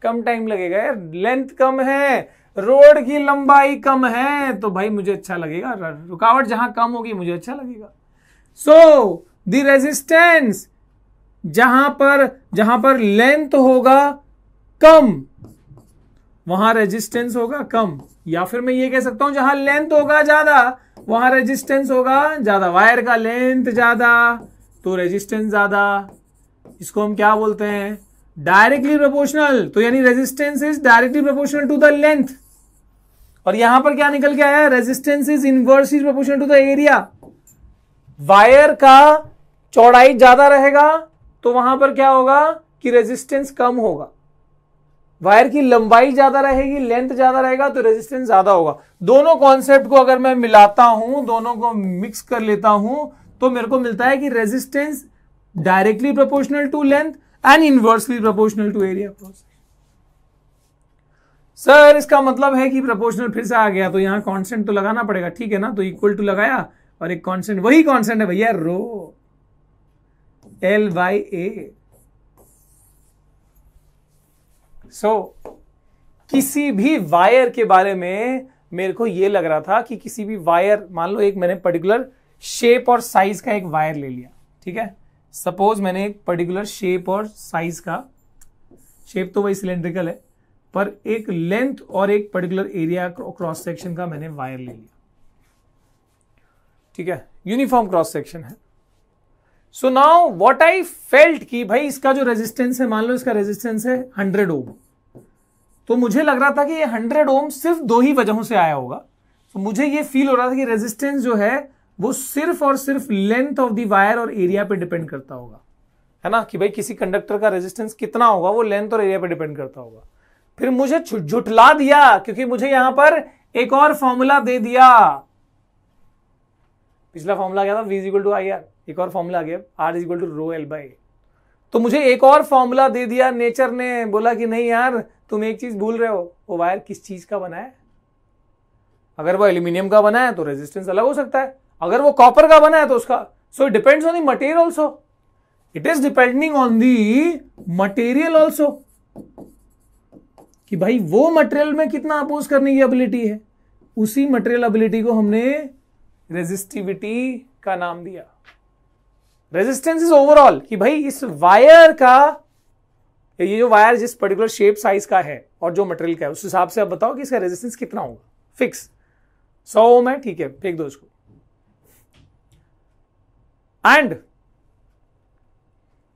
कम टाइम लगेगा यार लेंथ कम है रोड की लंबाई कम है तो भाई मुझे अच्छा लगेगा रुकावट जहां कम होगी मुझे अच्छा लगेगा सो द रेजिस्टेंस जहां पर जहां पर लेंथ होगा कम वहां रेजिस्टेंस होगा कम या फिर मैं ये कह सकता हूं जहां लेंथ होगा ज्यादा वहां रेजिस्टेंस होगा ज्यादा वायर का लेंथ ज्यादा तो रेजिस्टेंस ज्यादा इसको हम क्या बोलते हैं डायरेक्टली प्रोपोर्शनल तो यानी resistance is directly proportional to the length और यहां पर क्या निकल के आया resistance is inverse is proportional to the area wire का चौड़ाई ज्यादा रहेगा तो वहां पर क्या होगा कि रेजिस्टेंस कम होगा वायर की लंबाई ज्यादा रहेगी लेंथ ज्यादा रहेगा तो रेजिस्टेंस ज्यादा होगा दोनों कॉन्सेप्ट को अगर मैं मिलाता हूं दोनों को मिक्स कर लेता हूं तो मेरे को मिलता है कि resistance directly proportional to length and inversely proportional to area sir इसका मतलब है कि प्रोपोर्शनल फिर से आ गया तो यहां कॉन्सेंट तो लगाना पड़ेगा ठीक है ना तो इक्वल टू लगाया और एक कॉन्सेंट वही कॉन्सेंट है भैया rho L by A so so, किसी भी वायर के बारे में मेरे को यह लग रहा था कि किसी भी वायर मान लो एक मैंने पर्टिकुलर शेप और साइज का एक वायर ले लिया ठीक है सपोज मैंने एक पर्टिकुलर शेप और साइज का शेप तो वही सिलेंड्रिकल है पर एक लेंथ और एक पर्टिकुलर एरिया क्रॉस सेक्शन का मैंने वायर ले लिया ठीक है यूनिफॉर्म क्रॉस सेक्शन है so now what I felt कि भाई इसका जो रेजिस्टेंस है मान लो इसका रेजिस्टेंस है हंड्रेड ओम तो मुझे लग रहा था कि ये हंड्रेड ओम सिर्फ दो ही वजहों से आया होगा तो मुझे ये फील हो रहा था कि रेजिस्टेंस जो है वो सिर्फ और सिर्फ लेंथ ऑफ दी वायर और एरिया पे डिपेंड करता होगा है ना कि भाई किसी कंडक्टर का रेजिस्टेंस कितना होगा वो लेंथ और एरिया पे डिपेंड करता होगा फिर मुझे झुठला दिया क्योंकि मुझे यहां पर एक और फॉर्मूला दे दिया पिछला फॉर्मूला क्या गया था V equal to I R एक और फॉर्मूला आ गया R is equal to rho L by तो मुझे एक और फॉर्मूला दे दिया नेचर ने बोला कि नहीं यार तुम एक चीज भूल रहे हो वो वायर किस चीज का बना है अगर वो एल्यूमिनियम का बना है तो रेजिस्टेंस अलग हो सकता है अगर वो कॉपर का बना है तो उसका so it depends on the material also it is depending on the material also कि भाई वो मटेरियल में कितना अपोज करने की एबिलिटी है उसी मटेरियल एबिलिटी को हमने रेजिस्टिविटी का नाम दिया रेजिस्टेंस इज ओवरऑल कि भाई इस वायर का ये जो वायर जिस पर्टिकुलर शेप साइज का है और जो मटेरियल का है उस हिसाब से आप बताओ कि इसका रेजिस्टेंस कितना होगा फिक्स सौ ओम है ठीक है फेंक दो इसको एंड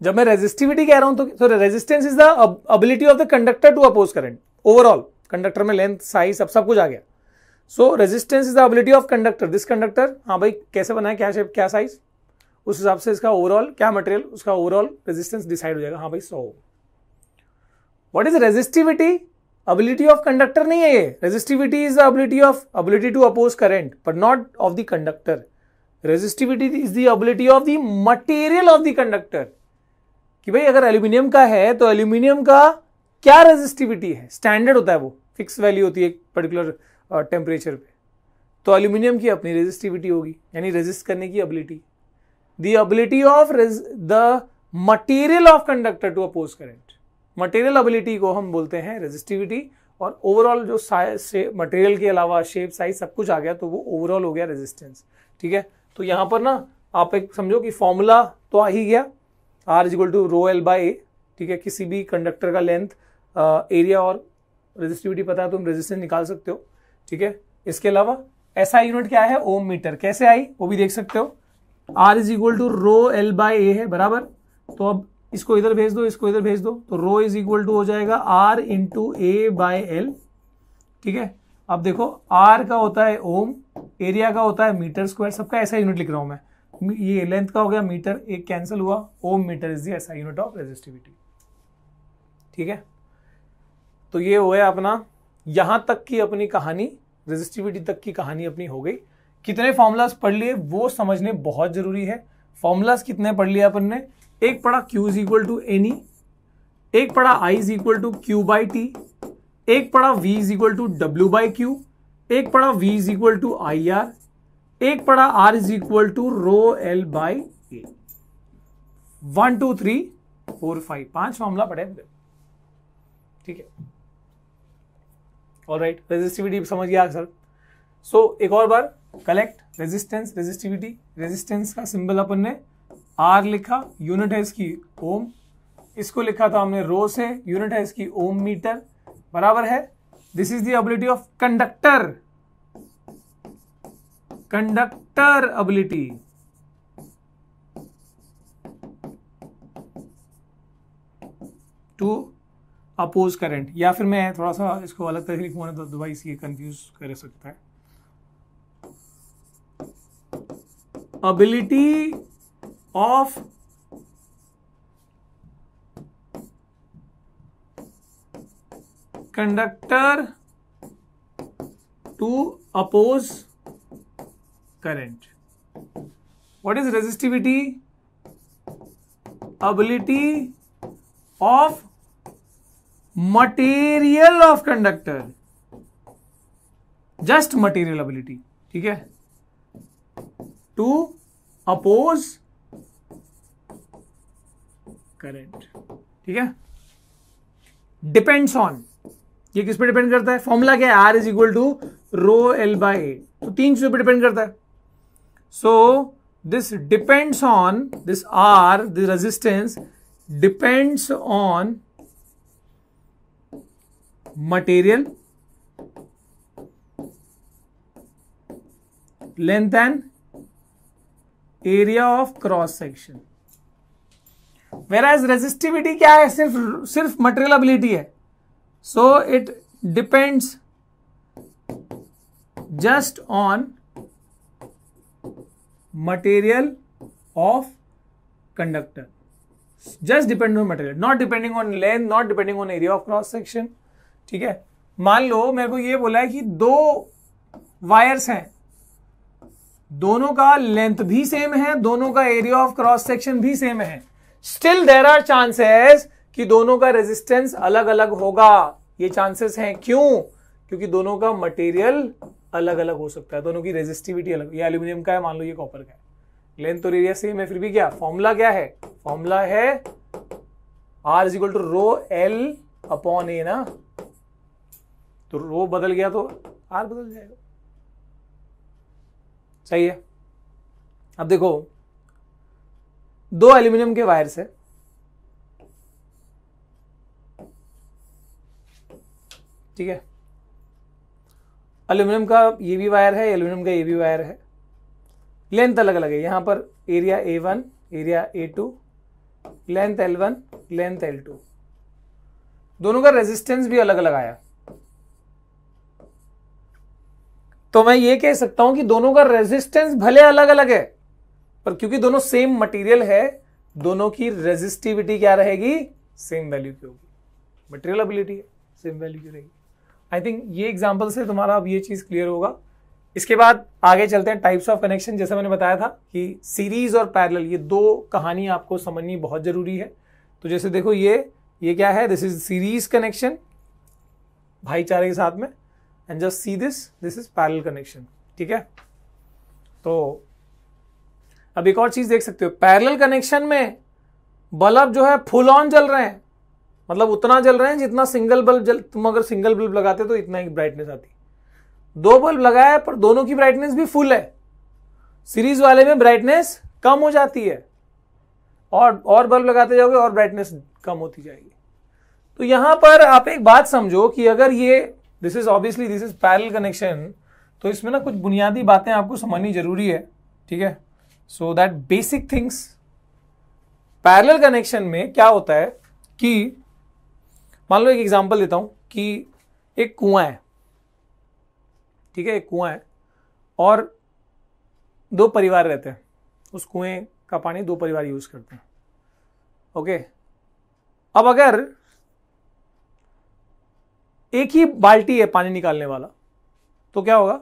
जब मैं रेजिस्टिविटी कह रहा हूं तो, resistance is the ability of the conductor to oppose current overall conductor में लेंथ साइज सब सब कुछ आ गया so resistance is the ability of conductor this conductor हाँ भाई कैसे बनाया क्या शेप क्या साइज उस हिसाब से इसका ओवरऑल क्या मटेरियल उसका ओवरऑल रेजिस्टेंस डिसाइड हो जाएगा हाँ भाई so what is resistivity ability of conductor नहीं है ये resistivity is the ability of ability to oppose current but not of the conductor resistivity is the ability of the material of the conductor कि भाई अगर aluminium का है तो aluminium का क्या रेजिस्टिविटी है स्टैंडर्ड होता है वो फिक्स वैल्यू होती है एक पर्टिकुलर टेम्परेचर uh, पे तो एल्यूमिनियम की अपनी रेजिस्टिविटी होगी यानी रेजिस्ट करने की ability the ability of the material of conductor to oppose current material ability को हम बोलते हैं resistivity और overall जो material के अलावा shape size सब कुछ आ गया तो वो overall हो गया resistance ठीक है तो यहाँ पर ना आप एक समझो कि फॉर्मूला तो आ ही गया R is equal to rho L by A ठीक है किसी भी कंडक्टर का लेंथ एरिया और रेजिस्टिविटी पता है तुम तो रेजिस्टेंस निकाल सकते हो ठीक है इसके अलावा ऐसा SI यूनिट क्या है ओम मीटर कैसे आई वो भी देख सकते हो R is equal to rho L by A है बराबर तो अब इसको इधर भेज दो इसको इधर भेज दो तो रो इज इक्वल टू हो जाएगा R into A by L ठीक है अब देखो आर का होता है ओम एरिया का होता है मीटर स्क्वायर सबका ऐसा यूनिट लिख रहा हूं मैं ये लेंथ का हो गया मीटर एक कैंसिल हुआ ओम मीटर इज ऐसा यूनिट ऑफ रेजिस्टिविटी ठीक है तो ये हो गया अपना यहां तक की अपनी कहानी रेजिस्टिविटी तक की कहानी अपनी हो गई कितने फॉर्मूलाज पढ़ लिए वो समझने बहुत जरूरी है फॉर्मूलाज कितने पढ़ लिए अपन ने एक पढ़ा Q is equal to N E एक पढ़ा I is equal to Q by T एक पढ़ा V is equal to W by Q एक पढ़ा V is equal to I R एक पढ़ा R is equal to rho L by A one two three four five पांच formula पढ़े ठीक है और राइट रेजिस्टिविटी समझ गया सर सो so, एक और बार कलेक्ट रेजिस्टेंस रेजिस्टिविटी रेजिस्टेंस का सिंबल अपन ने आर लिखा यूनिट है इसकी ओम इसको लिखा था हमने रो से यूनिट है इसकी ओम मीटर बराबर है this is the ability of conductor conductor ability to oppose current या फिर मैं थोड़ा सा इसको अलग तरह लिखूंगा तो अदरवाइज ये कंफ्यूज कर सकता है ability of conductor to oppose current what is resistivity ability of material of conductor just material ability ठीक है टू अपोज करेंट ठीक है डिपेंड्स ऑन ये किस पे डिपेंड करता है फॉर्मूला क्या है R is equal to rho L by A तो तीन चीजों पे डिपेंड करता है so this depends on this R this resistance depends on material length and area of cross section whereas resistivity क्या है सिर्फ सिर्फ मटेरियल एबिलिटी है so it depends just on material of conductor just depend on material not depending on length not depending on area of cross section ठीक है मान लो मेरे को ये बोला है कि दो वायर्स हैं दोनों का लेंथ भी सेम है दोनों का एरिया ऑफ क्रॉस सेक्शन भी सेम है स्टिल देर आर चांसेस कि दोनों का रेजिस्टेंस अलग अलग होगा ये चांसेस हैं क्यों क्योंकि दोनों का मटेरियल अलग अलग हो सकता है दोनों की रेजिस्टिविटी अलग ये एल्यूमिनियम का है मान लो ये कॉपर का है लेंथ और एरिया सेम है फिर भी क्या फॉर्मूला क्या है फॉर्मूला है R is equal to rho L upon A ना तो रो बदल गया तो आर बदल जाएगा सही है अब देखो दो एल्यूमिनियम के वायर है ठीक है एल्यूमिनियम का ये भी वायर है एल्यूमिनियम का ये भी वायर है लेंथ अलग अलग है यहां पर area A one area A two length L one length L two दोनों का रेजिस्टेंस भी अलग अलग आया तो मैं ये कह सकता हूं कि दोनों का रेजिस्टेंस भले अलग अलग है पर क्योंकि दोनों सेम मटेरियल है दोनों की रेजिस्टिविटी क्या रहेगी सेम वैल्यू की होगी मटेरियल एबिलिटी है सेम वैल्यू की रहेगी आई थिंक ये एग्जाम्पल से तुम्हारा अब ये चीज क्लियर होगा इसके बाद आगे चलते हैं टाइप्स ऑफ कनेक्शन जैसे मैंने बताया था कि सीरीज और पैरल ये दो कहानी आपको समझनी बहुत जरूरी है तो जैसे देखो ये ये क्या है दिस इज सीरीज कनेक्शन भाईचारे के साथ में and just see this this is parallel connection ठीक है तो अब एक और चीज देख सकते हो पैरल कनेक्शन में बल्ब जो है फुल ऑन जल रहे हैं मतलब उतना जल रहे हैं जितना सिंगल बल्ब जल तुम अगर सिंगल बल्ब लगाते तो इतना ही ब्राइटनेस आती दो बल्ब लगाया पर दोनों की ब्राइटनेस भी फुल है सीरीज वाले में ब्राइटनेस कम हो जाती है और और बल्ब लगाते जाओगे और ब्राइटनेस कम होती जाएगी तो यहां पर आप एक बात समझो कि अगर ये this is obviously this is parallel connection तो इसमें ना कुछ बुनियादी बातें आपको समझनी जरूरी है ठीक है so that basic things parallel connection में क्या होता है कि मान लो एक एग्जाम्पल देता हूं कि एक कुआं है ठीक है एक कुआं है और दो परिवार रहते हैं उस कुएं का पानी दो परिवार यूज़ करते हैं ओके अब अगर एक ही बाल्टी है पानी निकालने वाला तो क्या होगा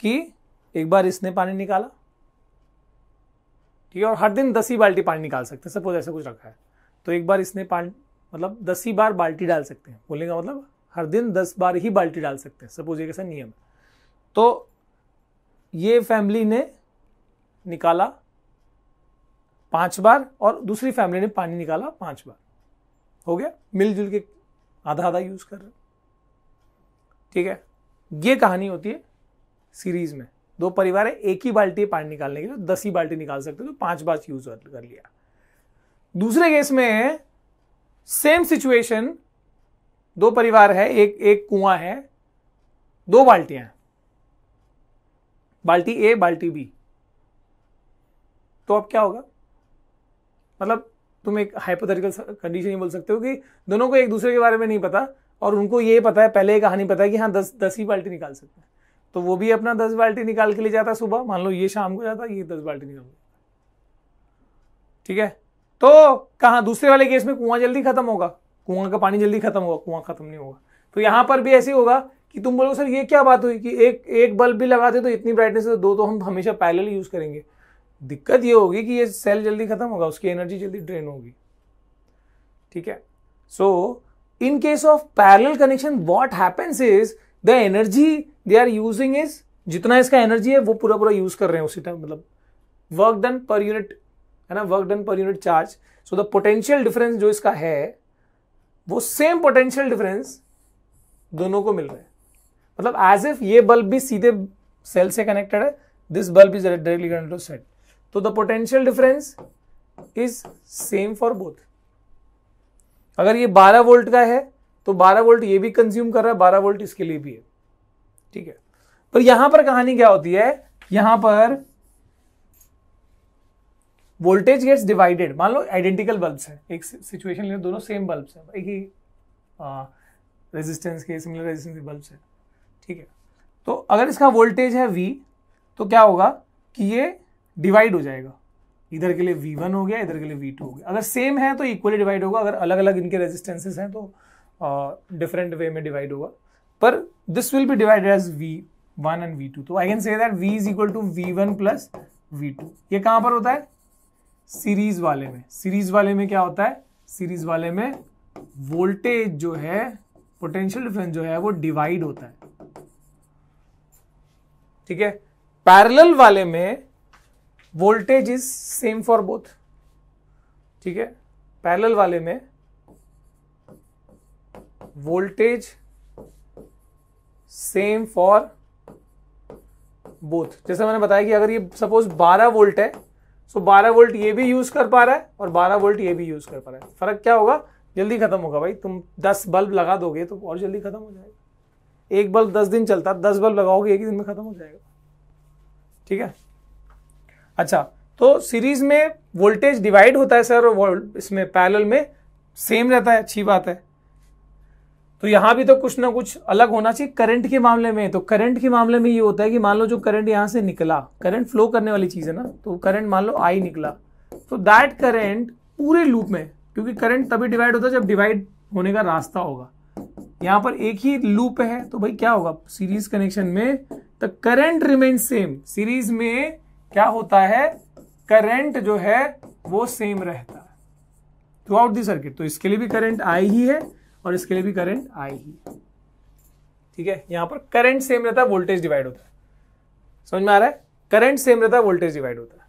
कि एक बार इसने पानी निकाला ठीक है और हर दिन दस ही बाल्टी पानी निकाल सकते हैं सपोज ऐसा कुछ रखा है तो एक बार इसने पानी मतलब दस ही बार बाल्टी डाल सकते हैं बोलने का मतलब हर दिन दस बार ही बाल्टी डाल सकते हैं सपोज एक ऐसा नियम तो ये फैमिली ने निकाला पांच बार और दूसरी फैमिली ने पानी निकाला पांच बार हो गया मिलजुल के आधा आधा यूज कर रहे ठीक है ये कहानी होती है सीरीज में दो परिवार है एक ही बाल्टी पानी निकालने के लिए दस ही बाल्टी निकाल सकते तो पांच बार यूज कर लिया दूसरे केस में सेम सिचुएशन दो परिवार है एक एक कुआं है दो बाल्टियां बाल्टी ए बाल्टी बी तो अब क्या होगा मतलब तुम एक हाइपोथेटिकल कंडीशन ही बोल सकते हो कि दोनों को एक दूसरे के बारे में नहीं पता और उनको ये पता है पहले कहानी पता है कि हाँ दस दस ही बाल्टी निकाल सकते हैं तो वो भी अपना दस बाल्टी निकाल के ले जाता सुबह मान लो ये शाम को जाता है ये दस बाल्टी निकाल ठीक है तो कहा दूसरे वाले केस में कुआं जल्दी खत्म होगा कुआं का पानी जल्दी खत्म होगा कुआं खत्म नहीं होगा तो यहां पर भी ऐसे होगा कि तुम बोलो सर ये क्या बात हुई कि एक एक बल्ब भी लगाते तो इतनी ब्राइटनेस दो तो हम हमेशा पैरेलल यूज करेंगे दिक्कत ये होगी कि ये सेल जल्दी खत्म होगा उसकी एनर्जी जल्दी ड्रेन होगी ठीक है so so, in case of parallel connection what happens is the energy they are using is जितना इसका एनर्जी है वो पूरा पूरा यूज कर रहे हैं उसी टाइम मतलब वर्क डन पर यूनिट है ना वर्क डन पर unit charge so the potential difference जो इसका है वो सेम पोटेंशियल डिफरेंस दोनों को मिल रहा है मतलब एज इफ ये बल्ब भी सीधे सेल से कनेक्टेड है this bulb is directly connected set तो the potential difference is same for both अगर ये 12 वोल्ट का है तो 12 वोल्ट ये भी कंज्यूम कर रहा है 12 वोल्ट इसके लिए भी है ठीक है पर यहां पर कहानी क्या होती है यहां पर वोल्टेज गेट्स डिवाइडेड मान लो आइडेंटिकल बल्ब्स हैं एक सिचुएशन ले दोनों सेम बल्ब्स हैं एक ही रेजिस्टेंस के सिमिलर रेजिस्टेंस बल्ब्स हैं ठीक है तो अगर इसका वोल्टेज है वी तो क्या होगा कि ये डिवाइड हो जाएगा इधर के लिए वी वन हो गया इधर के लिए वी टू हो गया अगर सेम है तो इक्वली डिवाइड होगा अगर अलग अलग इनके रेजिस्टेंसेज हैं तो डिफरेंट uh, वे में डिवाइड होगा पर this will be divided as V one and V two तो I can say that V is equal to V one plus V two ये कहाँ पर होता है सीरीज वाले में सीरीज वाले में क्या होता है सीरीज वाले में वोल्टेज जो है पोटेंशियल डिफरेंस जो है वो डिवाइड होता है ठीक है पैरेलल वाले में voltage is same for both ठीक है पैरेलल वाले में वोल्टेज सेम फॉर बोथ जैसे मैंने बताया कि अगर ये सपोज 12 वोल्ट है तो 12 वोल्ट ये भी यूज कर पा रहा है और 12 वोल्ट ये भी यूज कर पा रहा है फर्क क्या होगा जल्दी खत्म होगा भाई तुम 10 बल्ब लगा दोगे तो और जल्दी खत्म हो जाएगा एक बल्ब 10 दिन चलता 10 बल्ब लगाओगे एक दिन में खत्म हो जाएगा ठीक है अच्छा तो सीरीज में वोल्टेज डिवाइड होता है सर इसमें पैरेलल में सेम रहता है अच्छी बात है तो यहां भी तो कुछ ना कुछ अलग होना चाहिए करंट के मामले में तो करंट के मामले में ये होता है कि मान लो जो करंट यहां से निकला करंट फ्लो करने वाली चीज है ना तो करंट मान लो आई निकला तो दैट करंट पूरे लूप में क्योंकि करंट तभी डिवाइड होता है जब डिवाइड होने का रास्ता होगा यहां पर एक ही लूप है तो भाई क्या होगा सीरीज कनेक्शन में the current remain same series में क्या होता है करंट जो है वो सेम रहता है थ्रू आउट दी सर्किट तो इसके लिए भी करंट आई ही है और इसके लिए भी करंट आई ही है ठीक है यहां पर करंट सेम रहता है वोल्टेज डिवाइड होता है समझ में आ रहा है करंट सेम रहता है वोल्टेज डिवाइड होता है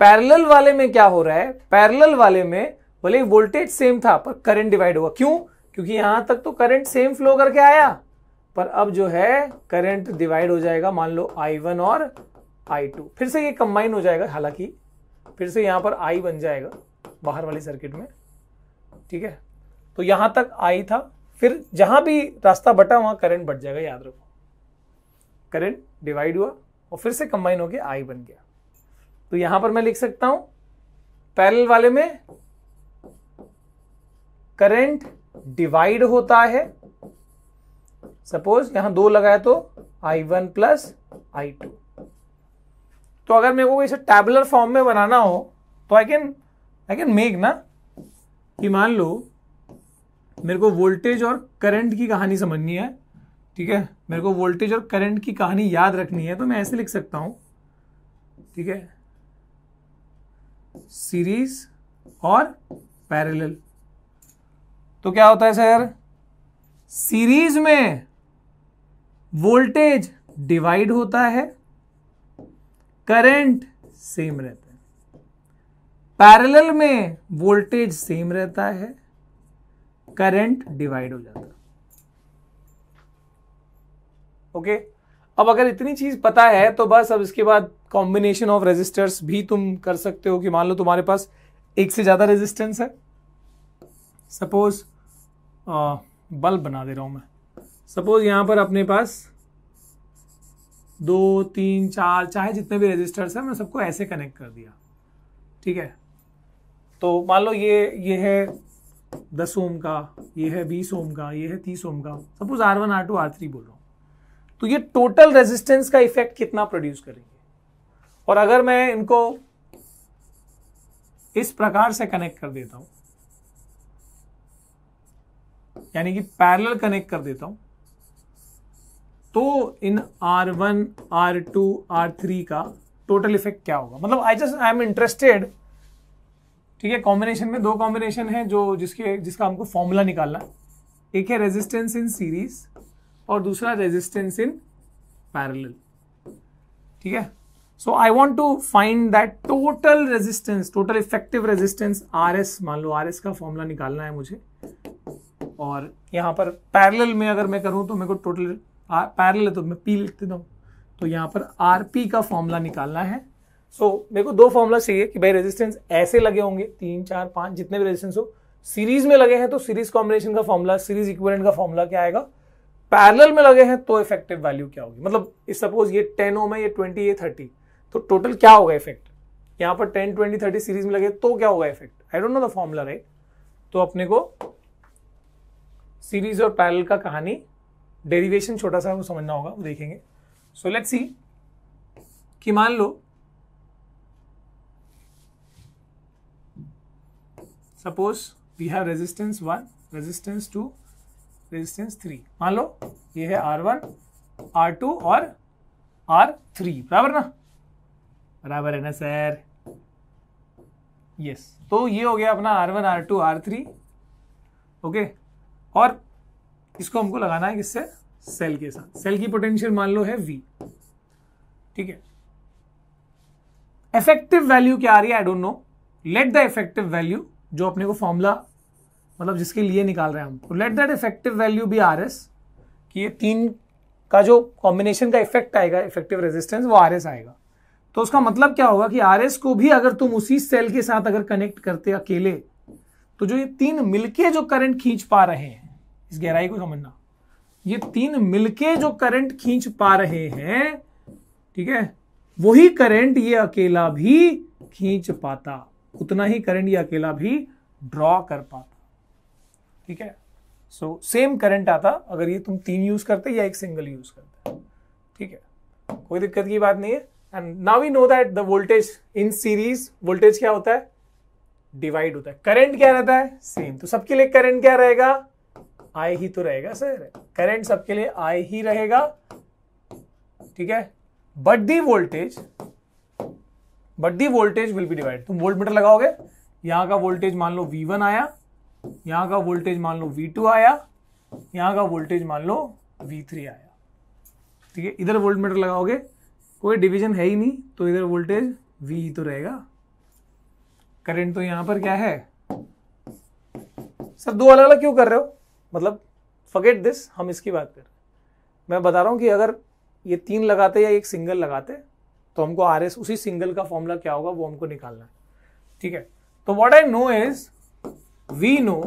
पैरेलल वाले में क्या हो रहा है पैरेलल वाले में भले वोल्टेज सेम था पर करंट डिवाइड हुआ क्यों क्योंकि यहां तक तो करंट सेम फ्लो करके आया पर अब जो है करंट डिवाइड हो जाएगा मान लो आई वन और आई टू फिर से ये कंबाइन हो जाएगा हालांकि फिर से यहां पर आई बन जाएगा बाहर वाली सर्किट में ठीक है तो यहां तक आई था फिर जहां भी रास्ता बटा वहां करंट बट जाएगा याद रखो करंट डिवाइड हुआ और फिर से कंबाइन होकर आई बन गया तो यहां पर मैं लिख सकता हूं पैरेलल वाले में करंट डिवाइड होता है सपोज यहां दो लगाया तो I one plus I two तो अगर मेरे को इसे टैबुलर फॉर्म में बनाना हो तो I can I can make ना कि मान लो मेरे को वोल्टेज और करंट की कहानी समझनी है ठीक है मेरे को वोल्टेज और करंट की कहानी याद रखनी है तो मैं ऐसे लिख सकता हूं ठीक है सीरीज और पैरेलल तो क्या होता है सर सीरीज में वोल्टेज डिवाइड होता है करंट सेम रहता है पैरेलल में वोल्टेज सेम रहता है करंट डिवाइड हो जाता है ओके okay? अब अगर इतनी चीज पता है तो बस अब इसके बाद कॉम्बिनेशन ऑफ रेजिस्टर्स भी तुम कर सकते हो कि मान लो तुम्हारे पास एक से ज्यादा रेजिस्टेंस है सपोज बल्ब बना दे रहा हूं मैं सपोज यहां पर अपने पास दो तीन चार चाहे जितने भी रजिस्टर्स हैं मैं सबको ऐसे कनेक्ट कर दिया ठीक है तो मान लो ये ये है दस ओम का ये है बीस ओम का ये है तीस ओम का suppose R one R two R three बोल रहा हूँ तो ये टोटल रेजिस्टेंस का इफेक्ट कितना प्रोड्यूस करेंगे और अगर मैं इनको इस प्रकार से कनेक्ट कर देता हूं यानी कि पैरेलल कनेक्ट कर देता हूं तो इन R one R two R three का टोटल इफेक्ट क्या होगा मतलब I just I am interested ठीक है कॉम्बिनेशन में दो कॉम्बिनेशन है जो जिसके जिसका हमको फॉर्मूला निकालना है एक है रेजिस्टेंस इन सीरीज और दूसरा रेजिस्टेंस इन पैरेलल ठीक है so I want to find that total resistance total effective resistance R S मान लो आर एस का फॉर्मूला निकालना है मुझे और यहां पर पैरेलल में अगर मैं करूं तो मेरे को टोटल पैरल है तो मैं पी लिख देता हूँ तो यहाँ पर आर पी का फॉर्मूला निकालना है सो so, मेरे को दो फॉर्मूला चाहिए कि भाई रेजिस्टेंस ऐसे लगे होंगे तीन चार पाँच जितने भी रेजिस्टेंस हो सीरीज में लगे हैं तो सीरीज कॉम्बिनेशन का फॉर्मूला सीरीज इक्विवेलेंट का फॉर्मूला क्या आएगा पैरल में लगे हैं तो इफेक्टिव वैल्यू क्या होगी मतलब सपोज ये टेन ओम है ये ट्वेंटी ये थर्टी तो टोटल क्या होगा इफेक्ट यहाँ पर टेन ट्वेंटी थर्टी सीरीज में लगे तो क्या होगा effect I don't know the formula right तो अपने को सीरीज और पैरल का कहानी डेरिवेशन छोटा सा वो समझना होगा वो देखेंगे सो लेट्स सी कि मान लो suppose we have resistance one resistance two resistance three मान लो ये है आर वन आर टू और आर थ्री बराबर ना बराबर है ना सर यस तो ये हो गया अपना R one R two R three okay और इसको हमको लगाना है किससे सेल के साथ सेल की पोटेंशियल मान लो है वी ठीक है इफेक्टिव वैल्यू क्या आ रही है I don't know let the effective value जो अपने को फॉर्मूला मतलब जिसके लिए निकाल रहे हैं हम तो let that effective value be R S कि ये तीन का जो कॉम्बिनेशन का इफेक्ट आएगा इफेक्टिव रेजिस्टेंस वो आर एस आएगा तो उसका मतलब क्या होगा कि आर एस को भी अगर तुम उसी सेल के साथ अगर कनेक्ट करते अकेले तो जो ये तीन मिलके जो करंट खींच पा रहे हैं इस गहराई को समझना ये तीन मिलके जो करंट खींच पा रहे हैं ठीक है वही करंट ये अकेला भी खींच पाता उतना ही करंट ये अकेला भी ड्रॉ कर पाता ठीक है सो सेम करंट आता अगर ये तुम तीन यूज करते या एक सिंगल यूज करते ठीक है कोई दिक्कत की बात नहीं है and now we know that the voltage in series voltage क्या होता है डिवाइड होता है करंट क्या रहता है सेम तो सबके लिए करंट क्या रहेगा आय ही तो रहेगा सर करंट सबके लिए आय ही रहेगा ठीक है but the voltage but the voltage will be divide तुम वोल्ट मीटर लगाओगे यहां का वोल्टेज मान लो वी वन आया यहां का वोल्टेज मान लो वी टू आया यहां का वोल्टेज मान लो वी थ्री आया ठीक है इधर वोल्ट मीटर लगाओगे कोई डिवीजन है ही नहीं तो इधर वोल्टेज वी ही तो रहेगा करंट तो यहां पर क्या है सर दो अलग अलग क्यों कर रहे हो मतलब फगेट दिस हम इसकी बात कर रहे हैं मैं बता रहा हूँ कि अगर ये तीन लगाते या एक सिंगल लगाते तो हमको आर एस उसी सिंगल का फॉर्मूला क्या होगा वो हमको निकालना है ठीक है तो what I know is we know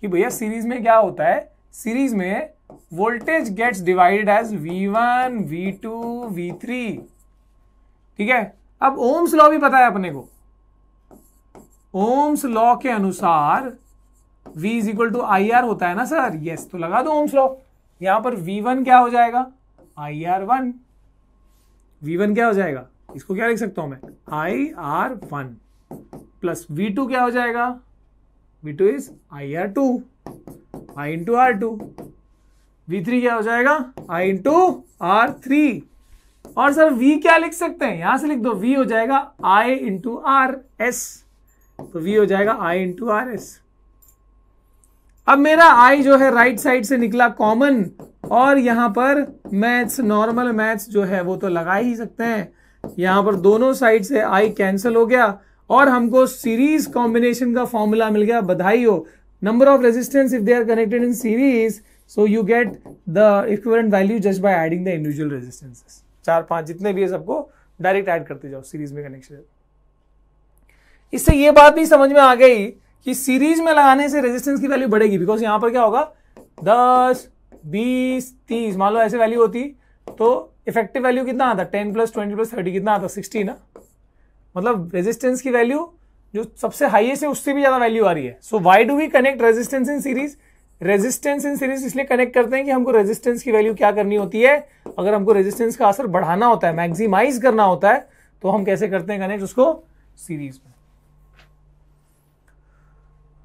कि भैया सीरीज में क्या होता है सीरीज में voltage gets divided as V one V two V three ठीक है अब ओम्स लॉ भी पता है अपने को ओम्स लॉ के अनुसार V is equal to I R होता है ना सर यस yes, तो लगा दो ओम्स लॉ यहां पर V1 क्या हो जाएगा I R one V one क्या हो जाएगा इसको क्या लिख सकता हूं मैं I R one plus V two क्या हो जाएगा V two is I R two I into R two V three क्या हो जाएगा आई इंटू आर थ्री और सर v क्या लिख सकते हैं यहां से लिख दो v हो जाएगा आई इंटू आर एस तो v हो जाएगा आई इंटू आर एस अब मेरा आई जो है राइट साइड से निकला कॉमन और यहां पर मैथ्स नॉर्मल मैथ्स जो है वो तो लगा ही सकते हैं यहां पर दोनों साइड से आई कैंसिल हो गया और हमको सीरीज कॉम्बिनेशन का फॉर्मूला मिल गया बधाई हो number of resistance if they are connected in series so you get the equivalent value just by adding the individual resistances चार पांच जितने भी है सबको डायरेक्ट ऐड करते जाओ सीरीज में कनेक्शन इससे ये बात भी समझ में आ गई कि सीरीज में लगाने से रेजिस्टेंस की वैल्यू बढ़ेगी बिकॉज यहां पर क्या होगा दस बीस तीस मान लो ऐसे वैल्यू होती तो इफेक्टिव वैल्यू कितना आता ten plus twenty plus thirty कितना आता सिक्सटी ना मतलब रेजिस्टेंस की वैल्यू जो सबसे हाईएस्ट है उससे भी ज़्यादा वैल्यू आ रही है so why do we connect resistance in series resistance in series इसलिए कनेक्ट करते हैं कि हमको रेजिस्टेंस की वैल्यू क्या करनी होती है अगर हमको रेजिस्टेंस का असर बढ़ाना होता है मैक्सिमाइज करना होता है तो हम कैसे करते हैं कनेक्ट उसको सीरीज में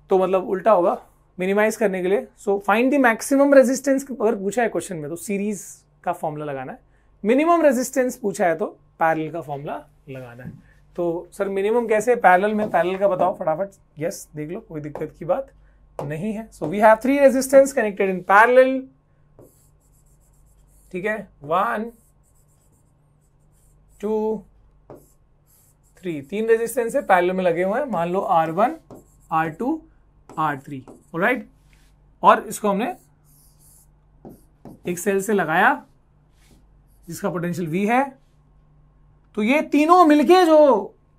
तो मतलब उल्टा होगा मिनिमाइज करने के लिए so find the maximum resistance अगर पूछा है क्वेश्चन में तो सीरीज का फॉर्मूला लगाना है मिनिमम रेजिस्टेंस पूछा है तो पैरल का फॉर्मूला लगाना है तो सर मिनिमम कैसे पैरल में पैरल का बताओ फटाफट यस देख लो कोई दिक्कत की बात नहीं है so we have three resistance connected in parallel ठीक है वन टू थ्री तीन रेजिस्टेंस है पैरल में लगे हुए हैं मान लो R one R two R three right और इसको हमने एक सेल से लगाया जिसका पोटेंशियल वी है तो ये तीनों मिलके जो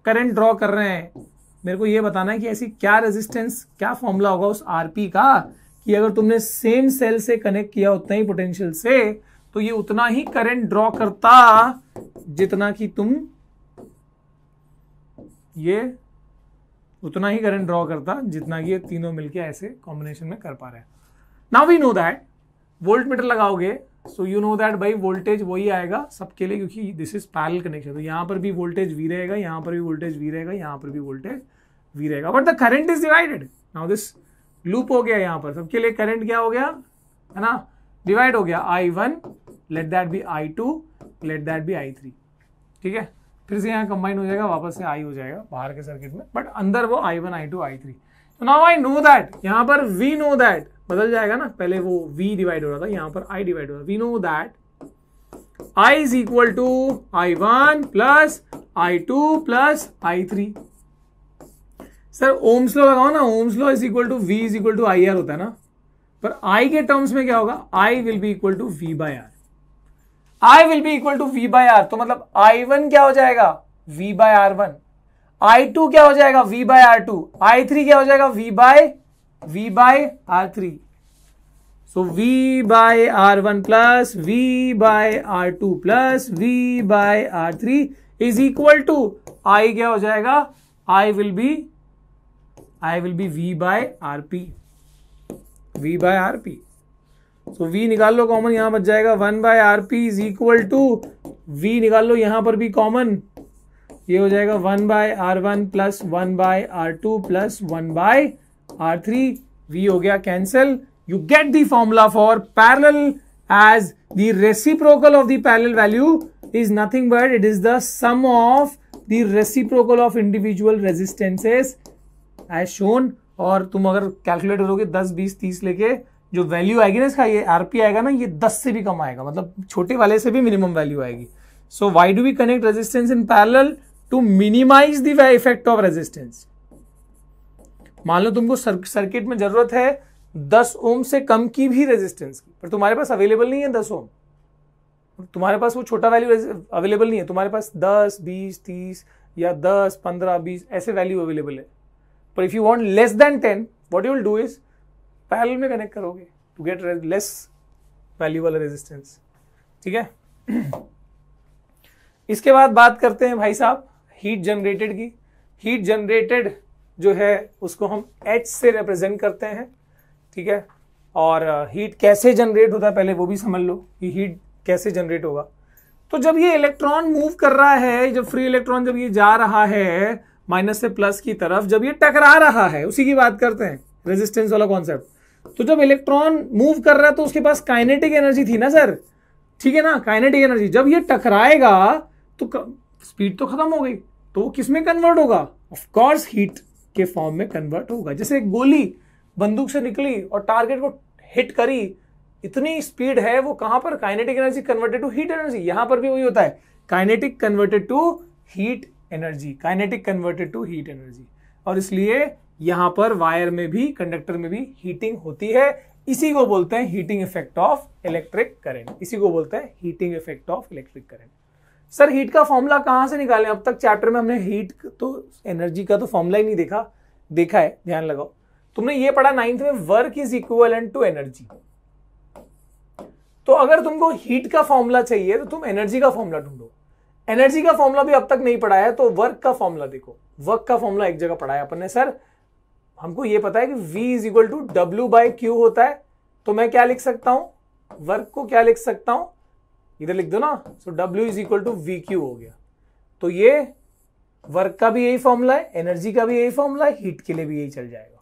करंट ड्रॉ कर रहे हैं मेरे को ये बताना है कि ऐसी क्या रेजिस्टेंस क्या फॉर्मूला होगा उस आरपी का कि अगर तुमने सेम सेल से कनेक्ट किया उतना ही पोटेंशियल से तो ये उतना ही करंट ड्रॉ करता जितना कि तुम ये उतना ही करंट ड्रॉ करता जितना कि ये तीनों मिलके ऐसे कॉम्बिनेशन में कर पा रहे हैं now we know that voltmeter लगाओगे सो यू नो दैट भाई वोल्टेज वही आएगा सबके लिए क्योंकि दिस इज पैरल कनेक्शन तो यहाँ पर भी वोल्टेज वी रहेगा यहाँ पर भी वोल्टेज वी रहेगा यहाँ पर भी वोल्टेज वी रहेगा but the current is divided now this loop हो गया यहाँ पर सबके लिए करंट क्या हो गया है ना डिवाइड हो गया I one let that be I two let that be I three ठीक है फिर से यहाँ कंबाइन हो जाएगा वापस से आई हो जाएगा बाहर के सर्किट में बट अंदर वो I one I two I three now I know that यहाँ पर वी नो दैट बदल जाएगा ना पहले वो वी डिवाइड हो रहा था यहाँ पर आई डिवाइड हो रहा we know that I is equal to I one plus I two plus I three sir Ohm's law लगाओ ना Ohm's law is equal to V is equal to I R होता है ना पर आई के टर्म्स में क्या होगा I will be equal to V by R I will be equal to V by R तो मतलब आई वन क्या हो जाएगा V by R one I two क्या हो जाएगा V by R two I three क्या हो जाएगा V by V by R three so V by R one plus V by R two plus V by R three is equal to आई क्या हो जाएगा I will be I will be V by R P V by R P so so, v निकाल लो common यहां बच जाएगा one by R P is equal to V निकाल लो यहां पर भी कॉमन ये हो जाएगा one by R one plus one by R two plus one by R three V हो गया cancel you get the formula for parallel as the reciprocal of the parallel value is nothing but it is the sum of the reciprocal of individual resistances as shown और तुम अगर calculate करोगे दस बीस तीस लेके जो वैल्यू आएगी ना इसका ये आरपी आएगा ना ये दस से भी कम आएगा मतलब छोटे वाले से भी मिनिमम वैल्यू आएगी so why do we connect resistance in parallel to minimize the effect of resistance मान लो तुमको सर्किट में जरूरत है दस ओम से कम की भी रेजिस्टेंस की पर तुम्हारे पास अवेलेबल नहीं है दस ओम तुम्हारे पास वो छोटा वैल्यू अवेलेबल नहीं है तुम्हारे पास दस बीस तीस या दस पंद्रह बीस ऐसे वैल्यू अवेलेबल है पर if you want less than ten what you will do is parallel में कनेक्ट करोगे to get less valuable resistance ठीक है [clears throat] इसके बाद बात करते हैं भाई साहब हीट जनरेटेड की हीट जनरेटेड जो है उसको हम एच से रिप्रेजेंट करते हैं ठीक है और हीट uh, कैसे जनरेट होता है पहले वो भी समझ लो कि हीट कैसे जनरेट होगा तो जब ये इलेक्ट्रॉन मूव कर रहा है जब फ्री इलेक्ट्रॉन जब ये जा रहा है माइनस से प्लस की तरफ जब ये टकरा रहा है उसी की बात करते हैं रेजिस्टेंस वाला कॉन्सेप्ट तो जब इलेक्ट्रॉन मूव कर रहा है तो उसके पास काइनेटिक एनर्जी थी ना सर ठीक है ना काइनेटिक एनर्जी जब ये टकराएगा तो स्पीड तो खत्म हो गई तो वो किस में कन्वर्ट होगा कोर्स हीट के फॉर्म में कन्वर्ट होगा जैसे एक गोली बंदूक से निकली और टारगेट को हिट करी इतनी स्पीड है वो कहां पर kinetic energy converted to heat energy यहां पर भी वही होता है kinetic converted to heat energy kinetic converted to heat energy और इसलिए यहां पर वायर में भी कंडक्टर में भी हीटिंग होती है इसी को बोलते हैं heating effect of electric current इसी को बोलते हैं heating effect of electric current sir heat का फॉर्मूला कहां से निकालें अब तक चैप्टर में हमने हीट तो एनर्जी का तो फॉर्मूला ही नहीं देखा देखा है ध्यान लगाओ तुमने ये पढ़ा नाइन्थ में work is equal to energy तो अगर तुमको हीट का फॉर्मूला चाहिए तो तुम एनर्जी का फॉर्मूला ढूंढो एनर्जी का फॉर्मूला भी अब तक नहीं पढ़ाया तो वर्क का फॉर्मूला देखो वर्क का फॉर्मूला एक जगह पढ़ाया अपन ने सर हमको ये पता है कि V is equal to W by Q होता है तो मैं क्या लिख सकता हूं वर्क को क्या लिख सकता हूं इधर लिख दो ना so W is equal to V Q हो गया तो ये वर्क का भी यही फॉर्मूला है एनर्जी का भी यही फॉर्मूला है हीट के लिए भी यही चल जाएगा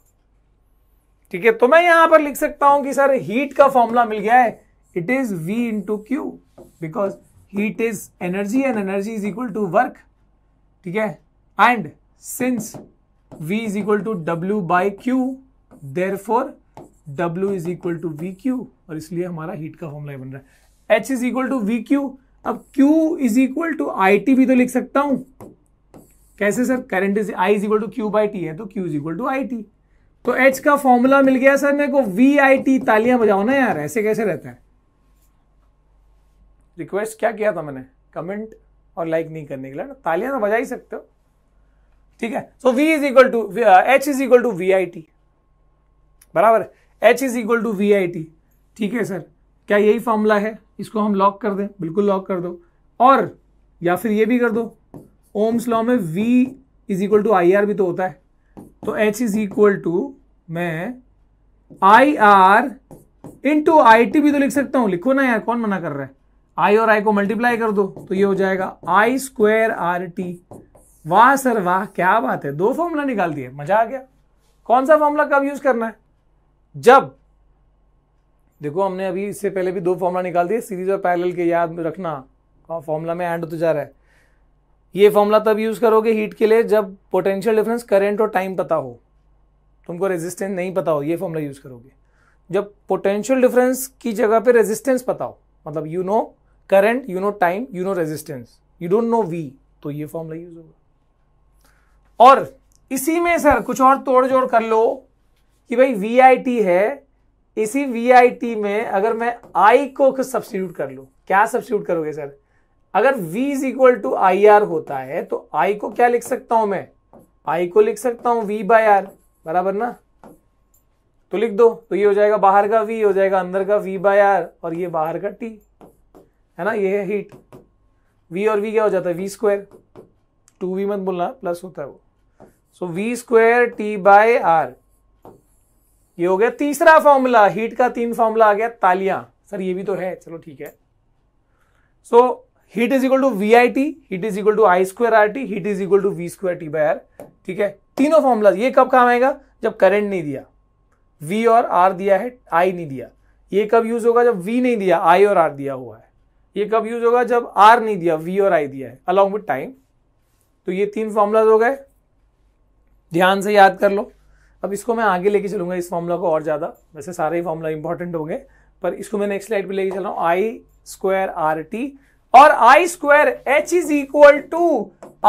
ठीक है तो मैं यहां पर लिख सकता हूं कि सर हीट का फॉर्मूला मिल गया है it is V into Q because heat is energy and energy is equal to work ठीक है and since v is equal to w by q therefore w is equal to V Q और इसलिए हमारा heat का formula बन रहा है h is equal to V Q अब q is equal to I T भी तो लिख सकता हूं कैसे sir current is I is equal to Q by T है तो q is equal to I T तो h का फॉर्मूला मिल गया सर मेरे को वी आई टी तालियां बजाओ ना यार ऐसे कैसे रहता है रिक्वेस्ट क्या किया था मैंने कमेंट और लाइक नहीं करने के लिए तालियां तो बजा ही सकते हो ठीक है so V is equal to H is equal to V I T बराबर H is equal to V I T ठीक है सर क्या यही फॉर्मूला है इसको हम लॉक कर दें बिल्कुल लॉक कर दो और या फिर ये भी कर दो ओम्स लॉ में v is equal to I R भी तो होता है तो h इज इक्वल टू मैं I R into I T भी तो लिख सकता हूं लिखो ना यार कौन मना कर रहा है आई और आई को मल्टीप्लाई कर दो तो ये हो जाएगा आई स्क्वायर आर टी वाह सर वाह क्या बात है दो फॉर्मूला निकाल दिए मजा आ गया कौन सा फॉर्मूला कब यूज करना है जब देखो हमने अभी इससे पहले भी दो फॉर्मूला निकाल दिए सीरीज और पैरेलल के याद रखना फॉर्मूला में एंड होते जा रहा है ये फॉर्मूला तब यूज करोगे हीट के लिए जब पोटेंशियल डिफरेंस करंट और टाइम पता हो तुमको रेजिस्टेंस नहीं पता हो ये फॉर्मूला यूज करोगे जब पोटेंशियल डिफरेंस की जगह पे रेजिस्टेंस पता हो मतलब you know current you know time you know resistance you don't know V तो ये फॉर्मूला यूज होगा और इसी में सर कुछ और तोड़ जोड़ कर लो कि भाई वी है इसी वी में अगर मैं आई को सब्सिट्यूट कर लो क्या सब्सिट्यूट करोगे सर अगर V is equal to I R होता है तो I को क्या लिख सकता हूं मैं I को लिख सकता हूं V बाय आर बराबर ना तो लिख दो तो ये हो जाएगा बाहर का V हो जाएगा अंदर का V बाय आर और ये बाहर का T है ना ये है हीट V और V क्या हो जाता है वी स्क्वायर टू वी मत बोलना प्लस होता है वो so V square T by R ये हो गया तीसरा फॉर्मूला हीट का तीन फॉर्मूला आ गया तालियां सर ये भी तो है चलो ठीक है so heat is equal to V I T heat is equal to I square R T heat is equal to V square T by R ठीक है तीनों फॉर्मूला ये कब काम आएगा जब करंट नहीं दिया वी और आर दिया है आई नहीं दिया ये कब यूज होगा जब वी नहीं दिया आई और आर दिया हुआ है ये कब यूज होगा जब आर नहीं दिया वी और आई दिया है अलॉन्ग विथ टाइम तो ये तीन फॉर्मूलाज हो गए ध्यान से याद कर लो अब इसको मैं आगे लेके चलूंगा इस फॉर्मूला को और ज़्यादा वैसे सारे ही फॉर्मूला इंपॉर्टेंट होंगे पर इसको मैं नेक्स्ट स्लाइड पे लेके चल रहा हूं आई स्क्वायर आर टी और I square H is equal to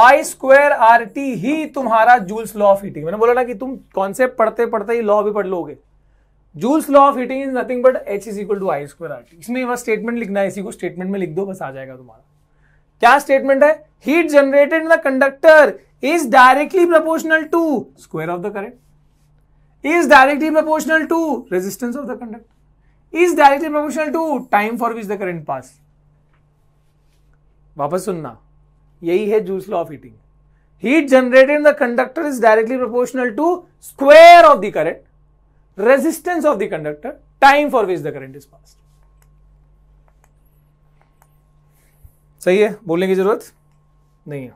I square R T ही तुम्हारा जूल्स लॉ ऑफ हीटिंग मैंने बोला ना कि तुम कॉन्सेप्ट पढ़ते पढ़ते ही लॉ भी पढ़ लोगे Joule's law of heating is nothing but H is equal to I square R T इसमें बस स्टेटमेंट लिखना है इसी को स्टेटमेंट में लिख दो बस आ जाएगा तुम्हारा क्या स्टेटमेंट है heat generated in the conductor is directly proportional to square of the current is directly proportional to resistance of the conductor is directly proportional to time for which the current pass वापस सुनना यही है जूस law of heating heat generated in the conductor is directly proportional to square of the current resistance of the conductor time for which the current is pass सही है बोलने की जरूरत नहीं है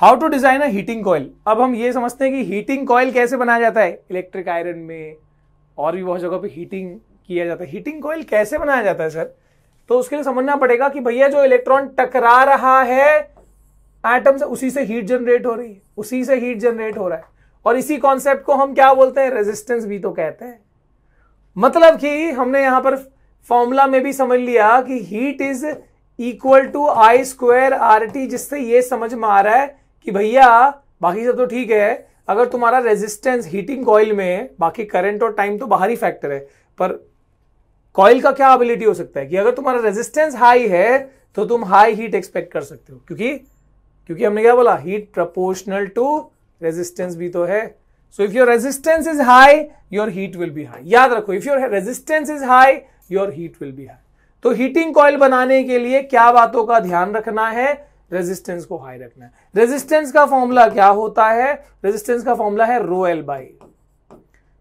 how to design a heating coil अब हम ये समझते हैं कि हीटिंग कॉयल कैसे बनाया जाता है इलेक्ट्रिक आयरन में और भी बहुत जगह पे हीटिंग किया जाता है हीटिंग कॉयल कैसे बनाया जाता है सर तो उसके लिए समझना पड़ेगा कि भैया जो इलेक्ट्रॉन टकरा रहा है एटम से उसी से हीट जनरेट हो रही है उसी से हीट जनरेट हो रहा है और इसी कॉन्सेप्ट को हम क्या बोलते हैं रेजिस्टेंस भी तो कहते हैं मतलब कि हमने यहां पर फॉर्मूला में भी समझ लिया कि heat is equal to I square R T जिससे ये समझ में आ रहा है कि भैया बाकी सब तो ठीक है अगर तुम्हारा रेजिस्टेंस हीटिंग कॉयल में बाकी करंट और टाइम तो बाहरी फैक्टर है पर कॉयल का क्या एबिलिटी हो सकता है कि अगर तुम्हारा रेजिस्टेंस हाई है तो तुम हाई हीट एक्सपेक्ट कर सकते हो क्योंकि क्योंकि हमने क्या बोला हीट प्रपोर्शनल टू रेजिस्टेंस भी तो है so if your resistance is high your heat will be high याद रखो if your resistance is high your heat will be high तो हीटिंग कॉयल बनाने के लिए क्या बातों का ध्यान रखना है रेजिस्टेंस को हाई रखना है रेजिस्टेंस का फॉर्मूला क्या होता है रेजिस्टेंस का फॉर्मूला है रो एल बाई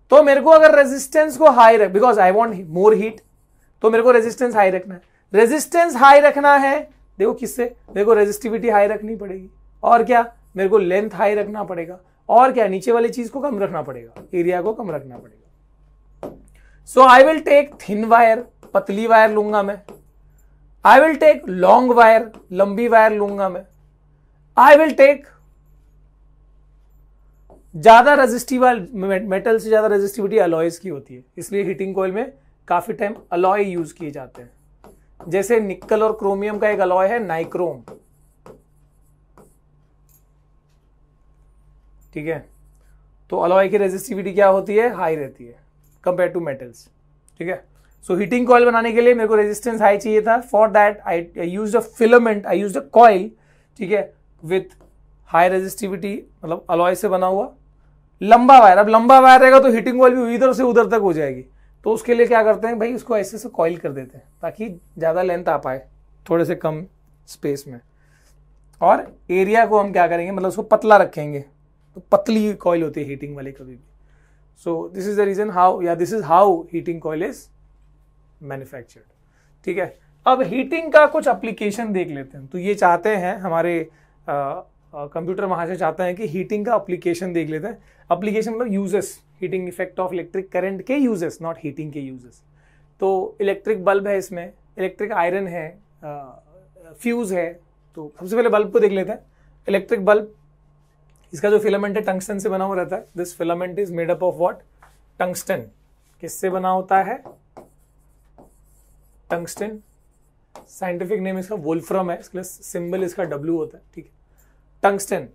तो मेरे को अगर रेजिस्टेंस को हाई रख because I want more heat तो मेरे को रेजिस्टेंस हाई रखना है रेजिस्टेंस हाई रखना है देखो किससे मेरे को रेजिस्टिविटी हाई रखनी पड़ेगी और क्या मेरे को लेंथ हाई रखना पड़ेगा और क्या नीचे वाली चीज को कम रखना पड़ेगा एरिया को कम रखना पड़ेगा so I will take thin wire पतली वायर लूंगा मैं I will take long wire लंबी वायर लूंगा मैं आई विल टेक ज्यादा रेजिस्टिव मेटल से ज्यादा रेजिस्टिविटी अलॉयज की होती है इसलिए हीटिंग कोयल में काफी टाइम अलॉय यूज किए जाते हैं जैसे निकल और क्रोमियम का एक अलॉय है नाइक्रोम ठीक है तो अलॉय की रेजिस्टिविटी क्या होती है हाई रहती है कंपेयर टू मेटल्स ठीक है सो हीटिंग कॉयल बनाने के लिए मेरे को रेजिस्टेंस हाई चाहिए था for that I use a filament I use a coil ठीक है विथ हाई रेजिस्टिविटी मतलब अलॉय से बना हुआ लंबा वायर अब लंबा वायर रहेगा तो हीटिंग कॉयल भी इधर से उधर तक हो जाएगी तो उसके लिए क्या करते हैं भाई उसको ऐसे से कॉयल कर देते हैं ताकि ज़्यादा लेंथ आ पाए थोड़े से कम स्पेस में और एरिया को हम क्या करेंगे मतलब उसको पतला रखेंगे तो पतली कॉयल होती है हीटिंग वाले कभी भी so this is the reason how या this is how heating coil is manufactured ठीक है अब हीटिंग का कुछ अप्लीकेशन देख लेते हैं तो ये चाहते हैं हमारे कंप्यूटर वहाँ से चाहते हैं कि हीटिंग का अप्लीकेशन देख लेते हैं अप्लीकेशन मतलब uses heating effect of electric current के यूजेस नॉट हीटिंग के यूजेस तो इलेक्ट्रिक बल्ब है इसमें इलेक्ट्रिक आयरन है फ्यूज़ है तो सबसे पहले बल्ब को देख लेते हैं इलेक्ट्रिक बल्ब इसका जो फिलामेंट है टंगस्टन से बना हुआ रहता है this filament is made up of what tungsten किससे बना होता है टंगस्टन साइंटिफिक नेम इसका वोल्फ्रम है इसके लिए सिंबल इसका डब्ल्यू होता है ठीक है टंगस्टन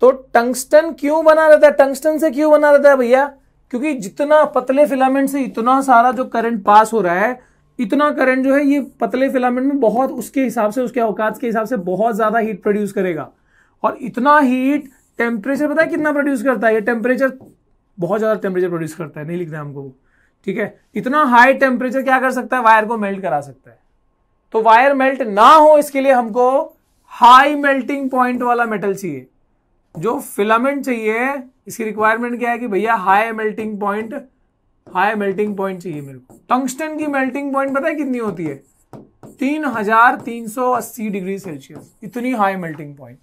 तो टंगस्टन क्यों बना रहता है टंगस्टन से क्यों बना रहता है भैया क्योंकि जितना पतले फिलामेंट से इतना सारा जो करंट पास हो रहा है इतना करंट जो है ये पतले फिलामेंट में बहुत उसके हिसाब से उसके अवकाश के हिसाब से बहुत ज़्यादा हीट प्रोड्यूस करेगा और इतना हीट टेम्परेचर पता है कितना प्रोड्यूस करता है ये टेम्परेचर बहुत ज़्यादा टेम्परेचर प्रोड्यूस करता है नहीं लिखना हमको वो ठीक है इतना हाई टेम्परेचर क्या कर सकता है वायर को मेल्ट करा सकता है तो वायर मेल्ट ना हो इसके लिए हमको हाई मेल्टिंग पॉइंट वाला मेटल चाहिए जो फिलामेंट चाहिए इसकी रिक्वायरमेंट क्या है कि भैया high melting point high melting point चाहिए मेरे को टंगस्टन की मेल्टिंग पॉइंट पता है कितनी होती है तीन हजार तीन सौ अस्सी डिग्री सेल्सियस इतनी हाई मेल्टिंग पॉइंट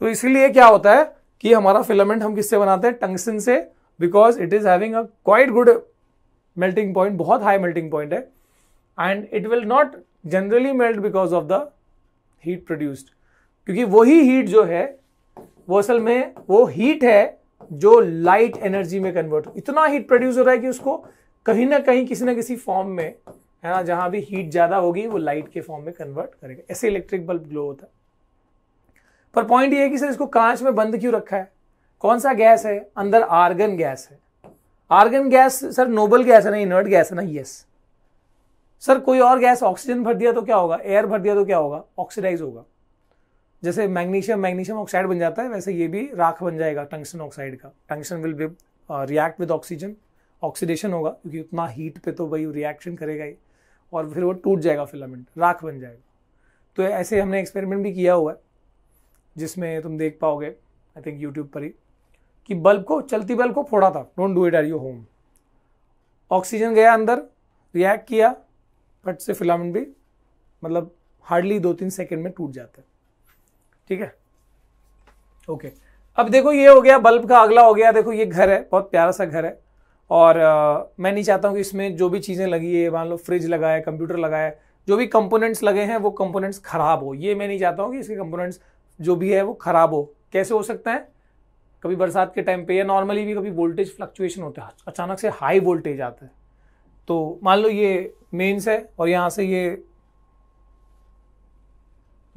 तो इसलिए क्या होता है कि हमारा फिलामेंट हम किससे बनाते हैं टंगस्टन से because it is having a quite good melting point बहुत हाई मेल्टिंग पॉइंट है and it will not generally melt because of the heat produced क्योंकि वही हीट जो है वो असल में वो हीट है जो लाइट एनर्जी में कन्वर्ट इतना हीट प्रोड्यूस हो रहा है कि उसको कहीं ना कहीं किसी ना किसी फॉर्म में है ना जहां भी हीट ज्यादा होगी वो लाइट के फॉर्म में कन्वर्ट करेगा ऐसे इलेक्ट्रिक बल्ब ग्लो होता है पर पॉइंट ये है कि सर इसको कांच में बंद क्यों रखा है कौन सा गैस है अंदर आर्गन गैस है argon gas sir noble gas है ना इनर्ट गैस है ना यस सर कोई और गैस ऑक्सीजन भर दिया तो क्या होगा एयर भर दिया तो क्या होगा ऑक्सीडाइज होगा जैसे मैग्नीशियम मैग्नीशियम ऑक्साइड बन जाता है वैसे ये भी राख बन जाएगा टंक्शन ऑक्साइड का tungsten will be react with oxygen oxidation होगा क्योंकि उतना हीट पे तो भाई रिएक्शन करेगा ही और फिर वो टूट जाएगा फिलामेंट राख बन जाएगा तो ऐसे हमने एक्सपेरिमेंट भी किया हुआ है जिसमें तुम देख पाओगे आई थिंक यूट्यूब पर ही कि बल्ब को चलती बल्ब को फोड़ा था don't do it are you home oxygen गया अंदर रिएक्ट किया फट से फिलामेंट भी मतलब हार्डली दो तीन सेकेंड में टूट जाता है ठीक है ओके अब देखो ये हो गया बल्ब का अगला हो गया देखो ये घर है बहुत प्यारा सा घर है और आ, मैं नहीं चाहता हूँ कि इसमें जो भी चीज़ें लगी है मान लो फ्रिज लगा है कंप्यूटर लगा है जो भी कंपोनेंट्स लगे हैं वो कंपोनेंट्स खराब हो ये मैं नहीं चाहता हूँ कि इसके कंपोनेंट्स जो भी है वो खराब हो कैसे हो सकता है कभी बरसात के टाइम पे या नॉर्मली भी कभी वोल्टेज फ्लक्चुएशन होता है अचानक से हाई वोल्टेज आता है तो मान लो ये मेंस है और यहाँ से ये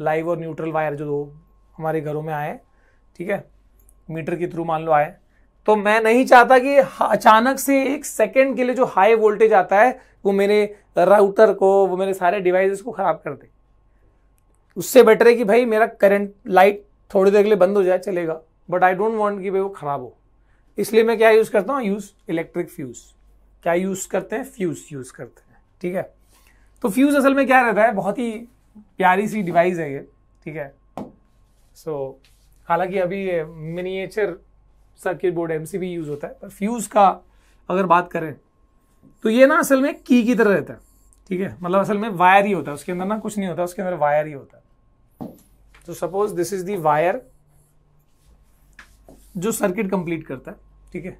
लाइव और न्यूट्रल वायर जो हमारे घरों में आए ठीक है मीटर के थ्रू मान लो आए तो मैं नहीं चाहता कि अचानक से एक सेकेंड के लिए जो हाई वोल्टेज आता है वो मेरे राउटर को वो मेरे सारे डिवाइसेस को ख़राब कर दे उससे बेटर है कि भाई मेरा करंट लाइट थोड़ी देर के लिए बंद हो जाए चलेगा बट आई डोंट वॉन्ट कि भाई वो ख़राब हो इसलिए मैं क्या यूज़ करता हूँ यूज़ इलेक्ट्रिक फ्यूज़ क्या यूज़ करते हैं फ्यूज़ यूज़ करते हैं ठीक है तो फ्यूज़ असल में क्या रहता है बहुत ही प्यारी सी डिवाइस है ये ठीक है सो so, हालांकि अभी मिनिएचर सर्किट बोर्ड एम भी यूज़ होता है पर फ्यूज़ का अगर बात करें तो ये ना असल में की की तरह रहता है ठीक है मतलब असल में वायर ही होता है उसके अंदर ना कुछ नहीं होता उसके अंदर वायर ही होता है तो suppose this is the wire जो सर्किट कंप्लीट करता है ठीक है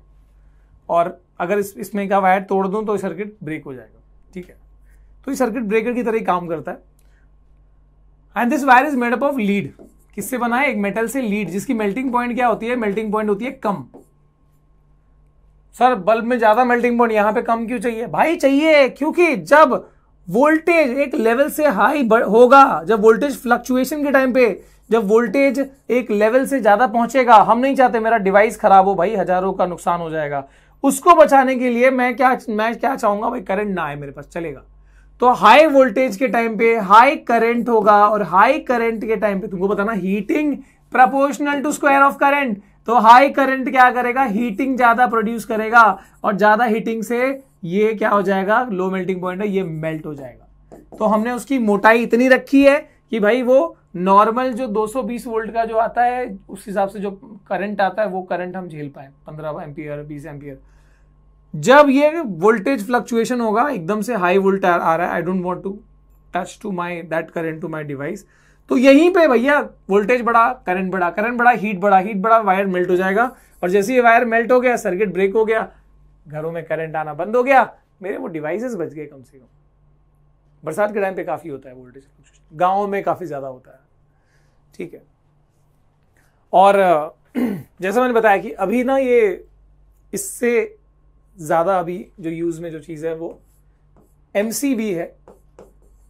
और अगर इस इसमें का वायर तोड़ दूं तो सर्किट ब्रेक हो जाएगा ठीक है तो ये सर्किट ब्रेकर की तरह ही काम करता है and this wire is made up of lead किससे बना है एक मेटल से लीड जिसकी मेल्टिंग पॉइंट क्या होती है मेल्टिंग पॉइंट होती है कम सर बल्ब में ज्यादा मेल्टिंग पॉइंट यहां पे कम क्यों चाहिए भाई चाहिए क्योंकि जब वोल्टेज एक लेवल से हाई होगा जब वोल्टेज फ्लक्चुएशन के टाइम पे जब वोल्टेज एक लेवल से ज़्यादा पहुंचेगा हम नहीं चाहते मेरा डिवाइस खराब हो भाई हजारों का नुकसान हो जाएगा उसको बचाने के लिए मैं क्या मैं क्या चाहूंगा भाई करंट ना आए मेरे पास चलेगा तो हाई वोल्टेज के टाइम पे हाई करंट होगा और हाई करंट के टाइम पे तुमको बताना heating proportional to square of current तो हाई करंट क्या करेगा हीटिंग ज्यादा प्रोड्यूस करेगा और ज्यादा हीटिंग से ये क्या हो जाएगा लो मेल्टिंग पॉइंट है ये मेल्ट हो जाएगा तो हमने उसकी मोटाई इतनी रखी है कि भाई वो नॉर्मल जो 220 वोल्ट का जो आता है उस हिसाब से जो करंट आता है वो करंट हम झेल पाए 15 एम्पियर 20 एम्पियर जब ये वोल्टेज फ्लक्चुएशन होगा एकदम से हाई वोल्ट आ रहा है I don't want to touch to my that current to my device तो यहीं पे भैया वोल्टेज बढ़ा करंट बढ़ा करंट बढ़ा हीट बढ़ा हीट बढ़ा वायर मेल्ट हो जाएगा और जैसे ही वायर मेल्ट हो गया सर्किट ब्रेक हो गया घरों में करंट आना बंद हो गया मेरे वो डिवाइसेस बच गए कम से कम बरसात के टाइम पे काफ़ी होता है वोल्टेज गाँव में काफ़ी ज़्यादा होता है ठीक है और [clears throat] जैसा मैंने बताया कि अभी ना ये इससे ज़्यादा अभी जो यूज़ में जो चीज़ है वो एम भी है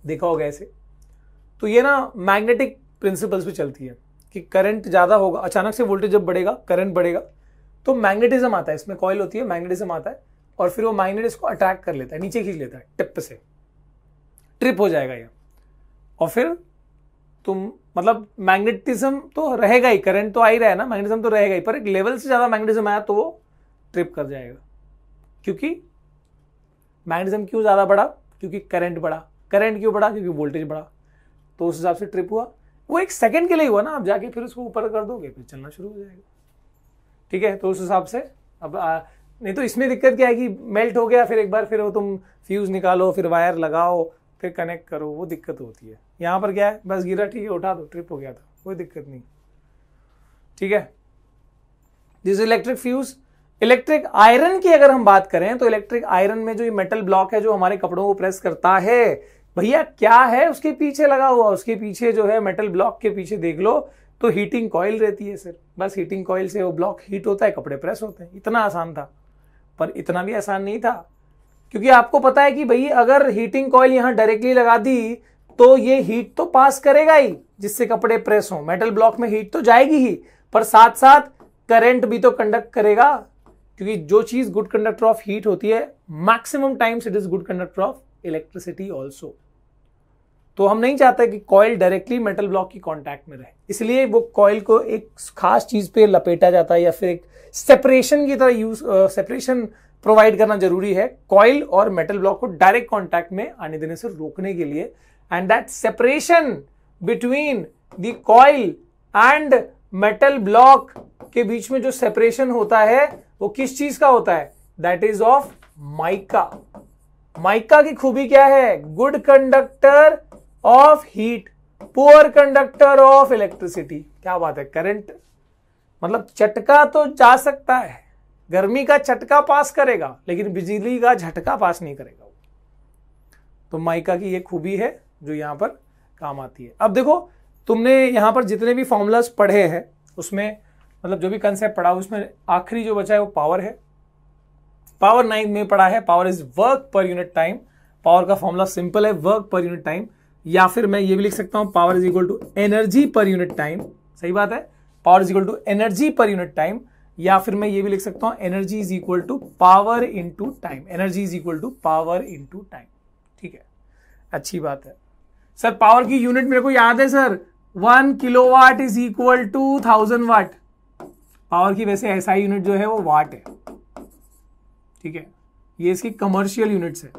देखा होगा ऐसे तो ये ना मैग्नेटिक प्रिंसिपल्स पे चलती है कि करंट ज़्यादा होगा अचानक से वोल्टेज जब बढ़ेगा करंट बढ़ेगा तो मैग्नेटिज्म आता है इसमें कॉयल होती है मैग्नेटिज्म आता है और फिर वो मैग्नेट इसको अट्रैक्ट कर लेता है नीचे खींच लेता है टिप से ट्रिप हो जाएगा ये और फिर तुम मतलब मैग्नेटिज्म तो रहेगा ही करंट तो आ ही रहा है ना मैग्नेटिज्म तो रहेगा ही पर एक लेवल से ज़्यादा मैग्नेटिज्म आया तो वो ट्रिप कर जाएगा क्योंकि मैग्नेटिज्म क्यों ज़्यादा बढ़ा क्योंकि करंट बढ़ा करंट क्यों बढ़ा क्योंकि वोल्टेज बढ़ा तो उस हिसाब से ट्रिप हुआ वो एक सेकंड के लिए हुआ ना आप जाके फिर उसको ऊपर कर दोगे फिर चलना शुरू हो जाएगा ठीक है तो उस हिसाब से अब आ, नहीं तो इसमें दिक्कत क्या है कि मेल्ट हो गया फिर एक बार फिर वो तुम फ्यूज़ निकालो फिर वायर लगाओ फिर कनेक्ट करो वो दिक्कत होती है यहाँ पर क्या है बस गिरा ठीक है उठा दो ट्रिप हो गया था कोई दिक्कत नहीं ठीक है this electric fuse electric iron की अगर हम बात करें तो इलेक्ट्रिक आयरन में जो ये मेटल ब्लॉक है जो हमारे कपड़ों को प्रेस करता है भैया क्या है उसके पीछे लगा हुआ उसके पीछे जो है मेटल ब्लॉक के पीछे देख लो तो हीटिंग कॉयल रहती है सर बस हीटिंग कॉयल से वो ब्लॉक हीट होता है कपड़े प्रेस होते हैं इतना आसान था पर इतना भी आसान नहीं था क्योंकि आपको पता है कि भाई अगर हीटिंग कॉयल यहाँ डायरेक्टली लगा दी तो ये हीट तो पास करेगा ही जिससे कपड़े प्रेस हो मेटल ब्लॉक में हीट तो जाएगी ही पर साथ साथ करंट भी तो कंडक्ट करेगा क्योंकि जो चीज गुड कंडक्टर ऑफ हीट होती है maximum times it is good conductor of electricity also तो हम नहीं चाहते कि कॉयल डायरेक्टली मेटल ब्लॉक की कॉन्टैक्ट में रहे इसलिए वो कॉयल को एक खास चीज पे लपेटा जाता है या फिर एक सेपरेशन की तरह यूज सेपरेशन प्रोवाइड करना जरूरी है कॉयल और मेटल ब्लॉक को डायरेक्ट कॉन्टैक्ट में आने देने से रोकने के लिए and that separation between the coil and metal block के बीच में जो separation होता है वो किस चीज का होता है that is of mica mica की खूबी क्या है good conductor of heat poor conductor of electricity क्या बात है करंट मतलब चटका तो जा सकता है गर्मी का चटका पास करेगा लेकिन बिजली का झटका पास नहीं करेगा तो माइका की ये खूबी है जो यहाँ पर काम आती है अब देखो तुमने यहाँ पर जितने भी फॉर्मूलाज पढ़े हैं उसमें मतलब जो भी कंसेप्ट पढ़ा उसमें आखिरी जो बचा है वो पावर है पावर नाइन में पढ़ा है power is work per unit time power का फॉर्मूला सिंपल है वर्क पर यूनिट टाइम या फिर मैं ये भी लिख सकता हूँ power is equal to energy per unit time सही बात है power is equal to energy per unit time या फिर मैं ये भी लिख सकता हूँ energy is equal to power into time energy is equal to power into time ठीक है अच्छी बात है सर पावर की यूनिट मेरे को याद है sir one kilowatt is equal to thousand watt power की वैसे एसआई यूनिट जो है वो वाट है ठीक है ये इसकी कमर्शियल यूनिट्स है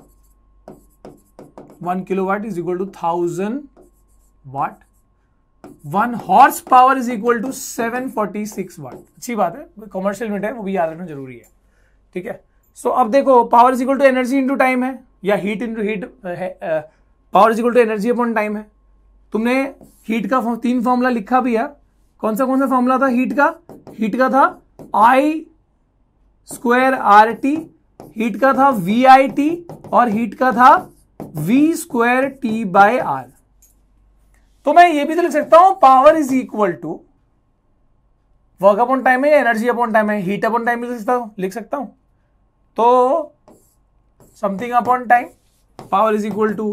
one kilo watt is equal to thousand watt one horse power is equal to seven forty six watt अच्छी बात है कमर्शियल यूनिट है वो भी याद रखना जरूरी है ठीक है सो so, अब देखो power is equal to energy into time है या heat into heat power is equal to energy upon time है तुमने हीट का तीन फॉर्मूला लिखा भी है कौन सा कौन सा फॉर्मूला था हीट का हीट का था I square R T heat का था वी आई टी और हीट का था V square T by R तो मैं ये भी तो लिख सकता हूं power is equal to work upon time है एनर्जी अपॉन टाइम है हीट अपॉन टाइम लिख सकता हूं लिख सकता हूं तो something upon time power is equal to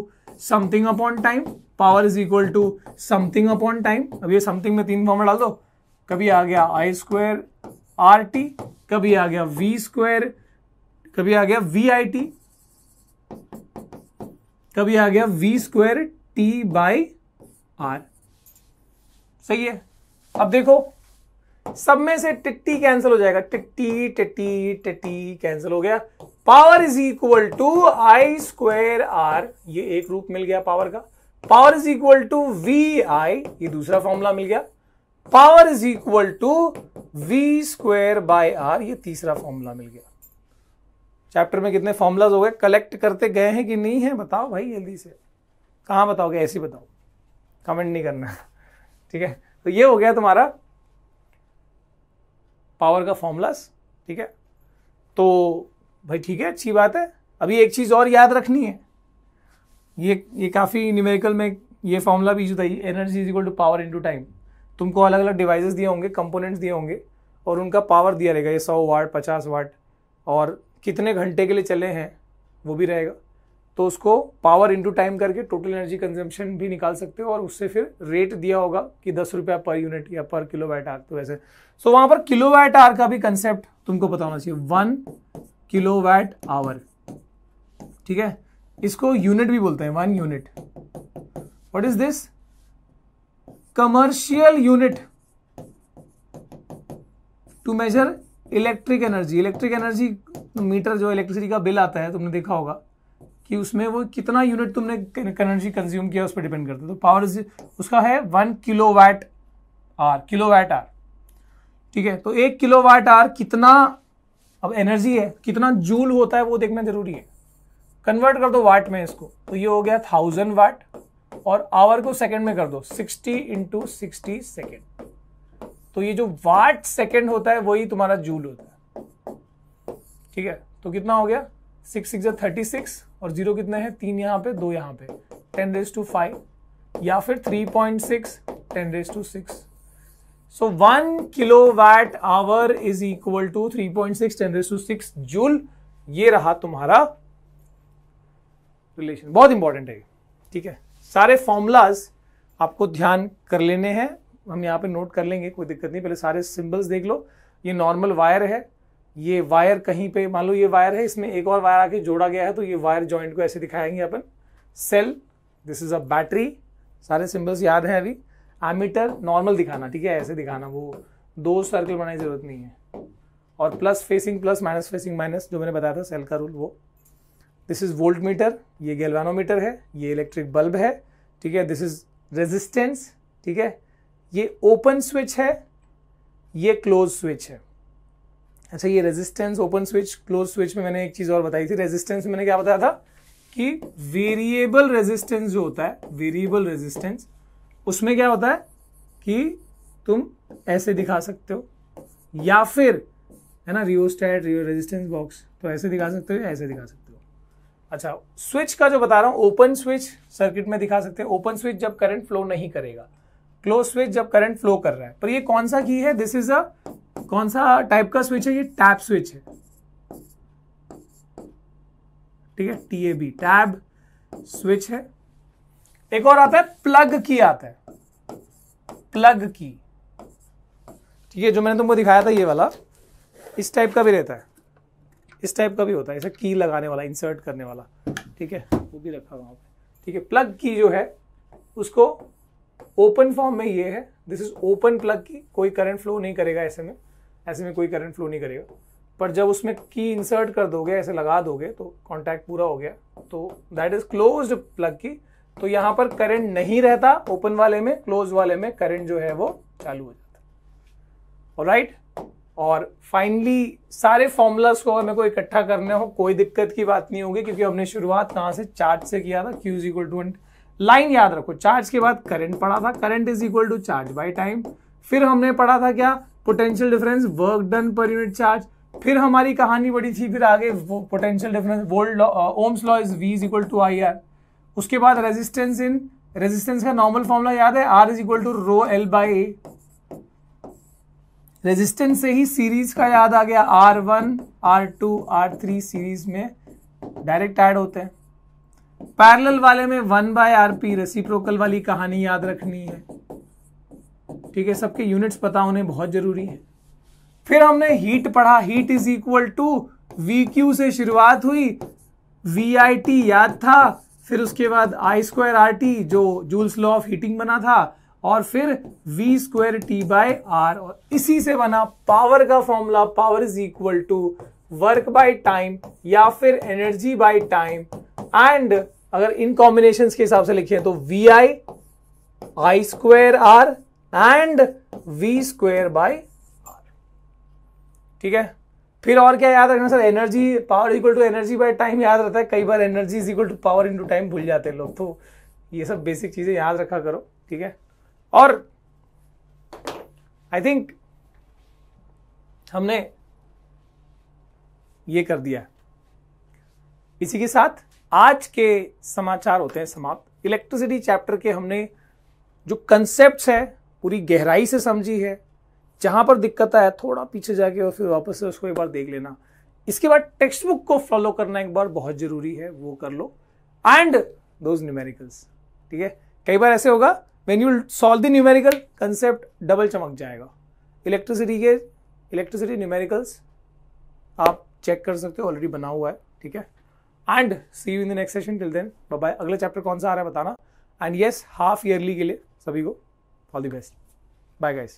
something upon time power is equal to something upon time अब ये समथिंग में तीन फॉर्म डाल दो कभी आ गया आई स्क्वायर आर टी कभी आ गया वी स्क्वायर कभी आ गया वी आई टी कभी आ गया V square T by R सही है अब देखो सब में से टिट्टी कैंसिल हो जाएगा टिट्टी टिट्टी टिट्टी कैंसिल हो गया power is equal to I square R ये एक रूप मिल गया पावर का power is equal to V I ये दूसरा फॉर्मूला मिल गया power is equal to V square by R ये तीसरा फॉर्मूला मिल गया चैप्टर में कितने फॉर्मूलाज हो गए कलेक्ट करते गए हैं कि नहीं है बताओ भाई जल्दी से कहाँ बताओगे ऐसे बताओ कमेंट नहीं करना ठीक है तो ये हो गया तुम्हारा पावर का फॉर्मूलाज ठीक है तो भाई ठीक है अच्छी बात है अभी एक चीज़ और याद रखनी है ये ये काफ़ी न्यूमेरिकल में ये फॉर्मूला भी use energy is equal to power into time तुमको अलग अलग डिवाइसेस दिए होंगे कंपोनेंट्स दिए होंगे और उनका पावर दिया रहेगा ये सौ वाट पचास वाट और कितने घंटे के लिए चले हैं वो भी रहेगा तो उसको पावर इंटू टाइम करके टोटल एनर्जी कंजम्पशन भी निकाल सकते हो और उससे फिर रेट दिया होगा कि दस रुपया पर यूनिट या पर किलो वैट आर तो वैसे सो so, वहाँ पर किलो वैट आर का भी कंसेप्ट तुमको बताना चाहिए वन किलोवाट आवर ठीक है इसको यूनिट भी बोलते हैं one unit what is this commercial unit to measure electric energy electric energy meter जो इलेक्ट्रिसिटी का बिल आता है तुमने देखा होगा कि उसमें वो कितना यूनिट तुमने एनर्जी कंज्यूम किया उस पर डिपेंड करता है तो पावर उसका है one kilo watt hour kilo watt hour ठीक है तो एक किलो वैट आर कितना अब एनर्जी है कितना जूल होता है वो देखना जरूरी है कन्वर्ट कर दो वाट में इसको तो ये हो गया थाउजेंड वाट और आवर को सेकंड में कर दो सिक्सटी इंटू सिक्सटी सेकेंड तो ये जो वाट सेकेंड होता है वही तुम्हारा जूल होता है ठीक है तो कितना हो गया सिक्स सिक्स थर्टी सिक्स और जीरो कितने हैं तीन यहाँ पे दो यहाँ पे टेन रेज टू फाइव या फिर three point six ten raise to six one kilo watt hour is equal to three point six ten six joule ये रहा तुम्हारा रिलेशन बहुत इंपॉर्टेंट है ठीक है सारे फॉर्मूलाज आपको ध्यान कर लेने हैं हम यहाँ पे नोट कर लेंगे कोई दिक्कत नहीं पहले सारे सिंबल्स देख लो ये नॉर्मल वायर है ये वायर कहीं पे मान लो ये वायर है इसमें एक और वायर आके जोड़ा गया है तो ये वायर जॉइंट को ऐसे दिखाएंगे अपन cell this is a battery सारे सिंबल्स याद हैं अभी एमीटर नॉर्मल दिखाना ठीक है ऐसे दिखाना वो दो सर्कल बनाने की जरूरत नहीं है और plus facing plus minus facing minus जो मैंने बताया था सेल का रूल वो दिस इज वोल्ट मीटर ये गेलवानोमीटर है ये इलेक्ट्रिक बल्ब है ठीक है दिस इज रेजिस्टेंस ठीक है ये ओपन स्विच है ये क्लोज स्विच है अच्छा ये resistance open switch close switch में मैंने एक चीज़ और बताई थी रेजिस्टेंस में मैंने क्या बताया था कि वेरिएबल रेजिस्टेंस जो होता है वेरिएबल रेजिस्टेंस उसमें क्या होता है कि तुम ऐसे दिखा सकते हो या फिर है ना रियोस्टैट रियो रेजिस्टेंस बॉक्स तो ऐसे दिखा सकते हो या ऐसे दिखा सकते हो अच्छा स्विच का जो बता रहा हूं ओपन स्विच सर्किट में दिखा सकते हैं ओपन स्विच जब करंट फ्लो नहीं करेगा क्लोज स्विच जब करंट फ्लो कर रहा है पर ये कौन सा की है दिस इज अ कौन सा टाइप का स्विच है ये टैप स्विच है ठीक है टीएबी टैब स्विच है एक और आता है प्लग की आता है प्लग की ठीक है जो मैंने तुमको दिखाया था ये वाला इस टाइप का भी रहता है इस टाइप का भी होता है की लगाने वाला इंसर्ट करने वाला ठीक है वो भी रखा हुआ ठीक है प्लग की जो है उसको ओपन फॉर्म में ये है दिस इज ओपन प्लग की कोई करंट फ्लो नहीं करेगा ऐसे में ऐसे में कोई करंट फ्लो नहीं करेगा पर जब उसमें की इंसर्ट कर दोगे ऐसे लगा दोगे तो कॉन्टैक्ट पूरा हो गया तो दैट इज क्लोज प्लग की तो यहां पर करंट नहीं रहता ओपन वाले में क्लोज वाले में करंट जो है वो चालू हो जाता राइट और फाइनली सारे फॉर्मूलास को अगर मेरे को इकट्ठा करने हो कोई दिक्कत की बात नहीं होगी क्योंकि हमने शुरुआत कहां से चार्ज से किया था क्यूज इक्वल टू लाइन याद रखो चार्ज के बाद करंट पढ़ा था current is equal to charge by time फिर हमने पढ़ा था क्या पोटेंशियल डिफरेंस वर्क डन पर यूनिट चार्ज फिर हमारी कहानी बड़ी थी फिर आगे potential difference volt ohm's law is V is equal to I R उसके बाद रेजिस्टेंस इन रेजिस्टेंस का नॉर्मल फॉर्मूला याद है R is equal to rho L by resistance से ही सीरीज का याद आ गया R one R two R three series में डायरेक्ट ऐड होते हैं पैरेलल वाले में one by R P reciprocal वाली कहानी याद रखनी है ठीक है सबके यूनिट्स पता होने बहुत जरूरी है फिर हमने हीट पढ़ा heat is equal to V Q से शुरुआत हुई वी आई टी याद था फिर उसके बाद आई स्क्वायर आर टी जो जूल्स लॉ ऑफ हीटिंग बना था और फिर V square T by R और इसी से बना पावर का formula power is equal to work by time या फिर एनर्जी बाय टाइम एंड अगर इन कॉम्बिनेशन के हिसाब से लिखे तो V I I square R and V square by R ठीक है फिर और क्या याद रखना sir energy power equal to energy by time याद रहता है कई बार energy is equal to power into time भूल जाते हैं लोग तो ये सब बेसिक चीज़ें याद रखा करो ठीक है और आई थिंक हमने ये कर दिया इसी के साथ आज के समाचार होते हैं समाप्त इलेक्ट्रिसिटी चैप्टर के हमने जो कंसेप्ट है पूरी गहराई से समझी है जहां पर दिक्कत आया थोड़ा पीछे जाके और फिर वापस से उसको एक बार देख लेना इसके बाद टेक्स्ट बुक को फॉलो करना एक बार बहुत जरूरी है वो कर लो एंड दोज न्यूमेरिकल्स ठीक है कई बार ऐसे होगा when you solve the numerical concept double चमक जाएगा इलेक्ट्रिसिटी के इलेक्ट्रिसिटी न्यूमेरिकल्स आप चेक कर सकते हो ऑलरेडी बना हुआ है ठीक है and see you in the next session till then bye अगला चैप्टर कौन सा आ रहा है बताना एंड यस हाफ ईयरली के लिए सभी को all the best bye guys